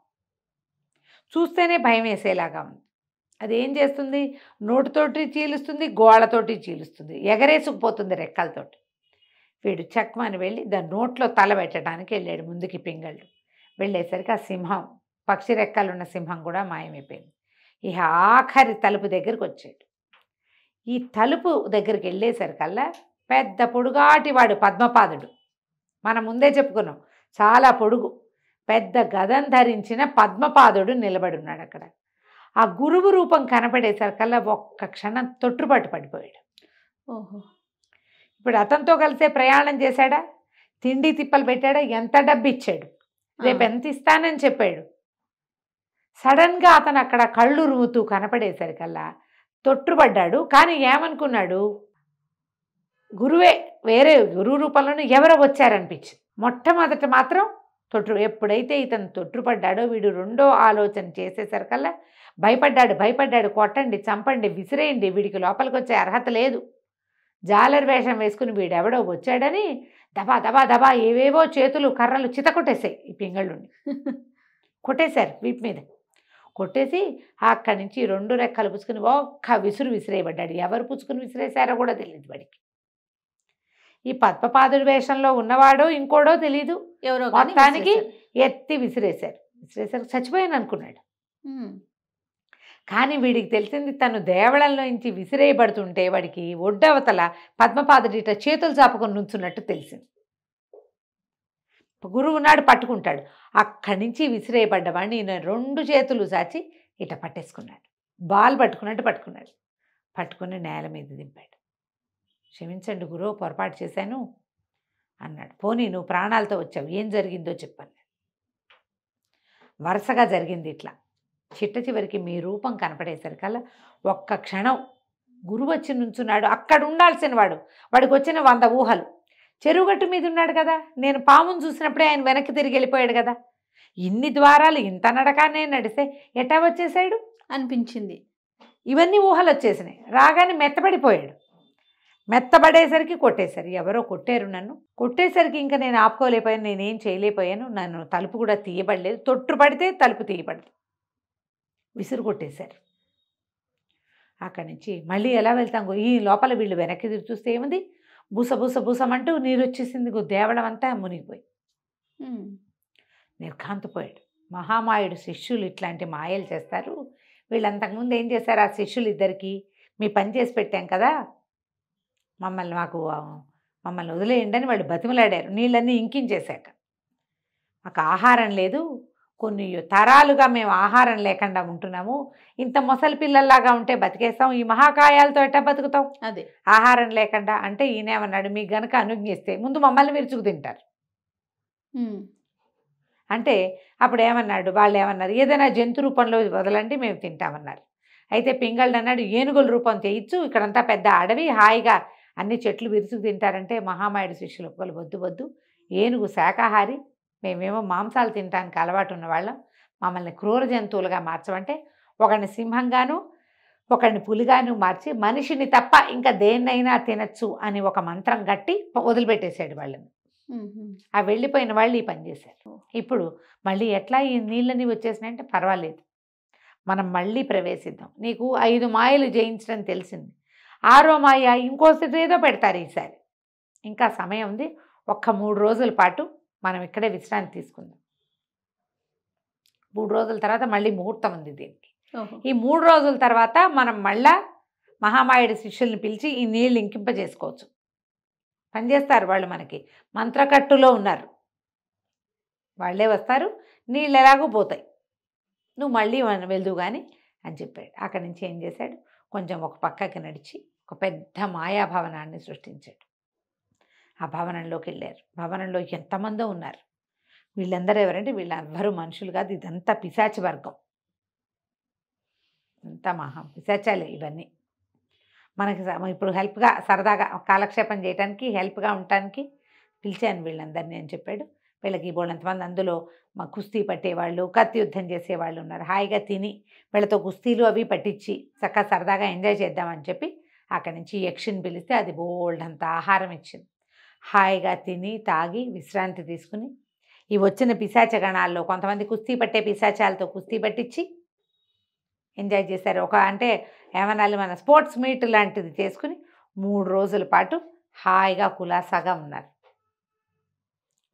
Speaker 2: చూస్తేనే భయం వేసేలాగా ఉంది అది ఏం చేస్తుంది నోటితోటి చీలుస్తుంది గోళతోటి చీలుస్తుంది ఎగరేసుకుపోతుంది రెక్కలతోటి వీడు చక్మని వెళ్ళి దాని నోట్లో తల పెట్టడానికి వెళ్ళాడు ముందుకి పింగళ్ళు వెళ్ళేసరికి ఆ సింహం పక్షి రెక్కలున్న సింహం కూడా మాయమైపోయింది ఇక ఆఖరి తలుపు దగ్గరికి వచ్చాడు ఈ తలుపు దగ్గరికి వెళ్ళేసరికల్లా పెద్ద పొడుగాటివాడు పద్మపాదుడు మనం ముందే చెప్పుకున్నాం చాలా పొడుగు పెద్ద గదం ధరించిన పద్మపాదుడు నిలబడి ఉన్నాడు అక్కడ ఆ గురువు రూపం కనపడేసరికల్లా ఒక్క క్షణం తొట్టుపట్టు పడిపోయాడు ఓహో ఇప్పుడు అతనితో కలిసే ప్రయాణం చేశాడా తిండి తిప్పలు పెట్టాడా ఎంత డబ్బు ఇచ్చాడు రేపు ఎంత ఇస్తానని చెప్పాడు సడన్గా అతను అక్కడ కళ్ళు రుముతూ కనపడేసరికల్లా తొట్టుపడ్డాడు కానీ ఏమనుకున్నాడు గురువే వేరే గురువు రూపంలోనే ఎవరో వచ్చారనిపించింది మొట్టమొదట మాత్రం తొట్టు ఎప్పుడైతే ఇతను తొట్టుపడ్డాడో వీడు రెండో ఆలోచన చేసేసరికల్లా భయపడ్డాడు భయపడ్డాడు కొట్టండి చంపండి విసిరేయండి వీడికి లోపలికి వచ్చే అర్హత లేదు జాలర్ వేషం వేసుకుని వీడెవడో వచ్చాడని దబా దబా దబా ఏవేవో చేతులు కర్రలు చితకొట్టేశాయి ఈ పింగళ్ళు కొట్టేశారు వీటి మీద కొట్టేసి అక్కడి నుంచి రెండు రెక్కలు పుచ్చుకుని ఒక్క విసురు విసిరేయబడ్డాడు ఎవరు పుచ్చుకుని విసిరేశారో కూడా తెలియదు వాడికి ఈ పద్మపాదుడి వేషంలో ఉన్నవాడో ఇంకోడో తెలీదు ఎవరో మొత్తానికి ఎత్తి విసిరేశారు విసిరేశారు చచ్చిపోయాను అనుకున్నాడు కానీ వీడికి తెలిసింది తను నుంచి విసిరేయబడుతుంటే వాడికి ఒడ్డవతల పద్మపాదుడి చేతులు చాపకొని నుంచున్నట్టు తెలిసింది గురువు నాడు పట్టుకుంటాడు అక్కడి నుంచి విసిరేయబడ్డవాడిని ఈయన రెండు చేతులు చాచి ఇట పట్టేసుకున్నాడు బాల్ పట్టుకున్నట్టు పట్టుకున్నాడు పట్టుకుని నేల మీద దింపాడు క్షమించండి గురువు పొరపాటు చేశాను అన్నాడు పోనీ నువ్వు ప్రాణాలతో వచ్చావు ఏం జరిగిందో చెప్పాను వరుసగా జరిగింది ఇట్లా చిట్ట చివరికి మీ రూపం కనపడేసరికల్లా ఒక్క క్షణం గురువు వచ్చి నుంచున్నాడు అక్కడ ఉండాల్సిన వాడు వాడికి వచ్చిన వంద ఊహలు చెరువు గట్టు మీద ఉన్నాడు కదా నేను పామును చూసినప్పుడే ఆయన వెనక్కి తిరిగి వెళ్ళిపోయాడు కదా ఇన్ని ద్వారాలు ఇంత నడకానే నడిస్తే ఎట్టా వచ్చేసాడు అనిపించింది ఇవన్నీ ఊహలు వచ్చేసినాయి రాగానే మెత్తబడిపోయాడు మెత్తబడేసరికి కొట్టేశారు ఎవరో కొట్టారు నన్ను కొట్టేసరికి ఇంకా నేను ఆపుకోలేకపోయాను నేనేం చేయలేకపోయాను నన్ను తలుపు కూడా తీయబడలేదు తొట్టు పడితే తలుపు తీయబడదు విసురు కొట్టేశారు అక్కడి నుంచి మళ్ళీ ఎలా వెళ్తాం ఈ లోపల వీళ్ళు వెనక్కి చూస్తే ఏముంది బూస బూస బూసమంటూ నీరు వచ్చేసింది దేవడం అంతా మునిగిపోయి నిర్ఘాంతపోయాడు మహామాయుడు శిష్యులు ఇట్లాంటి మాయలు చేస్తారు వీళ్ళు అంతకుముందు ఏం చేశారు ఆ శిష్యులు ఇద్దరికి మీ పని చేసి పెట్టాం కదా మమ్మల్ని మాకు మమ్మల్ని వదిలేయండి అని వాళ్ళు బతిమలాడారు నీళ్ళన్నీ ఇంకించేశాక మాకు ఆహారం లేదు కొన్ని తరాలుగా మేము ఆహారం లేకుండా ఉంటున్నాము ఇంత మొసలి పిల్లల్లాగా ఉంటే బతికేస్తాం ఈ మహాకాయాలతో ఎట్టా బతుకుతాం అదే ఆహారం లేకుండా అంటే ఈయనేమన్నాడు మీకు గనక అనుజ్ఞిస్తే ముందు మమ్మల్ని విరుచుకు తింటారు అంటే అప్పుడు ఏమన్నాడు వాళ్ళు ఏమన్నారు ఏదైనా జంతు రూపంలో వదలండి మేము తింటామన్నారు అయితే పింగళ్ళు అన్నాడు ఏనుగుల రూపం చేయొచ్చు ఇక్కడంతా పెద్ద అడవి హాయిగా అన్ని చెట్లు విరుచుకు తింటారంటే మహామాయుడు శిష్యులు ఒక్కరు వద్దు వద్దు ఏనుగు శాకాహారి మేమేమో మాంసాలు తినడానికి అలవాటు ఉన్నవాళ్ళం మమ్మల్ని క్రూర జంతువులుగా మార్చమంటే ఒకరిని సింహంగాను ఒకరిని పులిగాను మార్చి మనిషిని తప్ప ఇంకా దేన్నైనా తినచ్చు అని ఒక మంత్రం కట్టి వదిలిపెట్టేశాడు వాళ్ళని ఆ వెళ్ళిపోయిన వాళ్ళు ఈ పని చేశారు ఇప్పుడు మళ్ళీ ఎట్లా ఈ నీళ్ళని వచ్చేసినాయంటే పర్వాలేదు మనం మళ్ళీ ప్రవేశిద్దాం నీకు ఐదు మాయలు జయించడం తెలిసింది ఆరో మాయ ఇంకోసేదో ఏదో పెడతారు ఈసారి ఇంకా సమయం ఉంది ఒక్క మూడు రోజుల పాటు మనం ఇక్కడే విశ్రాంతి తీసుకుందాం మూడు రోజుల తర్వాత మళ్ళీ ముహూర్తం ఉంది దీనికి ఈ మూడు రోజుల తర్వాత మనం మళ్ళా మహామాయుడి శిష్యుల్ని పిలిచి ఈ నీళ్ళు ఇంకింపజేసుకోవచ్చు పనిచేస్తారు వాళ్ళు మనకి మంత్రకట్టులో ఉన్నారు వాళ్ళే వస్తారు నీళ్ళు ఎలాగో పోతాయి నువ్వు మళ్ళీ వెళ్దు కానీ అని చెప్పాడు అక్కడి నుంచి ఏం చేశాడు కొంచెం ఒక పక్కకి నడిచి ఒక పెద్ద మాయాభవనాన్ని సృష్టించాడు ఆ భవనంలోకి వెళ్ళారు భవనంలో ఎంతమందో ఉన్నారు వీళ్ళందరూ ఎవరంటే వీళ్ళందరూ మనుషులు కాదు ఇదంతా పిశాచి వర్గం అంతా మహా పిశాచాలే ఇవన్నీ మనకి ఇప్పుడు హెల్ప్గా సరదాగా కాలక్షేపం చేయడానికి హెల్ప్గా ఉండటానికి పిలిచాను వీళ్ళందరినీ అని చెప్పాడు వీళ్ళకి బోళ్ళంతమంది అందులో మా కుస్తీ పట్టేవాళ్ళు కత్తి యుద్ధం చేసేవాళ్ళు ఉన్నారు హాయిగా తిని వీళ్ళతో కుస్తీలు అవి పట్టించి చక్కగా సరదాగా ఎంజాయ్ చేద్దామని చెప్పి అక్కడి నుంచి యక్షిని పిలిస్తే అది బోల్డ్ అంత ఆహారం ఇచ్చింది హాయిగా తిని తాగి విశ్రాంతి తీసుకుని ఈ వచ్చిన పిశాచ గణాల్లో కొంతమంది కుస్తీ పట్టే పిశాచాలతో కుస్తీ పట్టించి ఎంజాయ్ చేశారు ఒక అంటే ఏమనాలి మన స్పోర్ట్స్ మీట్ లాంటిది చేసుకుని మూడు రోజుల పాటు హాయిగా కులాసాగా ఉన్నారు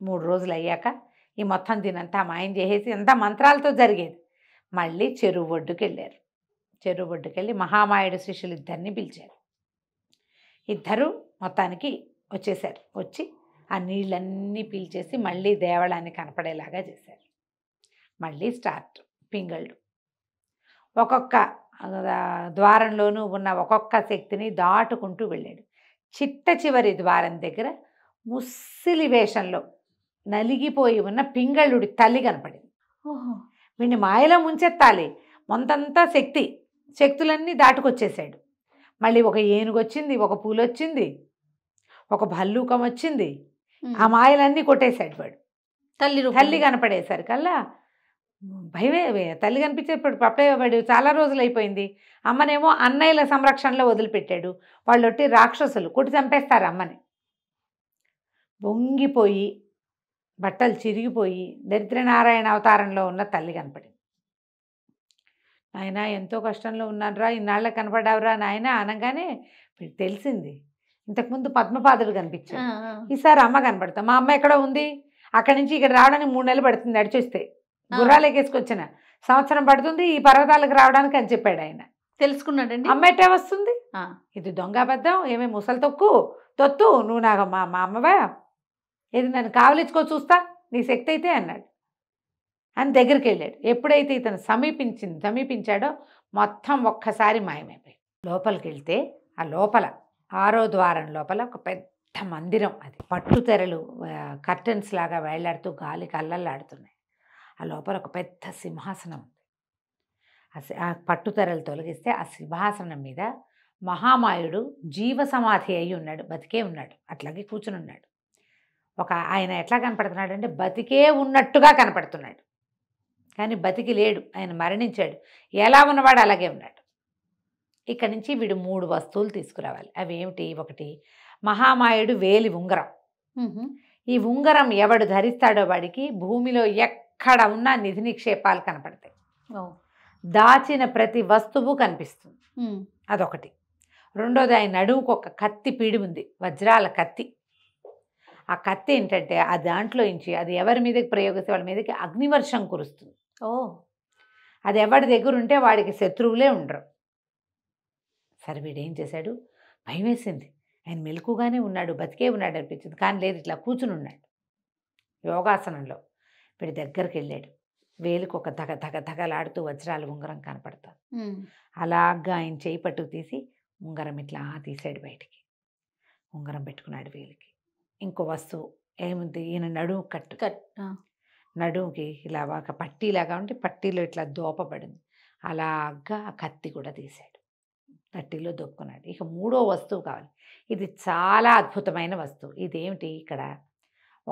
Speaker 2: మూడు రోజులు అయ్యాక ఈ మొత్తం దీనంతా మాయం చేసేసి అంతా మంత్రాలతో జరిగేది మళ్ళీ చెరువు ఒడ్డుకు వెళ్ళారు చెరువు ఒడ్డుకు వెళ్ళి మహామాయుడు శిష్యులు ఇద్దరిని పిలిచారు ఇద్దరు మొత్తానికి వచ్చేసారు వచ్చి ఆ నీళ్ళన్నీ పీల్చేసి మళ్ళీ దేవళాన్ని కనపడేలాగా చేశారు మళ్ళీ స్టార్ట్ పింగళ్ళు ఒక్కొక్క ద్వారంలోనూ ఉన్న ఒక్కొక్క శక్తిని దాటుకుంటూ వెళ్ళాడు చిట్ట చివరి ద్వారం దగ్గర ముస్సిలి వేషంలో నలిగిపోయి ఉన్న పింగళుడి తల్లి కనపడింది వీడిని మాయలో ముంచెత్తాలి మొంతంతా శక్తి శక్తులన్నీ దాటుకొచ్చేసాడు మళ్ళీ ఒక ఏనుగొచ్చింది ఒక పూలొచ్చింది ఒక భల్లూకం వచ్చింది ఆ మాయలన్నీ కొట్టేశాడు వాడు తల్లి తల్లి కల్లా భయమే తల్లి కనిపించేప్పుడు అప్పుడే వాడు చాలా రోజులు అయిపోయింది అమ్మనేమో అన్నయ్యల సంరక్షణలో వదిలిపెట్టాడు వాళ్ళు రాక్షసులు కొట్టి చంపేస్తారు అమ్మని బొంగిపోయి బట్టలు చిరిగిపోయి దరిద్రనారాయణ అవతారంలో ఉన్న తల్లి కనపడింది నాయన ఎంతో కష్టంలో రా ఇన్నాళ్ళ కనపడావురా నాయన అనగానే తెలిసింది ఇంతకుముందు పద్మపాదులు కనిపించారు ఈసారి అమ్మ కనబడతా మా అమ్మ ఎక్కడ ఉంది అక్కడి నుంచి ఇక్కడ రావడానికి మూడు నెలలు పడుతుంది నడిచొస్తే గుర్రాలేకేసుకొచ్చిన సంవత్సరం పడుతుంది ఈ పర్వతాలకు రావడానికి అని చెప్పాడు ఆయన తెలుసుకున్నాడండి అమ్మ ఎట్టే వస్తుంది ఇది దొంగ అబద్ధం ఏమే ముసలి తొక్కు తొత్తు నువ్వు నాకు మా మా అమ్మవా ఏది నన్ను కావలించుకో చూస్తా నీ శక్తి అయితే అన్నాడు అని దగ్గరికి వెళ్ళాడు ఎప్పుడైతే ఇతను సమీపించింది సమీపించాడో మొత్తం ఒక్కసారి మాయమైపోయి లోపలికి వెళ్తే ఆ లోపల ఆరో ద్వారం లోపల ఒక పెద్ద మందిరం అది పట్టు తెరలు కర్టన్స్ లాగా వేలాడుతూ గాలి కళ్ళల్లాడుతున్నాయి ఆ లోపల ఒక పెద్ద సింహాసనం ఉంది ఆ పట్టు తెరలు తొలగిస్తే ఆ సింహాసనం మీద మహామాయుడు జీవ సమాధి అయి ఉన్నాడు బతికే ఉన్నాడు అట్లాగే కూర్చుని ఉన్నాడు ఒక ఆయన ఎట్లా కనపడుతున్నాడు అంటే బతికే ఉన్నట్టుగా కనపడుతున్నాడు కానీ బతికి లేడు ఆయన మరణించాడు ఎలా ఉన్నవాడు అలాగే ఉన్నాడు ఇక్కడి నుంచి వీడు మూడు వస్తువులు తీసుకురావాలి అవి ఏమిటి ఒకటి మహామాయుడు వేలి ఉంగరం ఈ ఉంగరం ఎవడు ధరిస్తాడో వాడికి భూమిలో ఎక్కడ ఉన్నా నిధి నిక్షేపాలు కనపడతాయి దాచిన ప్రతి వస్తువు కనిపిస్తుంది అదొకటి రెండోది ఆయన నడువుకు ఒక కత్తి పీడి ఉంది వజ్రాల కత్తి ఆ కత్తి ఏంటంటే ఆ దాంట్లో నుంచి అది ఎవరి మీదకి ప్రయోగిస్తే వాళ్ళ మీదకి అగ్నివర్షం కురుస్తుంది ఓ అది ఎవరి దగ్గర ఉంటే వాడికి శత్రువులే ఉండరు సరే వీడేం చేశాడు భయం వేసింది ఆయన మెలకుగానే ఉన్నాడు బతికే ఉన్నాడు అనిపించింది కానీ లేదు ఇట్లా కూర్చుని ఉన్నాడు యోగాసనంలో వీడి దగ్గరికి వెళ్ళాడు వేలుకు ఒక ధగ ధగ ధగలాడుతూ వజ్రాలు ఉంగరం కనపడుతుంది అలాగా ఆయన చేయి పట్టుకు తీసి ఉంగరం ఇట్లా తీసాడు బయటికి ఉంగరం పెట్టుకున్నాడు వేలికి ఇంకో వస్తువు ఏముంది ఈయన నడుము కట్టు నడుముకి ఇలా ఒక పట్టీలాగా ఉంటే పట్టీలో ఇట్లా దోపబడింది అలాగా కత్తి కూడా తీసాడు తట్టిలో దొక్కున్నాడు ఇక మూడో వస్తువు కావాలి ఇది చాలా అద్భుతమైన వస్తువు ఇదేమిటి ఇక్కడ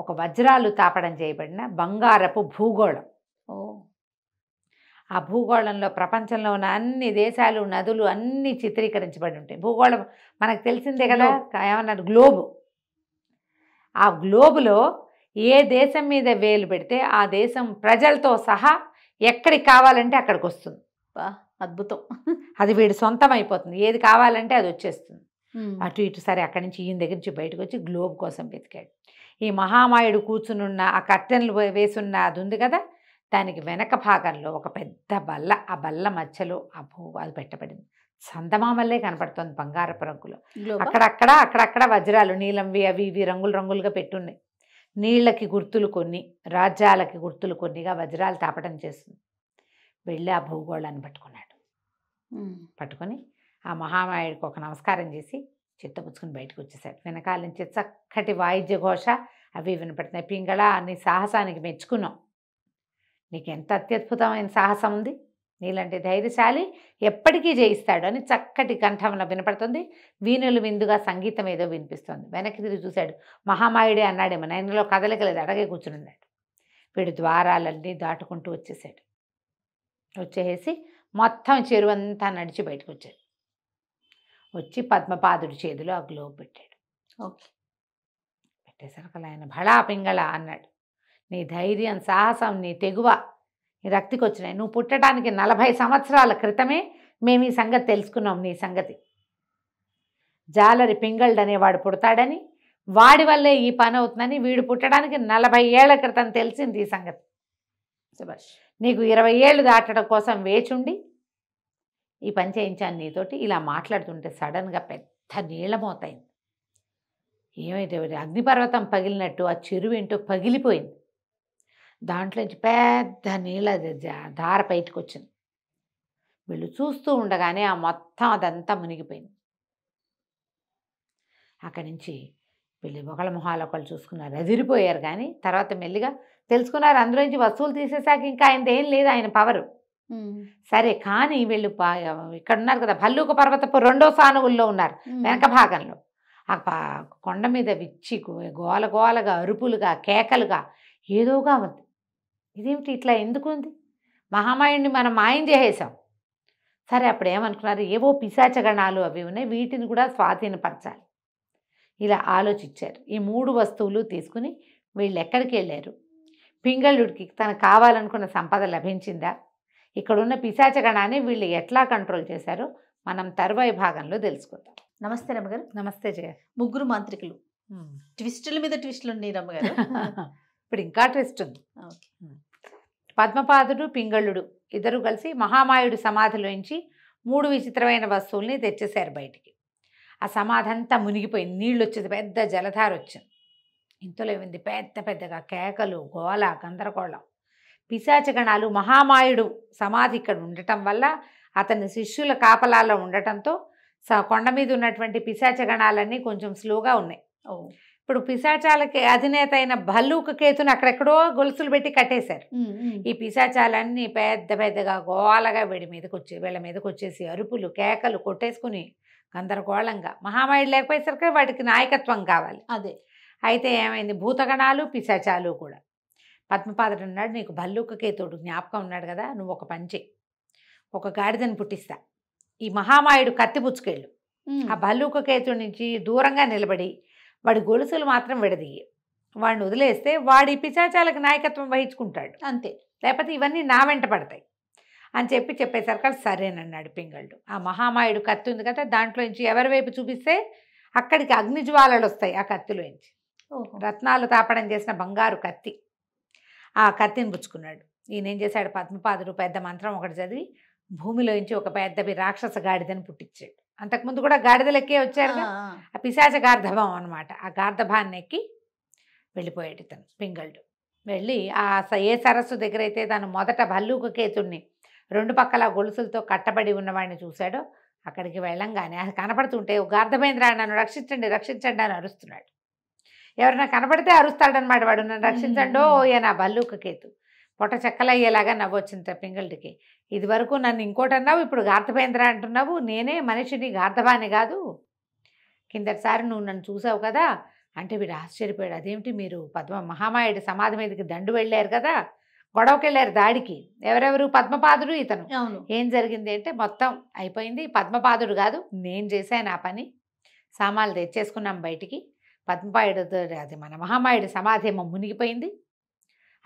Speaker 2: ఒక వజ్రాలు తాపడం చేయబడిన బంగారపు భూగోళం ఓ ఆ భూగోళంలో ప్రపంచంలో ఉన్న అన్ని దేశాలు నదులు అన్నీ చిత్రీకరించబడి ఉంటాయి భూగోళం మనకు తెలిసిందే కదా ఏమన్నారు గ్లోబు ఆ గ్లోబులో ఏ దేశం మీద వేలు పెడితే ఆ దేశం ప్రజలతో సహా ఎక్కడికి కావాలంటే అక్కడికి వస్తుంది అద్భుతం అది వీడు సొంతం అయిపోతుంది ఏది కావాలంటే అది వచ్చేస్తుంది అటు ఇటు సరే అక్కడి నుంచి ఈయన దగ్గర నుంచి బయటకు వచ్చి గ్లోబ్ కోసం వెతికాడు ఈ మహామాయుడు కూర్చునున్న ఆ కర్టెన్లు వేసున్న అది ఉంది కదా దానికి వెనక భాగంలో ఒక పెద్ద బల్ల ఆ బల్ల మధ్యలో భూ అది పెట్టబడింది చందమామల్లే కనపడుతోంది బంగారపు రంగులో అక్కడక్కడ అక్కడక్కడ వజ్రాలు నీలంవి అవి ఇవి రంగులు రంగులుగా పెట్టున్నాయి నీళ్ళకి గుర్తులు కొన్ని రాజ్యాలకి గుర్తులు కొన్నిగా వజ్రాలు తాపడం చేస్తుంది వెళ్ళి ఆ భూగోళాన్ని పట్టుకున్నాడు పట్టుకొని ఆ మహామాయుడికి ఒక నమస్కారం చేసి చిత్తపుచ్చుకుని బయటకు వచ్చేసాడు వెనకాల నుంచి చక్కటి వాయిద్య ఘోష అవి వినపడుతున్నాయి పింగళ నీ సాహసానికి మెచ్చుకున్నాం నీకు ఎంత అత్యద్భుతమైన సాహసం ఉంది నీలాంటి ధైర్యశాలి ఎప్పటికీ జయిస్తాడు అని చక్కటి కంఠంలో వినపడుతుంది వీణులు విందుగా సంగీతం ఏదో వినిపిస్తుంది వెనక్కి తిరిగి చూశాడు మహామాయుడే అన్నాడేమో కదలిక లేదు అడగే కూర్చుని ఉన్నాడు వీడు ద్వారాలన్నీ దాటుకుంటూ వచ్చేసాడు వచ్చేసి మొత్తం చెరువంతా నడిచి బయటకు వచ్చారు వచ్చి పద్మపాదుడి చేతిలో ఆ గ్లోబ్ పెట్టాడు ఓకే పెట్టేసరికి ఆయన భళా పింగళ అన్నాడు నీ ధైర్యం సాహసం నీ తెగువ నీ రక్తికి వచ్చినాయి నువ్వు పుట్టడానికి నలభై సంవత్సరాల క్రితమే మేము ఈ సంగతి తెలుసుకున్నాం నీ సంగతి జాలరి పింగళ్ళు అనేవాడు పుడతాడని వాడి వల్లే ఈ పని అవుతుందని వీడు పుట్టడానికి నలభై ఏళ్ల క్రితం తెలిసింది ఈ సంగతి నీకు ఇరవై ఏళ్ళు దాటడం కోసం వేచుండి ఈ పని చేయించాను నీతోటి ఇలా మాట్లాడుతుంటే సడన్గా పెద్ద నీళ్ళమవుతాయి ఏమైతే అగ్నిపర్వతం పగిలినట్టు ఆ చెరువు ఏంటో పగిలిపోయింది దాంట్లోంచి పెద్ద నీళ్ళ ధార బయటకు వచ్చింది వీళ్ళు చూస్తూ ఉండగానే ఆ మొత్తం అదంతా మునిగిపోయింది అక్కడి నుంచి వీళ్ళు ఒకళ్ళ మొహాలు ఒకళ్ళు చూసుకున్నారు అదిరిపోయారు కానీ తర్వాత మెల్లిగా తెలుసుకున్నారు అందులోంచి వస్తువులు తీసేసాక ఇంకా ఆయనది ఏం లేదు ఆయన పవరు సరే కానీ వీళ్ళు ఇక్కడ ఉన్నారు కదా భల్లూక పర్వతపు రెండో సానువుల్లో ఉన్నారు వెనక భాగంలో ఆ కొండ మీద విచ్చి గోల గోలగా అరుపులుగా కేకలుగా ఏదోగా ఉంది ఇదేమిటి ఇట్లా ఎందుకు ఉంది మహామాయుడిని మనం మాయం చేసేసాం సరే అప్పుడు ఏమనుకున్నారు ఏవో పిశాచగణాలు అవి ఉన్నాయి వీటిని కూడా స్వాధీనపరచాలి ఇలా ఆలోచించారు ఈ మూడు వస్తువులు తీసుకుని వీళ్ళు ఎక్కడికి వెళ్ళారు పింగళుడికి తనకు కావాలనుకున్న సంపద లభించిందా ఇక్కడున్న పిశాచగణాన్ని వీళ్ళు ఎట్లా కంట్రోల్ చేశారో మనం తర్వాయి భాగంలో తెలుసుకుందాం నమస్తే రమ్మగారు నమస్తే జయ ముగ్గురు మాంత్రికులు ట్విస్టుల మీద ట్విస్టులు ఉన్నాయి రమ్మగారు <laughs> ఇప్పుడు ఇంకా ట్విస్ట్ ఉంది పద్మపాదుడు పింగళుడు ఇద్దరు కలిసి మహామాయుడు సమాధిలోంచి మూడు విచిత్రమైన వస్తువుల్ని తెచ్చేశారు బయటికి ఆ సమాధి అంతా మునిగిపోయింది నీళ్ళు వచ్చేది పెద్ద జలధార వచ్చింది ఇంతలో ఏమింది పెద్ద పెద్దగా కేకలు గోల గందరగోళం పిశాచగణాలు మహామాయుడు సమాధి ఇక్కడ ఉండటం వల్ల అతని శిష్యుల కాపలాలో ఉండటంతో స కొండ మీద ఉన్నటువంటి పిశాచగణాలన్నీ కొంచెం స్లోగా ఉన్నాయి ఇప్పుడు పిశాచాలకి అధినేత అయిన భల్లూక కేతుని అక్కడెక్కడో గొలుసులు పెట్టి కట్టేశారు ఈ పిశాచాలన్నీ పెద్ద పెద్దగా గోలగా వీడి మీదకి వచ్చి వీళ్ళ మీదకి వచ్చేసి అరుపులు కేకలు కొట్టేసుకుని గందరగోళంగా మహామాయుడు లేకపోయేసరికి వాటికి నాయకత్వం కావాలి అదే అయితే ఏమైంది భూతగణాలు పిశాచాలు కూడా పద్మపాదుడు ఉన్నాడు నీకు భల్లూకకే కేతుడు జ్ఞాపకం ఉన్నాడు కదా నువ్వు ఒక పంచే ఒక గాడిదని పుట్టిస్తా ఈ మహామాయుడు కత్తి పుచ్చుకెళ్ళు ఆ భల్లూకకేతుడి నుంచి దూరంగా నిలబడి వాడి గొలుసులు మాత్రం విడదీయి వాడిని వదిలేస్తే వాడి పిశాచాలకు నాయకత్వం వహించుకుంటాడు అంతే లేకపోతే ఇవన్నీ నా వెంట పడతాయి అని చెప్పి చెప్పేసరికి సరేనన్నాడు పింగళ్ళు ఆ మహామాయుడు కత్తి ఉంది కదా దాంట్లో నుంచి ఎవరి వైపు చూపిస్తే అక్కడికి అగ్నిజ్వాలలు వస్తాయి ఆ కత్తిలోంచి రత్నాలు తాపడం చేసిన బంగారు కత్తి ఆ కత్తిని పుచ్చుకున్నాడు ఈయన ఏం చేశాడు పద్మపాదుడు పెద్ద మంత్రం ఒకటి చదివి భూమిలోంచి ఒక పెద్ద రాక్షస గాడిదని పుట్టించాడు అంతకుముందు కూడా గాడిదలెక్కే వచ్చారు ఆ పిశాచ గార్ధభం అనమాట ఆ గార్ధభాన్ని ఎక్కి వెళ్ళిపోయాడు ఇతను పింగళ్ళు వెళ్ళి ఆ ఏ సరస్సు దగ్గర అయితే తను మొదట భల్లూకు కేతుడిని రెండు పక్కల గొలుసులతో కట్టబడి ఉన్నవాడిని చూశాడో అక్కడికి వెళ్ళంగానే అది కనపడుతుంటే గార్ధమేంద్ర నన్ను రక్షించండి రక్షించండి అని అరుస్తున్నాడు ఎవరైనా కనపడితే అరుస్తాడనమాట వాడు నన్ను రక్షించండి ఓయే నా బల్లుక కేతు పొట్ట చెక్కలయ్యేలాగా నవ్వొచ్చింది తప్పింగళికి ఇది వరకు నన్ను ఇంకోటి అన్నావు ఇప్పుడు గార్థపేంద్ర అంటున్నావు నేనే మనిషిని గార్ధబాని కాదు కిందటిసారి నువ్వు నన్ను చూసావు కదా అంటే వీడు ఆశ్చర్యపోయాడు అదేమిటి మీరు పద్మ మహామాయుడి సమాధి మీదకి దండు వెళ్ళారు కదా గొడవకి వెళ్ళారు దాడికి ఎవరెవరు పద్మపాదుడు ఇతను ఏం జరిగింది అంటే మొత్తం అయిపోయింది పద్మపాదుడు కాదు నేను చేశాను ఆ పని సామాన్లు తెచ్చేసుకున్నాం బయటికి పద్మపాయుడు అది మన మహామాయుడి సమాధి మునిగిపోయింది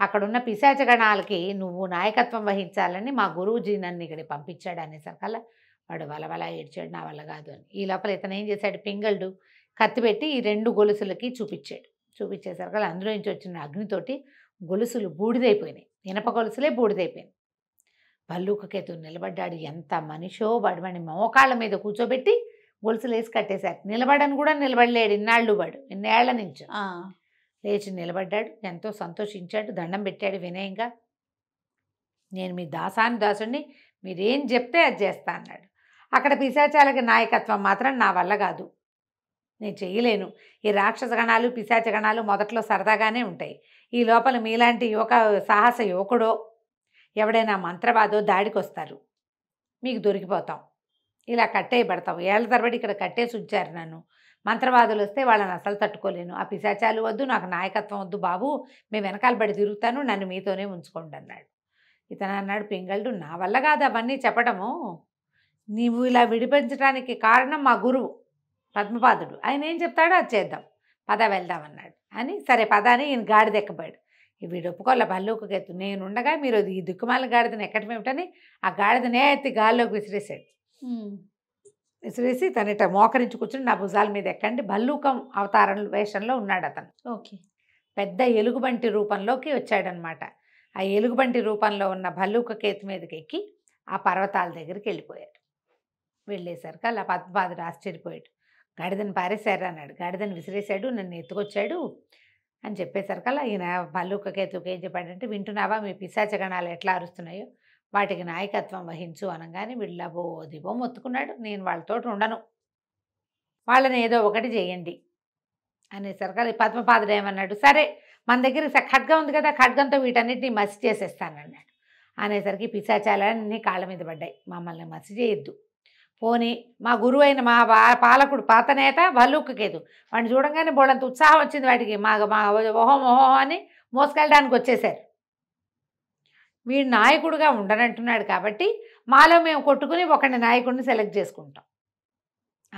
Speaker 2: అక్కడున్న పిశాచగణాలకి నువ్వు నాయకత్వం వహించాలని మా గురువుజీ నన్ను ఇక్కడ పంపించాడు అనేసరికల్లా వాడు వలవల ఏడ్చాడు నా వల్ల కాదు అని ఈ లోపల ఇతను ఏం చేశాడు పింగళ్ళు కత్తి పెట్టి ఈ రెండు గొలుసులకి చూపించాడు చూపించేసరికి అందులో నుంచి వచ్చిన అగ్నితోటి గొలుసులు బూడిదైపోయినాయి ఇనప గొలుసులే బూడిదైపోయినాయి భల్లూకకేతు నిలబడ్డాడు ఎంత మనిషో వాడు వాడిని మోకాళ్ళ మీద కూర్చోబెట్టి గొలుసులు వేసి కట్టేశారు నిలబడని కూడా నిలబడలేడు ఇన్నాళ్ళు వాడు ఇన్నేళ్ల నుంచి లేచి నిలబడ్డాడు ఎంతో సంతోషించాడు దండం పెట్టాడు వినయంగా నేను మీ దాసాను దాసుని మీరేం చెప్తే అది చేస్తా అన్నాడు అక్కడ పిశాచాలకి నాయకత్వం మాత్రం నా వల్ల కాదు నేను చేయలేను ఈ రాక్షస గణాలు పిశాచ గణాలు మొదట్లో సరదాగానే ఉంటాయి ఈ లోపల మీలాంటి యువక సాహస యువకుడో ఎవడైనా మంత్రవాదో వస్తారు మీకు దొరికిపోతాం ఇలా కట్టేయబడతావు ఏళ్ళ తరబడి ఇక్కడ కట్టేసి ఉంచారు నన్ను మంత్రవాదులు వస్తే వాళ్ళని అసలు తట్టుకోలేను ఆ పిశాచాలు వద్దు నాకు నాయకత్వం వద్దు బాబు మేము వెనకాల పడి తిరుగుతాను నన్ను మీతోనే ఉంచుకోండి అన్నాడు ఇతను అన్నాడు పింగళుడు నా వల్ల కాదు అవన్నీ చెప్పడము నీవు ఇలా విడిపించడానికి కారణం మా గురువు పద్మపాదుడు ఆయన ఏం చెప్తాడో అది చేద్దాం పద వెళ్దామన్నాడు అని సరే పద అని ఈయన గాడి దెక్కబాడు వీడు ఒప్పుకోలే బల్లూకు ఎత్తు నేనుండగా మీరు ఈ దిక్కుమాల గాడిదని ఎక్కడమేమిటని ఆ గాడిదనే ఎత్తి గాల్లోకి విసిరేసాడు విసిరేసి తనిట ఇట మోకరించి కూర్చుని నా భుజాల మీద ఎక్కండి భల్లూకం అవతారం వేషంలో ఉన్నాడు అతను ఓకే పెద్ద ఎలుగుబంటి రూపంలోకి వచ్చాడనమాట ఆ ఎలుగుబంటి రూపంలో ఉన్న భల్లూక కేతు మీదకి ఎక్కి ఆ పర్వతాల దగ్గరికి వెళ్ళిపోయాడు వెళ్ళేసరికి అలా పద్మపాదుడు ఆశ్చర్యపోయాడు గాడిదని పారేశారు అన్నాడు గడిదని విసిరేశాడు నన్ను ఎత్తుకొచ్చాడు అని చెప్పేసరికి అలా ఈయన భల్లూక కేతుకి ఏం చెప్పాడంటే వింటున్నావా మీ పిశాచ గణాలు ఎట్లా అరుస్తున్నాయో వాటికి నాయకత్వం వహించు అనగానే వీళ్ళబో దివో మొత్తుకున్నాడు నేను వాళ్ళతో ఉండను వాళ్ళని ఏదో ఒకటి చేయండి అనేసరికి పద్మపాదుడు ఏమన్నాడు సరే మన దగ్గర ఖడ్గం ఉంది కదా ఖడ్గంతో వీటన్నిటిని మసి చేసేస్తానన్నాడు అనేసరికి పిశాచాలన్నీ కాళ్ళ మీద పడ్డాయి మమ్మల్ని మసి చేయొద్దు పోని మా గురువు అయిన మా పాలకుడు పాత నేత వల్లుక్కకేదు వాడిని చూడంగానే బోళ్ళంత ఉత్సాహం వచ్చింది వాటికి మా మా ఓహో మోహో అని మోసుకెళ్ళడానికి వచ్చేసారు వీడు నాయకుడుగా ఉండనంటున్నాడు కాబట్టి మాలో మేము కొట్టుకుని ఒకని నాయకుడిని సెలెక్ట్ చేసుకుంటాం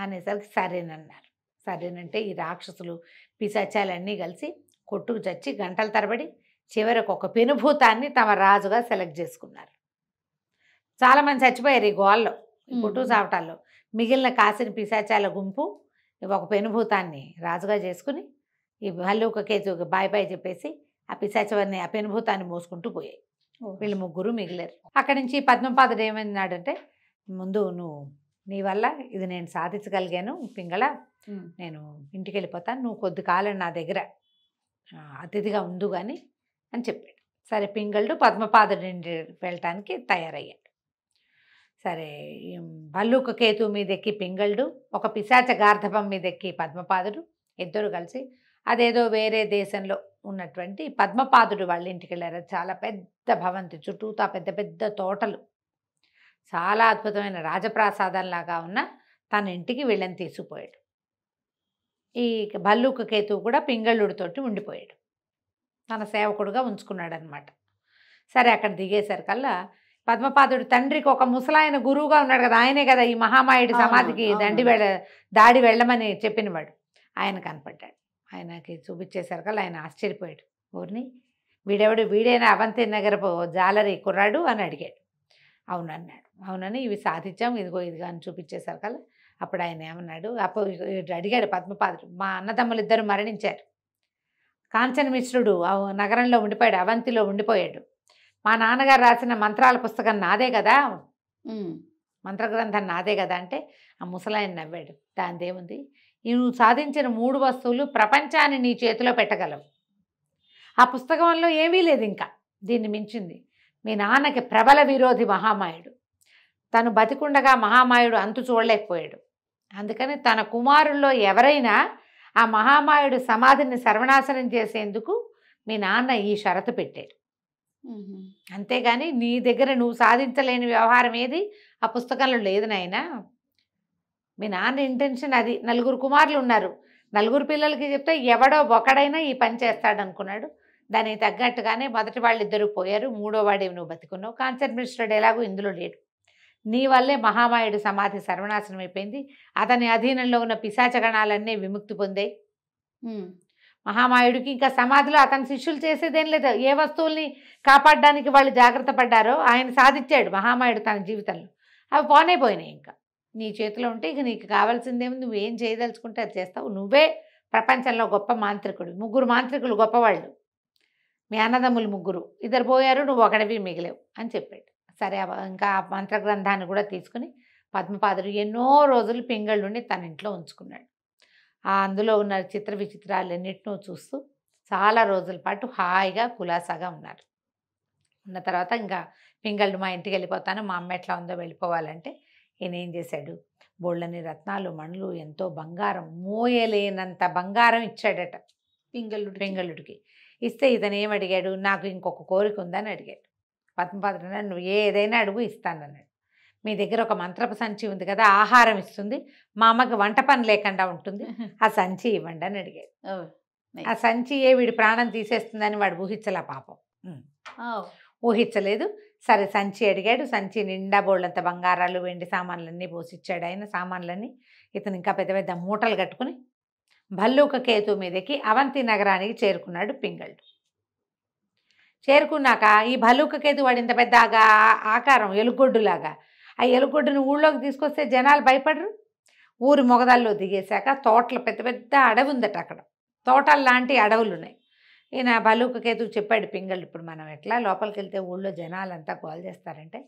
Speaker 2: అనేసరికి సరేనన్నారు సరేనంటే ఈ రాక్షసులు పిశాచాలన్నీ కలిసి కొట్టుకు చచ్చి గంటల తరబడి చివరికి ఒక పెనుభూతాన్ని తమ రాజుగా సెలెక్ట్ చేసుకున్నారు చాలామంది చచ్చిపోయారు ఈ గోళ్ళలో
Speaker 1: కొట్టు చావటాల్లో
Speaker 2: మిగిలిన కాసిన పిశాచాల గుంపు ఒక పెనుభూతాన్ని రాజుగా చేసుకుని ఈ కేజీ ఒక బాయ్ బాయ్ చెప్పేసి ఆ పిశాచవన్నీ ఆ పెనుభూతాన్ని మోసుకుంటూ పోయాయి వీళ్ళు ముగ్గురు మిగిలారు అక్కడి నుంచి పద్మపాదుడు ఏమైనాడంటే ముందు నువ్వు నీ వల్ల ఇది నేను సాధించగలిగాను పింగళ నేను ఇంటికి వెళ్ళిపోతాను నువ్వు కొద్ది కాలం నా దగ్గర అతిథిగా ఉండు కానీ అని చెప్పాడు సరే పింగళుడు పద్మపాదుడి వెళ్ళటానికి తయారయ్యాడు సరే భల్లూక కేతు మీద ఎక్కి పింగళుడు ఒక పిశాచ గార్ధపం మీద ఎక్కి పద్మపాదుడు ఇద్దరు కలిసి అదేదో వేరే దేశంలో ఉన్నటువంటి పద్మపాదుడు వాళ్ళ ఇంటికి వెళ్ళారు చాలా పెద్ద భవంతి చుట్టూతా పెద్ద పెద్ద తోటలు చాలా అద్భుతమైన రాజప్రాసాదంలాగా ఉన్న తన ఇంటికి వెళ్ళని తీసుకుపోయాడు ఈ భల్లూక కేతువు కూడా పింగళుడితోటి ఉండిపోయాడు తన సేవకుడుగా ఉంచుకున్నాడు అనమాట సరే అక్కడ దిగేసరికల్లా పద్మపాదుడు తండ్రికి ఒక ముసలాయన గురువుగా ఉన్నాడు కదా ఆయనే కదా ఈ మహామాయుడి సమాధికి దండి వెళ్ళ దాడి వెళ్ళమని చెప్పినవాడు ఆయన కనపడ్డాడు ఆయనకి చూపించేసరికి ఆయన ఆశ్చర్యపోయాడు ఊరిని వీడెవడు వీడైనా అవంతి నగరపు జాలరీ కుర్రాడు అని అడిగాడు అవునన్నాడు అవునని ఇవి సాధించాం ఇదిగో ఇదిగో అని చూపించేసరికి అప్పుడు ఆయన ఏమన్నాడు అప్పుడు అడిగాడు పద్మపాదుడు మా అన్నదమ్ములు ఇద్దరు మరణించారు కాంచన మిశ్రుడు నగరంలో ఉండిపోయాడు అవంతిలో ఉండిపోయాడు మా నాన్నగారు రాసిన మంత్రాల పుస్తకం నాదే కదా మంత్రగ్రంథం నాదే కదా అంటే ఆ ముసలాయన నవ్వాడు దాని దేవుంది నువ్వు సాధించిన మూడు వస్తువులు ప్రపంచాన్ని నీ చేతిలో పెట్టగలవు ఆ పుస్తకంలో ఏమీ లేదు ఇంకా దీన్ని మించింది మీ నాన్నకి ప్రబల విరోధి మహామాయుడు తను బతికుండగా మహామాయుడు అంతు చూడలేకపోయాడు అందుకని తన కుమారుల్లో ఎవరైనా ఆ మహామాయుడు సమాధిని సర్వనాశనం చేసేందుకు మీ నాన్న ఈ షరతు పెట్టారు అంతేగాని నీ దగ్గర నువ్వు సాధించలేని వ్యవహారం ఏది ఆ పుస్తకంలో లేదు నాయనా మీ నాన్న ఇంటెన్షన్ అది నలుగురు కుమారులు ఉన్నారు నలుగురు పిల్లలకి చెప్తే ఎవడో ఒకడైనా ఈ పని చేస్తాడనుకున్నాడు దానికి తగ్గట్టుగానే మొదటి వాళ్ళిద్దరూ పోయారు మూడో వాడే నువ్వు బతుకున్నావు కాన్సన్ట్రేటెడ్ ఎలాగో ఇందులో లేడు నీ వల్లే మహామాయుడు సమాధి సర్వనాశనం అయిపోయింది అతని అధీనంలో ఉన్న పిశాచగణాలన్నీ విముక్తి పొందాయి మహామాయుడికి ఇంకా సమాధిలో అతని శిష్యులు చేసేదేం లేదు ఏ వస్తువుల్ని కాపాడడానికి వాళ్ళు జాగ్రత్త పడ్డారో ఆయన సాధించాడు మహామాయుడు తన జీవితంలో అవి పోనే పోయినాయి ఇంకా నీ చేతిలో ఉంటే ఇక నీకు కావాల్సిందేమి ఏం చేయదలుచుకుంటే అది చేస్తావు నువ్వే ప్రపంచంలో గొప్ప మాంత్రికుడు ముగ్గురు మాంత్రికులు గొప్పవాళ్ళు మీ అన్నదమ్ములు ముగ్గురు ఇద్దరు పోయారు నువ్వు ఒకడివి మిగిలేవు అని చెప్పాడు సరే ఇంకా ఆ మంత్ర గ్రంథాన్ని కూడా తీసుకుని పద్మపాదుడు ఎన్నో రోజులు ఉండి తన ఇంట్లో ఉంచుకున్నాడు ఆ అందులో ఉన్న చిత్ర విచిత్రాలన్నింటినూ చూస్తూ చాలా రోజుల పాటు హాయిగా కులాసాగా ఉన్నారు ఉన్న తర్వాత ఇంకా పింగళ్ళు మా ఇంటికి వెళ్ళిపోతాను మా అమ్మ ఎట్లా ఉందో వెళ్ళిపోవాలంటే ఈయన చేశాడు బోళ్ళని రత్నాలు మణులు ఎంతో బంగారం మోయలేనంత బంగారం ఇచ్చాడట పింగళుడు పింగళుడికి ఇస్తే ఇతను ఏమడిగాడు నాకు ఇంకొక కోరిక ఉందని అడిగాడు పద్మపాత్ర నువ్వు ఏదైనా అడుగు ఇస్తానన్నాడు మీ దగ్గర ఒక మంత్రపు సంచి ఉంది కదా ఆహారం ఇస్తుంది మా అమ్మకి వంట పని లేకుండా ఉంటుంది ఆ సంచి ఇవ్వండి అని అడిగాడు ఆ సంచి ఏ వీడి ప్రాణం తీసేస్తుందని వాడు ఊహించలే పాపం ఊహించలేదు సరే సంచి అడిగాడు సంచి నిండా బోళ్ళంత బంగారాలు వెండి సామాన్లన్నీ పోసిచ్చాడు ఆయన సామాన్లన్నీ ఇతను ఇంకా పెద్ద పెద్ద మూటలు కట్టుకుని భల్లూక కేతు మీదకి అవంతి నగరానికి చేరుకున్నాడు పింగళ్ళు చేరుకున్నాక ఈ భల్లూక కేతు వాడు ఇంత పెద్ద ఆకారం ఎలుగొడ్డులాగా ఆ ఎలుగొడ్డును ఊళ్ళోకి తీసుకొస్తే జనాలు భయపడరు ఊరు మొగదాల్లో దిగేశాక తోటలు పెద్ద పెద్ద అడవి ఉందట అక్కడ తోటలు లాంటి అడవులు ఉన్నాయి ఈయన బలూక కేతుకు చెప్పాడు పింగల్ ఇప్పుడు మనం ఎట్లా లోపలికి వెళ్తే ఊళ్ళో జనాలంతా కాల్ చేస్తారంటే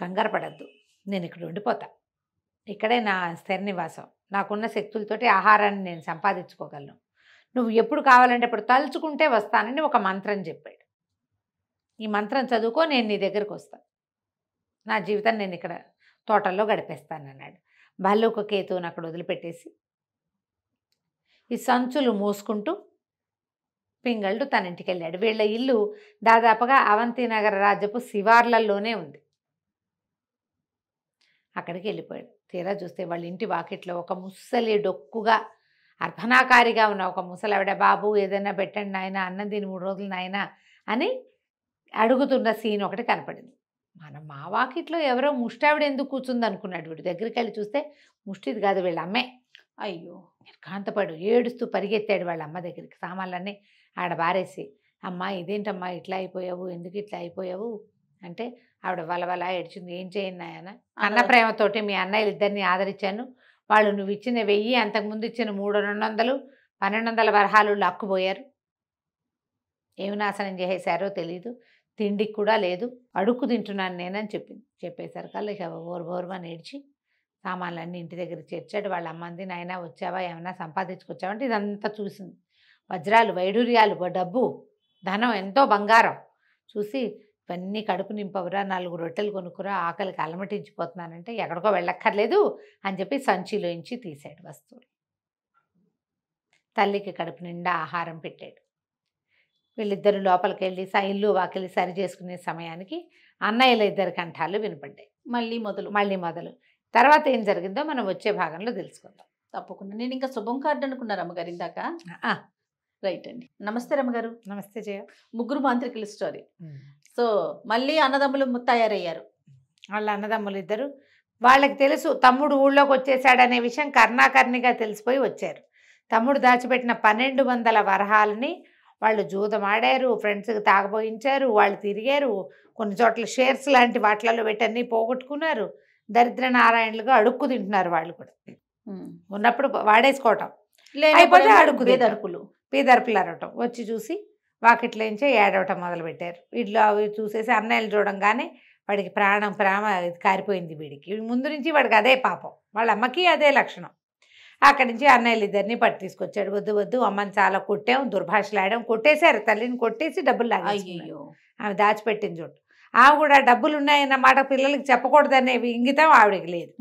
Speaker 2: కంగారు పడద్దు నేను ఇక్కడ ఉండిపోతా ఇక్కడే నా స్థిర నివాసం నాకున్న శక్తులతోటి ఆహారాన్ని నేను సంపాదించుకోగలను నువ్వు ఎప్పుడు కావాలంటే ఇప్పుడు తలుచుకుంటే వస్తానని ఒక మంత్రం చెప్పాడు ఈ మంత్రం చదువుకో నేను నీ దగ్గరకు వస్తాను నా జీవితం నేను ఇక్కడ తోటల్లో గడిపేస్తానన్నాడు బల్లూక కేతువుని అక్కడ వదిలిపెట్టేసి ఈ సంచులు మూసుకుంటూ పింగళుడు తన ఇంటికి వెళ్ళాడు వీళ్ళ ఇల్లు దాదాపుగా అవంతినగర రాజ్యపు శివార్లలోనే ఉంది అక్కడికి వెళ్ళిపోయాడు తీరా చూస్తే వాళ్ళ ఇంటి వాకిట్లో ఒక ముసలి డొక్కుగా అర్పణాకారిగా ఉన్న ఒక ముసలావిడ బాబు ఏదైనా పెట్టండి నాయన అన్నం దీని మూడు రోజులు నాయన అని అడుగుతున్న సీన్ ఒకటి కనపడింది మన మా వాకిట్లో ఎవరో ముష్టావిడ ఎందుకు కూర్చుంది అనుకున్నాడు వీడి దగ్గరికి వెళ్ళి చూస్తే ముష్టిది కాదు వీళ్ళ అమ్మే అయ్యో కాంతపాడు ఏడుస్తూ పరిగెత్తాడు వాళ్ళ అమ్మ దగ్గరికి సామాన్లన్నీ ఆడ బారేసి అమ్మ ఇదేంటమ్మా ఇట్లా అయిపోయావు ఎందుకు ఇట్లా అయిపోయావు అంటే ఆవిడ వలవల ఏడ్చింది ఏం చేయండి ఆయన అన్న ప్రేమతోటి మీ అన్నయ్యలు ఇద్దరిని ఆదరించాను వాళ్ళు నువ్వు ఇచ్చిన వెయ్యి అంతకుముందు ఇచ్చిన మూడు రెండు వందలు పన్నెండు వందల వరహాలు లాక్కుపోయారు ఏమి నాశనం చేసేసారో తెలీదు తిండికి కూడా లేదు అడుక్కు తింటున్నాను నేనని చెప్పింది చెప్పేసరికల్లా ఇక ఓరు బోరుమని ఏడ్చి సామాన్లన్నీ ఇంటి దగ్గర చేర్చాడు వాళ్ళ అమ్మంది నాయన వచ్చావా ఏమైనా సంపాదించుకొచ్చావంటే ఇదంతా చూసింది వజ్రాలు వైడూర్యాలు డబ్బు ధనం ఎంతో బంగారం చూసి ఇవన్నీ కడుపు నింపవరా నాలుగు రొట్టెలు కొనుక్కురా ఆకలికి అలమటించిపోతున్నానంటే ఎక్కడికో వెళ్ళక్కర్లేదు అని చెప్పి సంచిలోంచి తీసాడు వస్తువులు తల్లికి కడుపు నిండా ఆహారం పెట్టాడు వీళ్ళిద్దరు లోపలికి వెళ్ళి ఇల్లు వాకిలి సరి చేసుకునే సమయానికి అన్నయ్యల ఇద్దరు కంఠాలు వినపడ్డాయి మళ్ళీ మొదలు మళ్ళీ మొదలు తర్వాత ఏం జరిగిందో మనం వచ్చే భాగంలో తెలుసుకుందాం తప్పకుండా నేను ఇంకా శుభం కార్డు అనుకున్నారు అమ్మగారు ఇందాక రైట్ అండి నమస్తే రమ్మగారు నమస్తే జయ ముగ్గురు మాంత్రికుల స్టోరీ సో మళ్ళీ అన్నదమ్ములు తయారయ్యారు వాళ్ళ అన్నదమ్ములు ఇద్దరు వాళ్ళకి తెలుసు తమ్ముడు ఊళ్ళోకి వచ్చేసాడనే విషయం కర్ణాకర్ణిగా తెలిసిపోయి వచ్చారు తమ్ముడు దాచిపెట్టిన పన్నెండు వందల వరహాలని వాళ్ళు జూదమాడారు ఫ్రెండ్స్కి తాగబోయించారు వాళ్ళు తిరిగారు కొన్ని చోట్ల షేర్స్ లాంటి వాటిలలో పెట్టన్నీ పోగొట్టుకున్నారు దరిద్ర నారాయణలుగా అడుక్కు తింటున్నారు వాళ్ళు కూడా ఉన్నప్పుడు వాడేసుకోవటం అయిపోతే అడుక్కు అడుకులు పిల్లరవటం వచ్చి చూసి వాకిట్లోంచే ఏడవటం మొదలుపెట్టారు వీటిలో అవి చూసేసి అన్నయ్యలు చూడంగానే వాడికి ప్రాణం ప్రేమ కారిపోయింది వీడికి ముందు నుంచి వాడికి అదే పాపం వాళ్ళ అమ్మకి అదే లక్షణం అక్కడి నుంచి అన్నయ్యలు ఇద్దరిని పట్టి తీసుకొచ్చాడు వద్దు వద్దు అమ్మని చాలా కొట్టాం దుర్భాషలాడాం కొట్టేశారు తల్లిని కొట్టేసి డబ్బులు లాగేయ్యో ఆమె దాచిపెట్టింది చోటు ఆమె కూడా డబ్బులు ఉన్నాయన్నమాట పిల్లలకి పిల్లలకి అనేవి ఇంగితం ఆవిడకి లేదు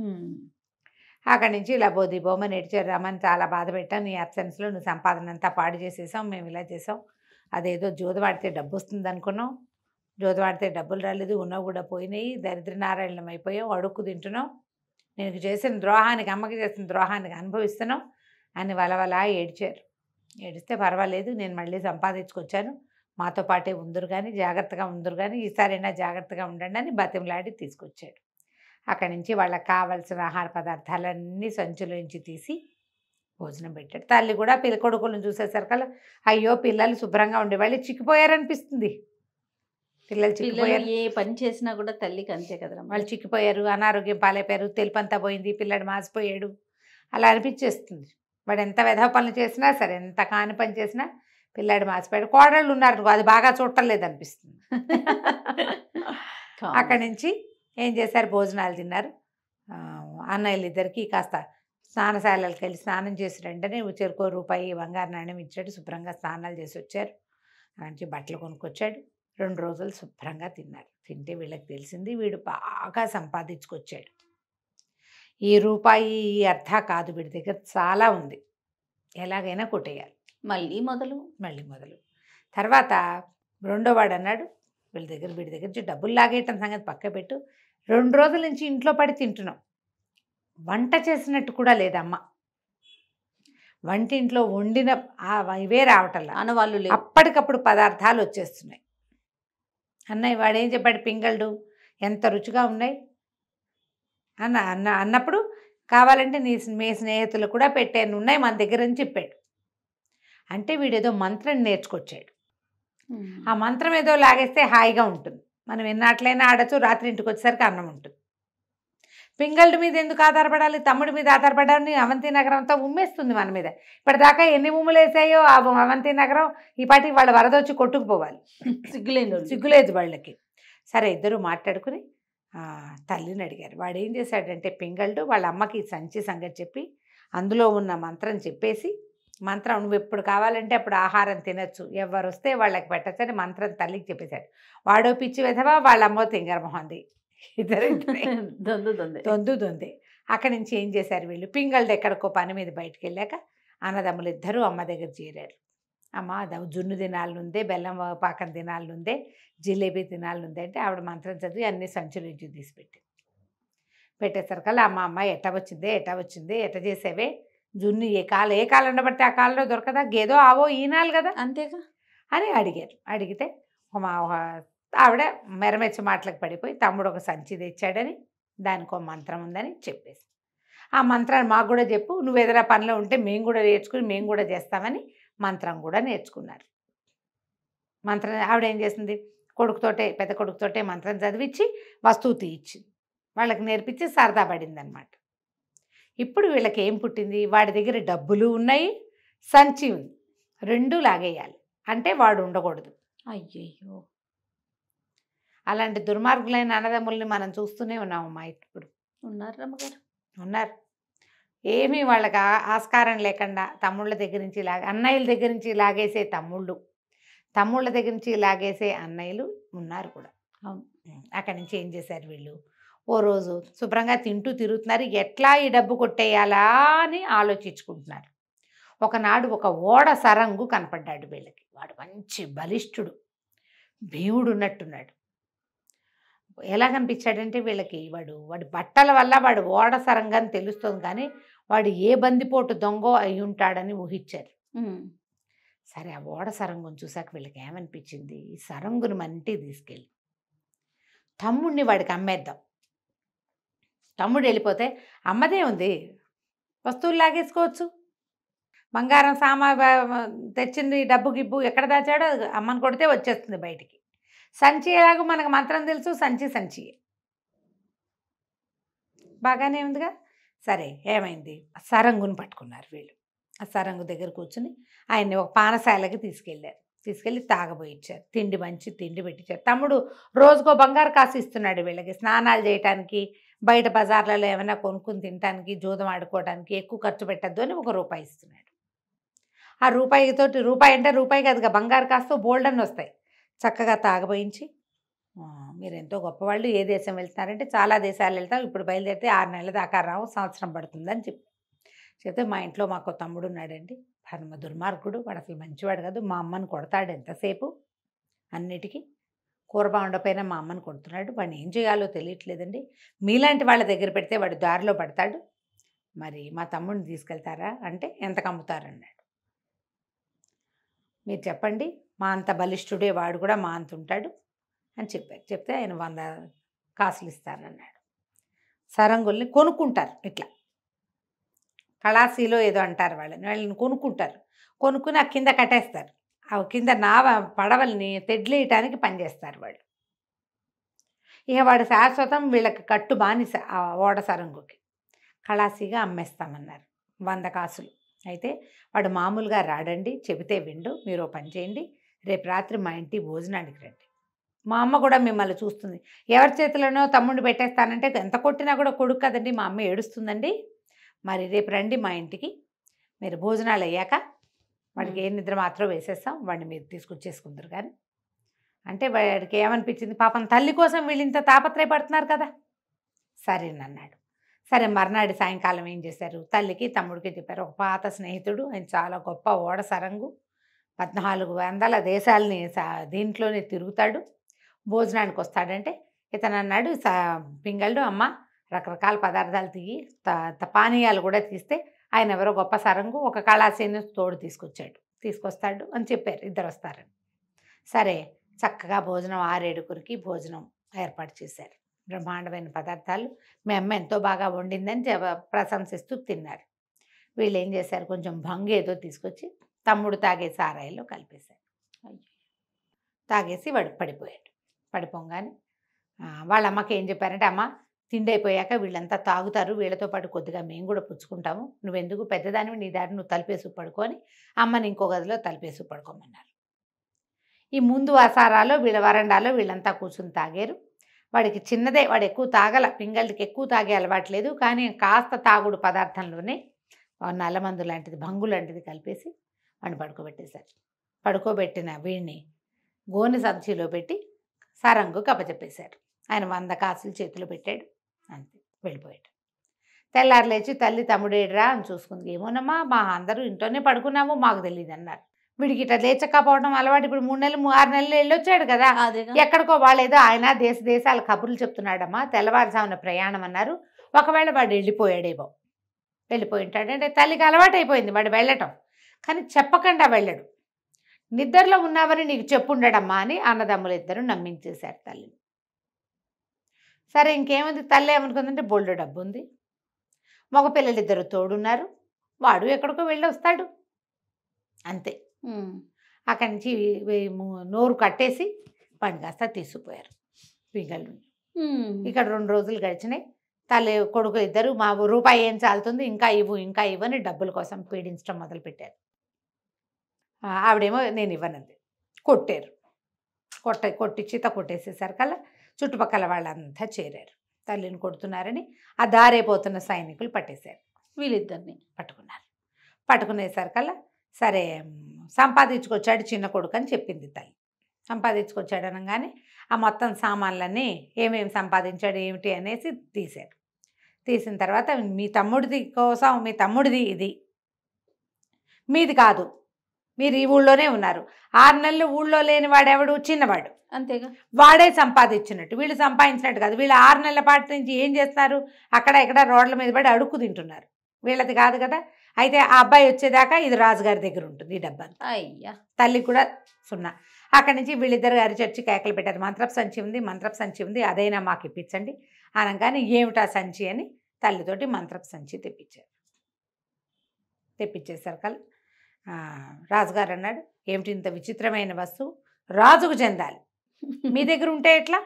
Speaker 2: అక్కడి నుంచి ఇలా బోమని ఏడ్చారు రమ్మని చాలా బాధ పెట్టాం నీ అబ్సెన్స్లో నువ్వు సంపాదన అంతా పాడు చేసేసాం మేము ఇలా చేసాం అదేదో జోదవాడితే డబ్బు వస్తుంది అనుకున్నాం జోదవాడితే డబ్బులు రాలేదు ఉన్నవి కూడా పోయినాయి దరిద్రనారాయణం అయిపోయావు అడుక్కు తింటున్నాం నేను చేసిన ద్రోహానికి అమ్మకి చేసిన ద్రోహానికి అనుభవిస్తున్నాం అని వలవల ఏడ్చారు ఏడిస్తే పర్వాలేదు నేను మళ్ళీ సంపాదించుకొచ్చాను మాతో పాటే ఉందరు కానీ జాగ్రత్తగా ఉందరు కానీ ఈసారైనా జాగ్రత్తగా ఉండండి అని బతిమలాడి తీసుకొచ్చాడు అక్కడి నుంచి వాళ్ళకి కావలసిన ఆహార పదార్థాలన్నీ సంచులోంచి తీసి భోజనం పెట్టాడు తల్లి కూడా పిల్ల కొడుకులను చూసేసరికి అయ్యో పిల్లలు శుభ్రంగా ఉండేవాళ్ళు చిక్కిపోయారనిపిస్తుంది పిల్లలు చిక్కిపోయారు ఏ పని చేసినా కూడా తల్లికి అంతే కదా వాళ్ళు చిక్కిపోయారు అనారోగ్యం పాలైపోయారు తెలుపంతా పోయింది పిల్లడు మాసిపోయాడు అలా అనిపించేస్తుంది వాడు ఎంత వెధవ పనులు చేసినా సరే ఎంత కాని పని చేసినా పిల్లాడు మాసిపోయాడు కోడళ్ళు ఉన్నారు అది బాగా చూడటం లేదనిపిస్తుంది <laughs> అక్కడి నుంచి ఏం చేశారు భోజనాలు తిన్నారు అన్నయ్యలు ఇద్దరికి కాస్త స్నానశాలలకు వెళ్ళి స్నానం చేసి వెంటనే చెరుకో రూపాయి బంగారు నాణ్యం ఇచ్చాడు శుభ్రంగా స్నానాలు చేసి వచ్చారు మంచి బట్టలు కొనుక్కొచ్చాడు రెండు రోజులు శుభ్రంగా తిన్నారు తింటే వీళ్ళకి తెలిసింది వీడు బాగా సంపాదించుకొచ్చాడు ఈ రూపాయి ఈ అర్థ కాదు వీడి దగ్గర చాలా ఉంది ఎలాగైనా కొట్టేయాలి మళ్ళీ మొదలు మళ్ళీ మొదలు తర్వాత రెండోవాడు అన్నాడు వీళ్ళ దగ్గర వీడి దగ్గర నుంచి డబ్బులు లాగేయటం సంగతి పక్క పెట్టు రెండు రోజుల నుంచి ఇంట్లో పడి తింటున్నాం వంట చేసినట్టు కూడా లేదమ్మ వంటింట్లో వండిన ఇవే రావటంలా వాళ్ళు అప్పటికప్పుడు పదార్థాలు వచ్చేస్తున్నాయి అన్నయ్య ఏం చెప్పాడు పింగళ్ళు ఎంత రుచిగా ఉన్నాయి అన్న అన్న అన్నప్పుడు కావాలంటే నీ మీ స్నేహితులు కూడా పెట్టాను ఉన్నాయి మన దగ్గర అని చెప్పాడు అంటే వీడేదో మంత్రం నేర్చుకొచ్చాడు ఆ మంత్రం ఏదో లాగేస్తే హాయిగా ఉంటుంది మనం ఎన్నట్లయినా ఆడచ్చు రాత్రి ఇంటికి వచ్చేసరికి అన్నం ఉంటుంది పింగళ్ళు మీద ఎందుకు ఆధారపడాలి తమ్ముడి మీద ఆధారపడాలని అవంతి నగరం అంతా ఉమ్మేస్తుంది మన మీద ఇప్పటిదాకా ఎన్ని ఉమ్ములు వేసాయో ఆ అవంతి నగరం ఈ పాటికి వరద వరదొచ్చి కొట్టుకుపోవాలి సిగ్గులేదు సిగ్గులేదు వాళ్ళకి సరే ఇద్దరు మాట్లాడుకుని తల్లిని అడిగారు వాడు ఏం చేశాడంటే పింగళ్ళు వాళ్ళ అమ్మకి సంచి సంగతి చెప్పి అందులో ఉన్న మంత్రం చెప్పేసి మంత్రం నువ్వు ఎప్పుడు కావాలంటే అప్పుడు ఆహారం తినచ్చు ఎవరు వస్తే వాళ్ళకి పెట్టచ్చని మంత్రం తల్లికి చెప్పేశాడు వాడో పిచ్చి విధవా వాళ్ళ అమ్మో తింగరమోహంది ఇద్దరు <laughs> దొందు దొందే దొందు దొందే అక్కడి నుంచి ఏం చేశారు వీళ్ళు పింగళది ఎక్కడికో పని మీద బయటికి వెళ్ళాక అన్నదమ్ములు ఇద్దరు అమ్మ దగ్గర చేరారు అమ్మ జున్ను దినాలనుందే బెల్లం పాకం దినాలనుందే జిలేబీ దినాలనుందే అంటే ఆవిడ మంత్రం చదివి అన్ని సంచులు తీసిపెట్టి పెట్టేసరికల్లా అమ్మ అమ్మ ఎట్ట వచ్చిందే ఎట్ట వచ్చిందే ఎట్ట చేసేవే జున్ను ఏ కాలు ఏ కాలు ఉండబట్టి ఆ కాలంలో దొరకదా గేదో ఆవో ఈనాలు కదా అంతేగా అని అడిగారు అడిగితే ఆవిడ మెరమెచ్చి మాటలకు పడిపోయి తమ్ముడు ఒక సంచి తెచ్చాడని దానికి ఒక మంత్రం ఉందని చెప్పేసి ఆ మంత్రాన్ని మాకు కూడా చెప్పు నువ్వు ఏదైనా పనిలో ఉంటే మేము కూడా నేర్చుకుని మేము కూడా చేస్తామని మంత్రం కూడా నేర్చుకున్నారు మంత్రం ఆవిడ ఏం చేసింది కొడుకుతోటే పెద్ద కొడుకుతోటే మంత్రం చదివించి వస్తువు తీయించింది వాళ్ళకి నేర్పించి సరదా పడింది అనమాట ఇప్పుడు వీళ్ళకి ఏం పుట్టింది వాడి దగ్గర డబ్బులు ఉన్నాయి సంచి ఉంది రెండు లాగేయాలి అంటే వాడు ఉండకూడదు అయ్యయ్యో అలాంటి దుర్మార్గులైన అన్నదమ్ముల్ని మనం చూస్తూనే ఉన్నామమ్మా ఇప్పుడు ఉన్నారు రమ్మగారు ఉన్నారు ఏమీ వాళ్ళకి ఆస్కారం లేకుండా తమ్ముళ్ళ దగ్గర నుంచి లాగ అన్నయ్యల దగ్గర నుంచి లాగేసే తమ్ముళ్ళు తమ్ముళ్ళ దగ్గర నుంచి లాగేసే అన్నయ్యలు ఉన్నారు కూడా అక్కడి నుంచి ఏం చేశారు వీళ్ళు ఓ రోజు శుభ్రంగా తింటూ తిరుగుతున్నారు ఎట్లా ఈ డబ్బు కొట్టేయాలా అని ఆలోచించుకుంటున్నారు ఒకనాడు ఒక ఓడ సరంగు కనపడ్డాడు వీళ్ళకి వాడు మంచి బలిష్ఠుడు భీవుడు ఉన్నట్టున్నాడు ఎలా కనిపించాడంటే వీళ్ళకి వాడు వాడి బట్టల వల్ల వాడు ఓడ సరంగని తెలుస్తుంది కానీ వాడు ఏ బందిపోటు దొంగో అయి ఉంటాడని ఊహించారు సరే ఆ ఓడ సరంగుని చూశాక వీళ్ళకి ఏమనిపించింది ఈ సరంగుని మన ఇంటికి తీసుకెళ్ళి తమ్ముడిని వాడికి అమ్మేద్దాం తమ్ముడు వెళ్ళిపోతే అమ్మదే ఉంది వస్తువులు లాగేసుకోవచ్చు బంగారం సామా తెచ్చింది డబ్బు గిబ్బు ఎక్కడ దాచాడో అమ్మను కొడితే వచ్చేస్తుంది బయటికి సంచి ఎలాగో మనకు మంత్రం తెలుసు సంచి సంచి బాగానే ఉందిగా సరే ఏమైంది సరంగుని పట్టుకున్నారు వీళ్ళు ఆ సరంగు దగ్గర కూర్చుని ఆయన్ని ఒక పానశాలకి తీసుకెళ్ళారు తీసుకెళ్ళి తాగబోయించారు తిండి మంచి తిండి పెట్టించారు తమ్ముడు రోజుకో బంగారు కాసి ఇస్తున్నాడు వీళ్ళకి స్నానాలు చేయటానికి బయట బజార్లలో ఏమైనా కొనుక్కుని తినడానికి జూదం ఆడుకోవడానికి ఎక్కువ ఖర్చు పెట్టద్దు అని ఒక రూపాయి ఇస్తున్నాడు ఆ రూపాయితో రూపాయి అంటే రూపాయి కాదుగా బంగారు కాస్త బోల్డన్ వస్తాయి చక్కగా తాగబోయించి మీరు ఎంతో గొప్పవాళ్ళు ఏ దేశం వెళ్తున్నారంటే చాలా దేశాలు వెళ్తాం ఇప్పుడు బయలుదేరితే ఆరు నెలల దాకా రావు సంవత్సరం పడుతుందని చెప్పి చెప్తే మా ఇంట్లో మాకు తమ్ముడు ఉన్నాడండి పరమ దుర్మార్గుడు వాడు అసలు మంచివాడు కాదు మా అమ్మని కొడతాడు ఎంతసేపు అన్నిటికీ కూరబాండ పైన మా అమ్మని కొడుతున్నాడు వాడిని ఏం చేయాలో తెలియట్లేదండి మీలాంటి వాళ్ళ దగ్గర పెడితే వాడు దారిలో పడతాడు మరి మా తమ్ముడిని తీసుకెళ్తారా అంటే ఎంత కమ్ముతారన్నాడు మీరు చెప్పండి మా అంత బలిష్ఠుడే వాడు కూడా మా అంత ఉంటాడు అని చెప్పారు చెప్తే ఆయన వంద కాసులు ఇస్తానన్నాడు సరంగుల్ని కొనుక్కుంటారు ఇట్లా కళాశీలో ఏదో అంటారు వాళ్ళని వాళ్ళని కొనుక్కుంటారు కొనుక్కుని ఆ కింద కట్టేస్తారు కింద నావ పడవల్ని తెడ్లేయటానికి పనిచేస్తారు వాళ్ళు ఇక వాడు శాశ్వతం వీళ్ళకి కట్టు బానిస ఓడ సరంగుకి కళాసిగా అమ్మేస్తామన్నారు వంద కాసులు అయితే వాడు మామూలుగా రాడండి చెబితే విండు మీరు పని చేయండి రేపు రాత్రి మా ఇంటి భోజనానికి రండి మా అమ్మ కూడా మిమ్మల్ని చూస్తుంది ఎవరి చేతిలోనో తమ్ముడిని పెట్టేస్తానంటే ఎంత కొట్టినా కూడా కొడుకు కదండి మా అమ్మ ఏడుస్తుందండి మరి రేపు రండి మా ఇంటికి మీరు భోజనాలు అయ్యాక వాడికి ఏ నిద్ర మాత్రం వేసేస్తాం వాడిని మీరు తీసుకొచ్చేసుకుందరు కానీ అంటే వాడికి ఏమనిపించింది పాపం తల్లి కోసం వీళ్ళు ఇంత తాపత్రయపడుతున్నారు కదా సరేనన్నాడు సరే మర్నాడు సాయంకాలం ఏం చేశారు తల్లికి తమ్ముడికి చెప్పారు ఒక పాత స్నేహితుడు ఆయన చాలా గొప్ప ఓడ సరంగు పద్నాలుగు వందల దేశాలని దీంట్లోనే తిరుగుతాడు భోజనానికి వస్తాడంటే ఇతను అన్నాడు పింగళ్ళు అమ్మ రకరకాల పదార్థాలు తీయి పానీయాలు కూడా తీస్తే ఆయన ఎవరో గొప్ప సరంగు ఒక కళాశైని తోడు తీసుకొచ్చాడు తీసుకొస్తాడు అని చెప్పారు ఇద్దరు వస్తారని సరే చక్కగా భోజనం ఆరేడుగురికి భోజనం ఏర్పాటు చేశారు బ్రహ్మాండమైన పదార్థాలు మీ అమ్మ ఎంతో బాగా వండిందని ప్రశంసిస్తూ తిన్నారు వీళ్ళు ఏం చేశారు కొంచెం భంగు ఏదో తీసుకొచ్చి తమ్ముడు తాగే సారాయిలో కలిపేశారు తాగేసి వాడు పడిపోయాడు పడిపోగానే వాళ్ళ అమ్మకి ఏం చెప్పారంటే అమ్మ తిండి అయిపోయాక వీళ్ళంతా తాగుతారు వీళ్ళతో పాటు కొద్దిగా మేము కూడా పుచ్చుకుంటాము నువ్వెందుకు పెద్దదానివి నీ దారి నువ్వు తలపేసి పడుకొని అమ్మని ఇంకో గదిలో తలిపేసి పడుకోమన్నారు ఈ ముందు అసారాలో వీళ్ళ వరండాలో వీళ్ళంతా కూర్చుని తాగారు వాడికి చిన్నదే వాడు ఎక్కువ తాగల పింగళ్ళకి ఎక్కువ తాగే అలవాట్లేదు కానీ కాస్త తాగుడు పదార్థంలోనే నల్లమందు లాంటిది భంగు లాంటిది కలిపేసి వాడిని పడుకోబెట్టేశారు పడుకోబెట్టిన వీడిని గోనె సంచిలో పెట్టి సరంగు కప్పచెప్పేశారు ఆయన వంద కాసులు చేతిలో పెట్టాడు అంతే వెళ్ళిపోయాడు తెల్లారు లేచి తల్లి తమ్ముడేడ్రా అని చూసుకుంది ఏమోనమ్మా మా అందరూ ఇంట్లోనే పడుకున్నాము మాకు తెలియదు అన్నారు వీడికి ఇట్లా లేచకపోవడం అలవాటు ఇప్పుడు మూడు నెలలు ఆరు నెలలు వెళ్ళొచ్చాడు కదా ఎక్కడికో వాళ్ళేదో ఆయన దేశ దేశాల కబుర్లు చెప్తున్నాడమ్మా తెల్లవారుజామున ప్రయాణం అన్నారు ఒకవేళ వాడు వెళ్ళిపోయాడేమో వెళ్ళిపోయి ఉంటాడు అంటే తల్లికి అలవాటు అయిపోయింది వాడు వెళ్ళటం కానీ చెప్పకుండా వెళ్ళడు నిద్రలో ఉన్నావని నీకు చెప్పుండడమ్మా అని అన్నదమ్ములు ఇద్దరు నమ్మించేశారు తల్లిని సరే ఇంకేముంది తల్లి ఏమనుకుందంటే బోల్డ్ డబ్బు ఉంది పిల్లలు ఇద్దరు తోడున్నారు వాడు ఎక్కడికో వెళ్ళి వస్తాడు అంతే అక్కడి నుంచి నోరు కట్టేసి పని కాస్త తీసుకుపోయారు పింగళ్ళు ఇక్కడ రెండు రోజులు గడిచినాయి తల్లి కొడుకు ఇద్దరు మా రూపాయి ఏం చాలుతుంది ఇంకా ఇవ్వు ఇంకా ఇవ్వని డబ్బుల కోసం పీడించడం మొదలుపెట్టారు ఆవిడేమో నేను ఇవ్వనంది కొట్టారు కొట్ట కొట్టి చిత కొట్టేసేసరికల్లా చుట్టుపక్కల వాళ్ళంతా చేరారు తల్లిని కొడుతున్నారని ఆ దారైపోతున్న సైనికులు పట్టేశారు వీళ్ళిద్దరిని పట్టుకున్నారు పట్టుకునేసరికల్లా సరే సంపాదించుకొచ్చాడు చిన్న కొడుకు అని చెప్పింది తల్లి సంపాదించుకొచ్చాడు అనగానే ఆ మొత్తం సామాన్లన్నీ ఏమేమి సంపాదించాడు ఏమిటి అనేసి తీశారు తీసిన తర్వాత మీ తమ్ముడిది కోసం మీ తమ్ముడిది ఇది మీది కాదు మీరు ఈ ఊళ్ళోనే ఉన్నారు ఆరు నెలలు ఊళ్ళో లేని వాడెవడు చిన్నవాడు అంతేగా వాడే సంపాదించినట్టు వీళ్ళు సంపాదించినట్టు కాదు వీళ్ళు ఆరు నెలల పాటు నుంచి ఏం చేస్తారు అక్కడ ఇక్కడ రోడ్ల మీద పడి అడుక్కు తింటున్నారు వీళ్ళది కాదు కదా అయితే ఆ అబ్బాయి వచ్చేదాకా ఇది రాజుగారి దగ్గర ఉంటుంది ఈ డబ్బా అయ్యా తల్లి కూడా సున్నా అక్కడి నుంచి వీళ్ళిద్దరు గారి చర్చి కేకలు పెట్టారు మంత్రపు సంచి ఉంది మంత్రపు సంచి ఉంది అదైనా మాకు ఇప్పించండి అనగానే ఏమిటా సంచి అని తల్లితోటి మంత్రపు సంచి తెప్పించారు తెప్పించేసరికి రాజుగారు అన్నాడు ఏమిటి ఇంత విచిత్రమైన వస్తువు రాజుకు చెందాలి <laughs> మీ దగ్గర ఉంటే ఎట్లా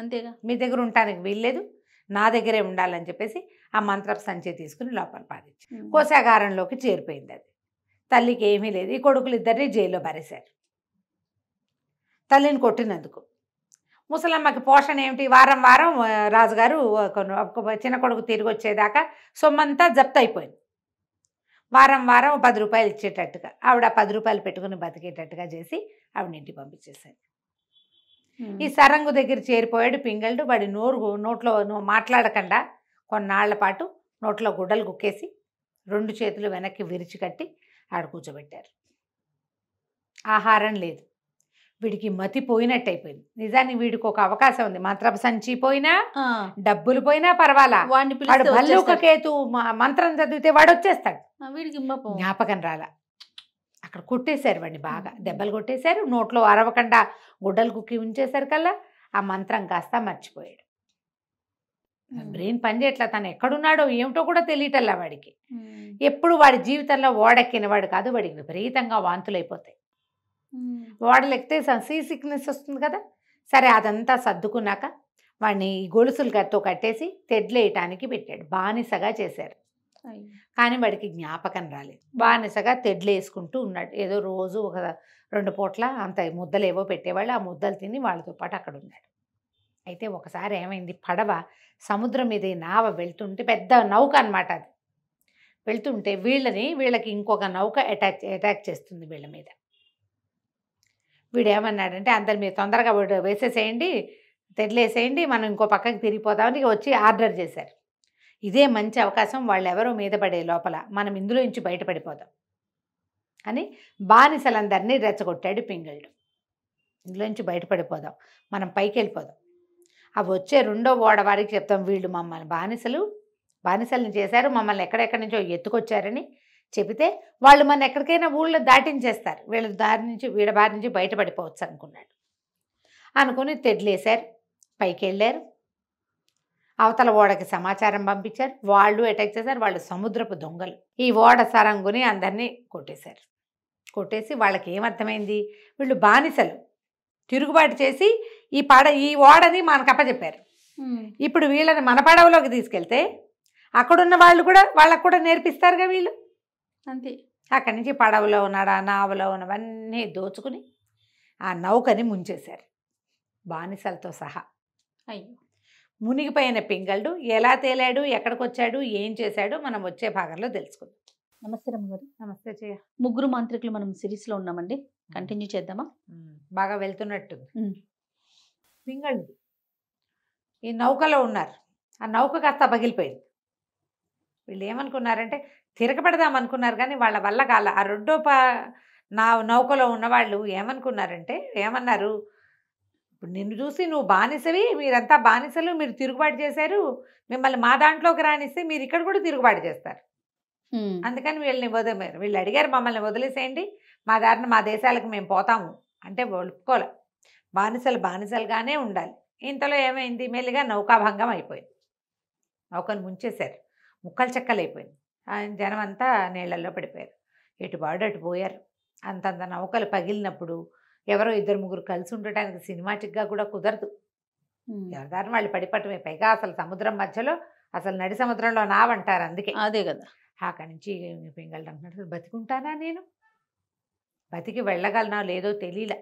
Speaker 2: అంతేగా మీ దగ్గర ఉండటానికి వీల్లేదు నా దగ్గరే ఉండాలని చెప్పేసి ఆ మంత్రపు సంచి తీసుకుని లోపల పాదించి కోశాగారంలోకి చేరిపోయింది అది తల్లికి ఏమీ లేదు ఈ కొడుకులు ఇద్దరిని జైల్లో బారేశారు తల్లిని కొట్టినందుకు ముసలమ్మకి పోషణ ఏమిటి వారం వారం రాజుగారు చిన్న కొడుకు తిరిగి వచ్చేదాకా సొమ్మంతా జప్తయిపోయింది అయిపోయింది వారం వారం పది రూపాయలు ఇచ్చేటట్టుగా ఆవిడ పది రూపాయలు పెట్టుకుని బతికేటట్టుగా చేసి ఆవిడ ఇంటికి పంపించేసాడు ఈ సరంగు దగ్గర చేరిపోయాడు పింగళ్ళు వాడి నోరు నోట్లో మాట్లాడకుండా కొన్నాళ్ల పాటు నోట్లో గుడ్డలు కుక్కేసి రెండు చేతులు వెనక్కి విరిచి కట్టి ఆడ కూర్చోబెట్టారు ఆహారం లేదు వీడికి మతి పోయినట్టు అయిపోయింది నిజాన్ని వీడికి ఒక అవకాశం ఉంది మంత్రపు సంచి పోయినా డబ్బులు పోయినా పర్వాలా వాడు కేతు మంత్రం చదివితే వాడు వచ్చేస్తాడు వీడికి జ్ఞాపకం రాలా అక్కడ కొట్టేశారు వాడిని బాగా దెబ్బలు కొట్టేశారు నోట్లో అరవకుండా గుడ్డలు కుక్కి ఉంచేశారు కల్లా ఆ మంత్రం కాస్త మర్చిపోయాడు బ్రెయిన్ పనిచేయట్లా తను ఎక్కడున్నాడో ఏమిటో కూడా తెలియటల్లా వాడికి ఎప్పుడు వాడి జీవితంలో ఓడెక్కిన వాడు కాదు వాడికి విపరీతంగా వాంతులైపోతాయి ఓడలెక్కితే సీ సిక్నెస్ వస్తుంది కదా సరే అదంతా సర్దుకున్నాక వాడిని గొలుసులు కట్టతో కట్టేసి తెడ్లేయటానికి పెట్టాడు బానిసగా చేశారు కానీ వాడికి జ్ఞాపకం రాలేదు బానిసగా తెడ్లు వేసుకుంటూ ఉన్నాడు ఏదో రోజు ఒక రెండు పూట్ల అంత ముద్దలు ఏవో పెట్టేవాళ్ళు ఆ ముద్దలు తిని వాళ్ళతో పాటు అక్కడ ఉన్నాడు అయితే ఒకసారి ఏమైంది పడవ సముద్రం మీద నావ వెళ్తుంటే పెద్ద నౌక అనమాట అది వెళ్తుంటే వీళ్ళని వీళ్ళకి ఇంకొక నౌక అటాక్ అటాక్ చేస్తుంది వీళ్ళ మీద వీడు ఏమన్నాడంటే అందరి మీద తొందరగా వేసేసేయండి తెడ్లేసేయండి మనం ఇంకో పక్కకి తిరిగిపోదామని వచ్చి ఆర్డర్ చేశారు ఇదే మంచి అవకాశం వాళ్ళెవరో మీద పడే లోపల మనం ఇందులో నుంచి బయటపడిపోదాం అని బానిసలందరినీ రెచ్చగొట్టాడు పింగళుడు ఇందులో నుంచి బయటపడిపోదాం మనం పైకి వెళ్ళిపోదాం అవి వచ్చే రెండో ఓడవారికి చెప్తాం వీళ్ళు మమ్మల్ని బానిసలు బానిసలను చేశారు మమ్మల్ని ఎక్కడెక్కడి నుంచో ఎత్తుకొచ్చారని చెబితే వాళ్ళు మన ఎక్కడికైనా ఊళ్ళో దాటించేస్తారు వీళ్ళ దారి నుంచి వీళ్ళ బారి నుంచి బయటపడిపోవచ్చు అనుకున్నాడు అనుకుని తెడ్లేశారు పైకి వెళ్ళారు అవతల ఓడకి సమాచారం పంపించారు వాళ్ళు అటాక్ చేశారు వాళ్ళు సముద్రపు దొంగలు ఈ ఓడ సరంగుని అందరినీ కొట్టేశారు కొట్టేసి వాళ్ళకి ఏమర్థమైంది వీళ్ళు బానిసలు తిరుగుబాటు చేసి ఈ పడ ఈ ఓడని మనకు అప్పచెప్పారు ఇప్పుడు వీళ్ళని మన పడవలోకి తీసుకెళ్తే అక్కడున్న వాళ్ళు కూడా వాళ్ళకు కూడా నేర్పిస్తారుగా వీళ్ళు అంతే అక్కడి నుంచి పడవలో ఉన్నాడు ఆ నావలో ఉన్నవన్నీ దోచుకుని ఆ నౌకని ముంచేశారు బానిసలతో సహా అయ్యో మునిగిపోయిన పింగళుడు ఎలా తేలాడు ఎక్కడికి వచ్చాడు ఏం చేశాడు మనం వచ్చే భాగంలో తెలుసుకుందాం నమస్తే గారు నమస్తే చేయ ముగ్గురు మాంత్రికులు మనం సిరీస్లో ఉన్నామండి కంటిన్యూ చేద్దామా బాగా వెళ్తున్నట్టు పింగళుడు ఈ నౌకలో ఉన్నారు ఆ నౌక కాస్త పగిలిపోయింది వీళ్ళు ఏమనుకున్నారంటే తిరగబడదాం అనుకున్నారు కానీ వాళ్ళ వల్ల కాల ఆ రెండో పా నా నౌకలో ఉన్నవాళ్ళు ఏమనుకున్నారంటే ఏమన్నారు ఇప్పుడు నిన్ను చూసి నువ్వు బానిసవి మీరంతా బానిసలు మీరు తిరుగుబాటు చేశారు మిమ్మల్ని మా దాంట్లోకి రానిస్తే మీరు ఇక్కడ కూడా తిరుగుబాటు చేస్తారు అందుకని వీళ్ళని వదిలేరు వీళ్ళు అడిగారు మమ్మల్ని వదిలేసేయండి మా దారిన మా దేశాలకు మేము పోతాము అంటే ఒప్పుకోలే బానిసలు బానిసలుగానే ఉండాలి ఇంతలో ఏమైంది మెల్లిగా నౌకాభంగం అయిపోయింది నౌకను ముంచేశారు ముక్కలు చెక్కలు అయిపోయింది జనం అంతా నీళ్లలో పడిపోయారు ఎటు బాడు అటు పోయారు అంతంత నౌకలు పగిలినప్పుడు ఎవరో ఇద్దరు ముగ్గురు కలిసి ఉండటానికి సినిమాటిక్గా కూడా కుదరదు ఎవరిదారు వాళ్ళు పడిపట్టమే పైగా అసలు సముద్రం మధ్యలో అసలు నడి సముద్రంలో నావంటారు అందుకే అదే కదా అక్కడి నుంచి పింగళం అంటున్నాడు బతికుంటానా నేను బతికి వెళ్ళగలనా లేదో తెలియలే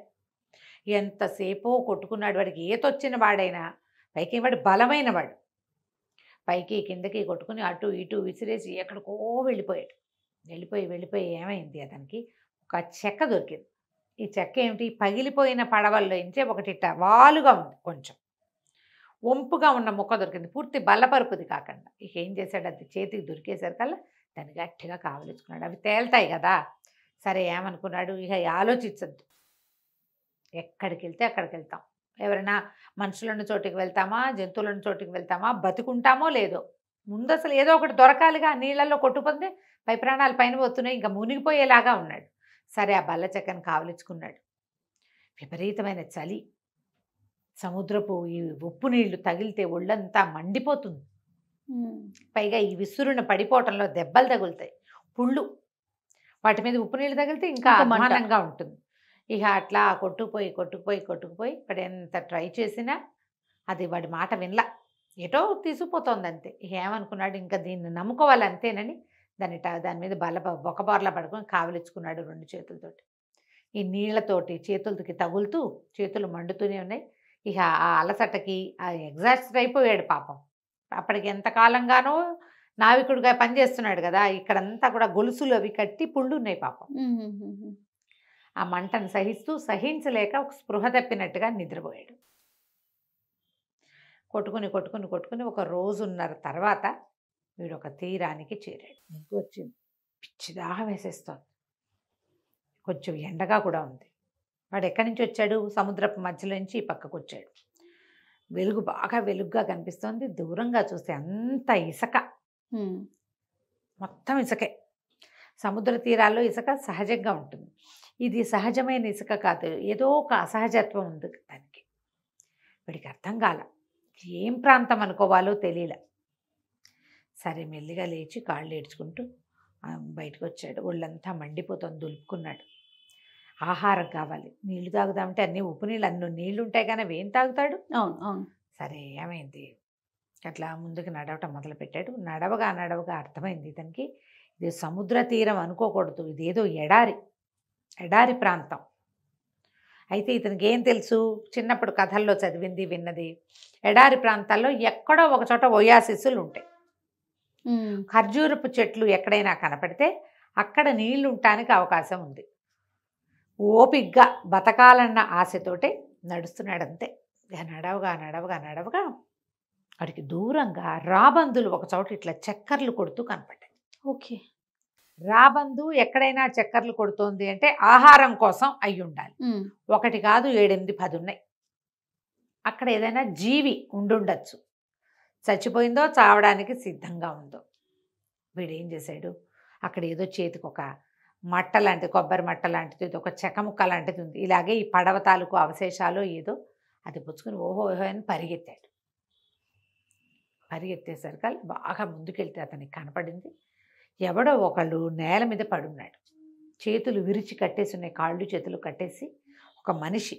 Speaker 2: ఎంతసేపు కొట్టుకున్నాడు వాడికి తొచ్చిన వాడైనా పైకి వాడు బలమైన వాడు పైకి కిందకి కొట్టుకుని అటు ఇటు విసిరేసి ఎక్కడికో వెళ్ళిపోయాడు వెళ్ళిపోయి వెళ్ళిపోయి ఏమైంది అతనికి ఒక చెక్క దొరికింది ఈ చెక్క ఏమిటి పగిలిపోయిన పడవల్లో ఇంచే ఒకటి వాలుగా ఉంది కొంచెం వంపుగా ఉన్న మొక్క దొరికింది పూర్తి బల్లపరుపుది కాకుండా ఇక ఏం చేశాడు అది చేతికి దొరికేసరికల్లా దాన్ని గట్టిగా కావలించుకున్నాడు అవి తేల్తాయి కదా సరే ఏమనుకున్నాడు ఇక ఆలోచించద్దు ఎక్కడికి వెళ్తే అక్కడికి వెళ్తాం ఎవరైనా మనుషులను చోటికి వెళ్తామా జంతువులను చోటికి వెళ్తామా బతుకుంటామో లేదో ముందు అసలు ఏదో ఒకటి దొరకాలిగా నీళ్ళల్లో కొట్టుకుంది పై ప్రాణాలు పైన పోతున్నాయి ఇంకా మునిగిపోయేలాగా ఉన్నాడు సరే ఆ బల్ల చెక్కను కావలించుకున్నాడు విపరీతమైన చలి సముద్రపు ఈ ఉప్పు నీళ్లు తగిలితే ఒళ్ళంతా మండిపోతుంది పైగా ఈ విసురున పడిపోవటంలో దెబ్బలు తగులుతాయి పుళ్ళు వాటి మీద ఉప్పు నీళ్ళు తగిలితే ఇంకా అమానంగా ఉంటుంది ఇక అట్లా కొట్టుకుపోయి కొట్టుకుపోయి కొట్టుకుపోయి వాడు ఎంత ట్రై చేసినా అది వాడి మాట వినలా ఎటో తీసుకుపోతుంది అంతే ఏమనుకున్నాడు ఇంకా దీన్ని నమ్ముకోవాలి అంతేనని దాని దాని మీద బల్ల బొక్కబార్లా పడుకొని కావలిచ్చుకున్నాడు రెండు చేతులతోటి ఈ నీళ్లతోటి చేతులకి తగులుతూ చేతులు మండుతూనే ఉన్నాయి ఇక ఆ అలసటకి ఆ ఎగ్జాస్ట్ అయిపోయాడు పాపం అప్పటికి ఎంతకాలంగానో నావికుడిగా పనిచేస్తున్నాడు కదా ఇక్కడంతా కూడా గొలుసులు అవి కట్టి పుళ్ళు ఉన్నాయి పాపం ఆ మంటను సహిస్తూ సహించలేక ఒక స్పృహ తప్పినట్టుగా నిద్రపోయాడు కొట్టుకుని కొట్టుకుని కొట్టుకుని ఒక రోజున్నర తర్వాత వీడు ఒక తీరానికి చేరాడు నీకు వచ్చింది పిచ్చి వేసేస్తోంది కొంచెం ఎండగా కూడా ఉంది వాడు ఎక్కడి నుంచి వచ్చాడు సముద్రపు మధ్యలో నుంచి ఈ పక్కకు వచ్చాడు వెలుగు బాగా వెలుగుగా కనిపిస్తోంది దూరంగా చూస్తే అంత ఇసక మొత్తం ఇసుకే సముద్ర తీరాల్లో ఇసుక సహజంగా ఉంటుంది ఇది సహజమైన ఇసుక కాదు ఏదో ఒక అసహజత్వం ఉంది దానికి వీడికి అర్థం కాల ఏం ప్రాంతం అనుకోవాలో తెలియలే సరే మెల్లిగా లేచి కాళ్ళు ఏడ్చుకుంటూ బయటకు వచ్చాడు ఒళ్ళంతా మండిపోతుంది దులుపుకున్నాడు ఆహారం కావాలి నీళ్లు తాగుదామంటే అన్ని ఉప్పు నీళ్ళు అన్ని నీళ్ళు ఉంటాయి కానీ ఏం తాగుతాడు అవును అవును సరే ఏమైంది అట్లా ముందుకు నడవటం మొదలుపెట్టాడు నడవగా నడవగా అర్థమైంది ఇతనికి ఇది సముద్ర తీరం అనుకోకూడదు ఇదేదో ఎడారి ఎడారి ప్రాంతం అయితే ఇతనికి ఏం తెలుసు చిన్నప్పుడు కథల్లో చదివింది విన్నది ఎడారి ప్రాంతాల్లో ఎక్కడో ఒక చోట ఒయాసిస్సులు ఉంటాయి ఖర్జూరపు చెట్లు ఎక్కడైనా కనపడితే అక్కడ నీళ్లు ఉండటానికి అవకాశం ఉంది ఓపిగ్గా బతకాలన్న ఆశతోటే నడుస్తున్నాడంతే నడవగా నడవగా నడవగా వాడికి దూరంగా రాబందులు ఒక చోట ఇట్లా చక్కర్లు కొడుతూ కనపడ్డాయి ఓకే రాబందు ఎక్కడైనా చక్కర్లు కొడుతోంది అంటే ఆహారం కోసం అయి ఉండాలి ఒకటి కాదు ఏడెనిమిది పది ఉన్నాయి అక్కడ ఏదైనా జీవి ఉండుండొచ్చు చచ్చిపోయిందో చావడానికి సిద్ధంగా ఉందో వీడు ఏం చేశాడు అక్కడ ఏదో చేతికి ఒక మట్ట లాంటిది కొబ్బరి మట్ట లాంటిది ఇది ఒక చెక్కముక్క లాంటిది ఉంది ఇలాగే ఈ పడవ తాలూకు అవశేషాలు ఏదో అది పుచ్చుకుని ఓహో ఓహో అని పరిగెత్తాడు పరిగెత్తేసరికి బాగా ముందుకెళ్తే అతనికి కనపడింది ఎవడో ఒకళ్ళు నేల మీద పడున్నాడు చేతులు విరిచి కట్టేసి ఉన్నాయి కాళ్ళు చేతులు కట్టేసి ఒక మనిషి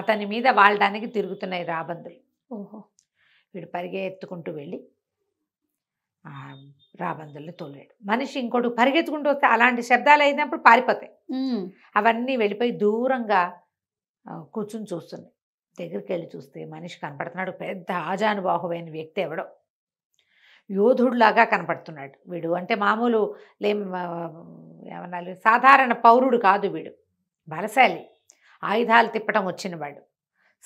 Speaker 2: అతని మీద వాళ్ళడానికి తిరుగుతున్నాయి రాబందులు ఓహో వీడు పరిగెత్తుకుంటూ ఎత్తుకుంటూ వెళ్ళి రాబందుల్ని తోలాడు మనిషి ఇంకోటి పరిగెత్తుకుంటూ వస్తే అలాంటి శబ్దాలు అయినప్పుడు పారిపోతాయి అవన్నీ వెళ్ళిపోయి దూరంగా కూర్చుని చూస్తుంది దగ్గరికి వెళ్ళి చూస్తే మనిషి కనపడుతున్నాడు పెద్ద ఆజానుబాహువైన వ్యక్తి ఎవడో లాగా కనపడుతున్నాడు వీడు అంటే మామూలు లేం ఏమన్నా సాధారణ పౌరుడు కాదు వీడు బలశాలి ఆయుధాలు తిప్పటం వచ్చినవాడు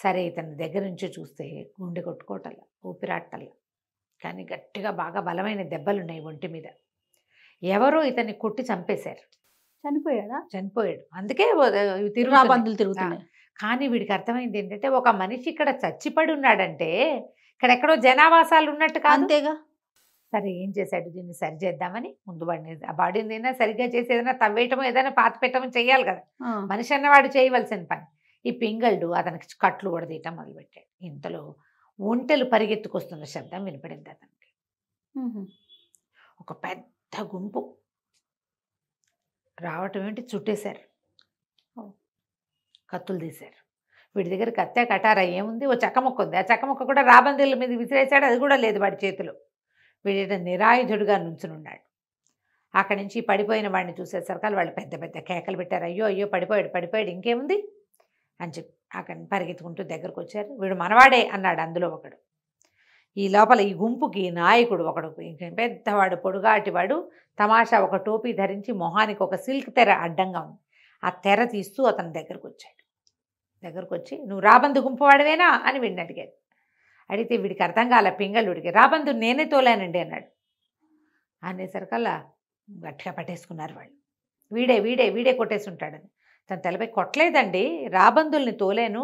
Speaker 2: సరే ఇతని దగ్గర నుంచి చూస్తే గుండె కొట్టుకోవటల ఊపిరాటల్ల కానీ గట్టిగా బాగా బలమైన దెబ్బలున్నాయి ఒంటి మీద ఎవరో ఇతన్ని కొట్టి చంపేశారు చనిపోయాడా చనిపోయాడు అందుకే తిరుగుబందులు తిరుగుతున్నాయి కానీ వీడికి అర్థమైంది ఏంటంటే ఒక మనిషి ఇక్కడ చచ్చిపడి ఉన్నాడంటే ఇక్కడ ఎక్కడో జనావాసాలు ఉన్నట్టు కాదు అంతేగా సరే ఏం చేశాడు దీన్ని సరి చేద్దామని ముందు వాడిని ఆ బాడీని సరిగ్గా చేసి ఏదైనా తవ్వేయటమో ఏదైనా పాత పెట్టమో చేయాలి కదా మనిషి అన్నవాడు చేయవలసిన పని ఈ పింగళ్ళు అతనికి కట్లు కూడా తీయటం మొదలుపెట్టాడు ఇంతలో ఒంటెలు పరిగెత్తుకొస్తున్న శబ్దం వినపడింది అతనికి ఒక పెద్ద గుంపు రావటం ఏంటి చుట్టేశారు కత్తులు తీశారు వీడి దగ్గర కత్తే కటారా ఏముంది ఓ చక్కమొక్క ఉంది ఆ చక్కమొక్క కూడా రాబందీల మీద విసిరేసాడు అది కూడా లేదు వాడి చేతిలో వీడి నిరాయుధుడిగా నుంచునున్నాడు అక్కడి నుంచి పడిపోయిన వాడిని చూసేసరికి వాళ్ళు పెద్ద పెద్ద కేకలు పెట్టారు అయ్యో అయ్యో పడిపోయాడు పడిపోయాడు ఇంకేముంది అని చెప్పి అక్కడ పరిగెత్తుకుంటూ దగ్గరకు వచ్చారు వీడు మనవాడే అన్నాడు అందులో ఒకడు ఈ లోపల ఈ గుంపుకి నాయకుడు ఒకడు పెద్దవాడు పొడుగాటివాడు తమాషా ఒక టోపీ ధరించి మొహానికి ఒక సిల్క్ తెర అడ్డంగా ఉంది ఆ తెర తీస్తూ అతని దగ్గరకు వచ్చాడు దగ్గరకు వచ్చి నువ్వు రాబందు గుంపు వాడివేనా అని వీడిని అడిగాడు అడిగితే వీడికి అర్థం కాల పింగళుడికి రాబందు నేనే తోలానండి అన్నాడు అనేసరికల్లా గట్టిగా పట్టేసుకున్నారు వాళ్ళు వీడే వీడే వీడే కొట్టేసి ఉంటాడని తను తలపై కొట్టలేదండి రాబందుల్ని తోలేను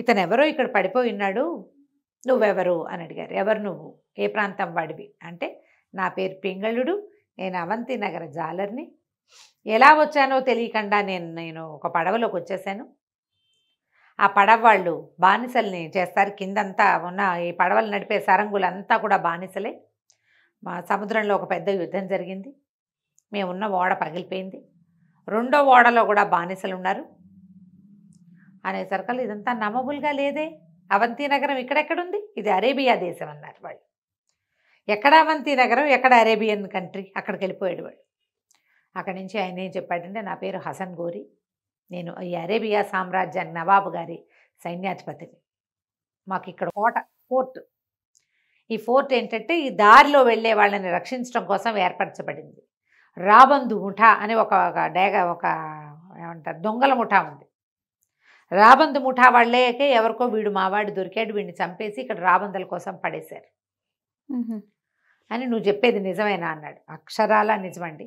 Speaker 2: ఇతను ఎవరో ఇక్కడ పడిపోయి ఉన్నాడు నువ్వెవరు అని అడిగారు ఎవరు నువ్వు ఏ ప్రాంతం వాడివి అంటే నా పేరు పింగళుడు నేను అవంతి నగర జాలర్ని ఎలా వచ్చానో తెలియకుండా నేను నేను ఒక పడవలోకి వచ్చేసాను ఆ పడవ వాళ్ళు బానిసల్ని చేస్తారు కిందంతా ఉన్న ఈ పడవలు నడిపే సరంగులంతా కూడా బానిసలే మా సముద్రంలో ఒక పెద్ద యుద్ధం జరిగింది మేమున్న ఓడ పగిలిపోయింది రెండో ఓడలో కూడా బానిసలు ఉన్నారు అనే అనేసరికల్ ఇదంతా నమ్మబుల్గా లేదే అవంతి నగరం ఇక్కడెక్కడుంది ఇది అరేబియా దేశం అన్నారు వాళ్ళు ఎక్కడ అవంతి నగరం ఎక్కడ అరేబియన్ కంట్రీ అక్కడికి వెళ్ళిపోయాడు వాడు అక్కడి నుంచి ఆయన ఏం చెప్పాడంటే నా పేరు హసన్ గోరి నేను ఈ అరేబియా సామ్రాజ్యాన్ని నవాబు గారి సైన్యాధిపతిని మాకు ఇక్కడ కోట ఫోర్ట్ ఈ ఫోర్ట్ ఏంటంటే ఈ దారిలో వెళ్ళే వాళ్ళని రక్షించడం కోసం ఏర్పరచబడింది రాబందు ముఠా అని ఒక డేగ ఒక ఏమంటారు దొంగల ముఠా ఉంది రాబందు ముఠా వాళ్ళేకే ఎవరికో వీడు మావాడు దొరికాడు వీడిని చంపేసి ఇక్కడ రాబందుల కోసం పడేశారు అని నువ్వు చెప్పేది నిజమేనా అన్నాడు అక్షరాల నిజమండి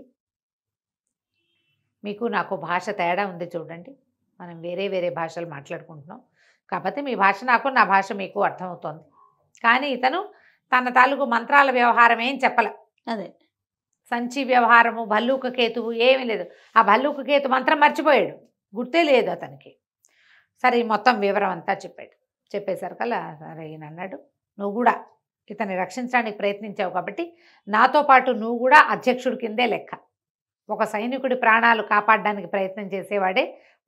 Speaker 2: మీకు నాకు భాష తేడా ఉంది చూడండి మనం వేరే వేరే భాషలు మాట్లాడుకుంటున్నాం కాకపోతే మీ భాష నాకు నా భాష మీకు అర్థమవుతోంది కానీ ఇతను తన తాలూకు మంత్రాల వ్యవహారం ఏం చెప్పలే అదే సంచి వ్యవహారము భల్లూక కేతువు ఏమీ లేదు ఆ భల్లూక కేతు మంత్రం మర్చిపోయాడు గుర్తే లేదు అతనికి సరే ఈ మొత్తం వివరం అంతా చెప్పాడు చెప్పేసరికి అలా సరే ఈయన అన్నాడు నువ్వు కూడా ఇతన్ని రక్షించడానికి ప్రయత్నించావు కాబట్టి నాతో పాటు నువ్వు కూడా అధ్యక్షుడి కిందే లెక్క ఒక సైనికుడి ప్రాణాలు కాపాడడానికి ప్రయత్నం చేసేవాడే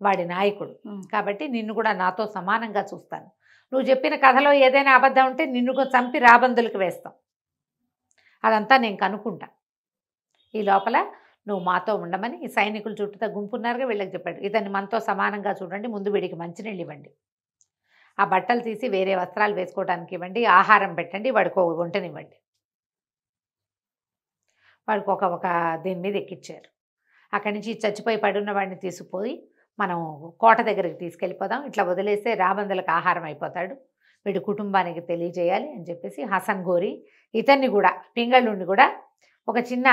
Speaker 2: వాడి నాయకుడు కాబట్టి నిన్ను కూడా నాతో సమానంగా చూస్తాను నువ్వు చెప్పిన కథలో ఏదైనా అబద్ధం ఉంటే నిన్ను చంపి రాబందులకు వేస్తాం అదంతా నేను కనుక్కుంటా ఈ లోపల నువ్వు మాతో ఉండమని ఈ సైనికులు చుట్టూతో గుంపున్నారుగా వీళ్ళకి చెప్పాడు ఇతన్ని మనతో సమానంగా చూడండి ముందు వీడికి మంచినీళ్ళు ఇవ్వండి ఆ బట్టలు తీసి వేరే వస్త్రాలు వేసుకోవడానికి ఇవ్వండి ఆహారం పెట్టండి వాడికి ఒక గుంటనివ్వండి వాడికి ఒక ఒక దీని మీద ఎక్కిచ్చారు అక్కడి నుంచి చచ్చిపోయి పడున్న వాడిని తీసుకుపోయి మనం కోట దగ్గరికి తీసుకెళ్ళిపోదాం ఇట్లా వదిలేస్తే రాబందులకు ఆహారం అయిపోతాడు వీడి కుటుంబానికి తెలియజేయాలి అని చెప్పేసి హసన్ గోరి ఇతన్ని కూడా పింగళ్ళుండి కూడా ఒక చిన్న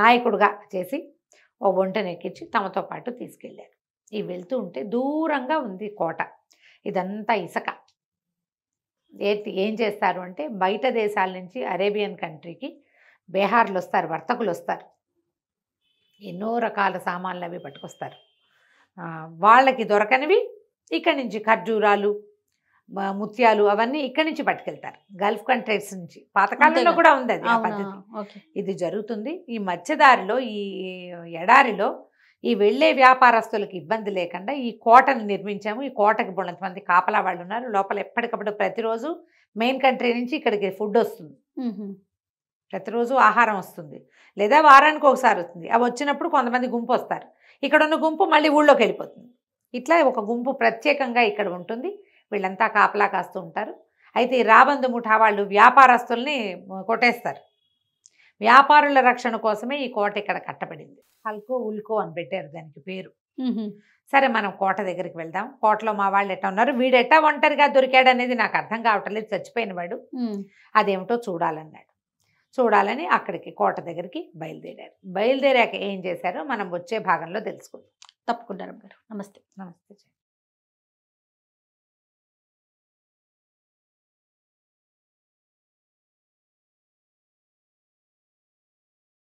Speaker 2: నాయకుడుగా చేసి ఓ ఎక్కించి తమతో పాటు తీసుకెళ్ళారు ఇవి వెళ్తూ ఉంటే దూరంగా ఉంది కోట ఇదంతా ఇసక ఏం చేస్తారు అంటే బయట దేశాల నుంచి అరేబియన్ కంట్రీకి బీహార్లు వస్తారు వర్తకులు వస్తారు ఎన్నో రకాల సామాన్లు అవి పట్టుకొస్తారు వాళ్ళకి దొరకనివి ఇక్కడి నుంచి ఖర్జూరాలు ముత్యాలు అవన్నీ ఇక్కడి నుంచి పట్టుకెళ్తారు గల్ఫ్ కంట్రీస్ నుంచి పాతకాలంలో కూడా ఉంది అది పద్ధతి ఇది జరుగుతుంది ఈ మధ్యదారిలో ఈ ఎడారిలో ఈ వెళ్లే వ్యాపారస్తులకు ఇబ్బంది లేకుండా ఈ కోటను నిర్మించాము ఈ కోటకి మంది కాపలా వాళ్ళు ఉన్నారు లోపల ఎప్పటికప్పుడు ప్రతిరోజు మెయిన్ కంట్రీ నుంచి ఇక్కడికి ఫుడ్ వస్తుంది ప్రతిరోజు ఆహారం వస్తుంది లేదా వారానికి ఒకసారి వస్తుంది అవి వచ్చినప్పుడు కొంతమంది గుంపు వస్తారు ఇక్కడ ఉన్న గుంపు మళ్ళీ ఊళ్ళోకి వెళ్ళిపోతుంది ఇట్లా ఒక గుంపు ప్రత్యేకంగా ఇక్కడ ఉంటుంది వీళ్ళంతా కాపలా కాస్తూ ఉంటారు అయితే రాబందు ముఠా వాళ్ళు వ్యాపారస్తుల్ని కొట్టేస్తారు వ్యాపారుల రక్షణ కోసమే ఈ కోట ఇక్కడ కట్టబడింది హల్కో ఉల్కో అని పెట్టారు దానికి పేరు సరే మనం కోట దగ్గరికి వెళ్దాం కోటలో మా వాళ్ళు ఎట్టా ఉన్నారు వీడెట్టా ఒంటరిగా దొరికాడు అనేది నాకు అర్థం కావటం లేదు చచ్చిపోయిన వాడు అదేమిటో చూడాలన్నాడు చూడాలని అక్కడికి కోట దగ్గరికి బయలుదేరారు బయలుదేరాక ఏం చేశారో మనం వచ్చే భాగంలో తెలుసుకుందాం తప్పకుండా గారు నమస్తే నమస్తే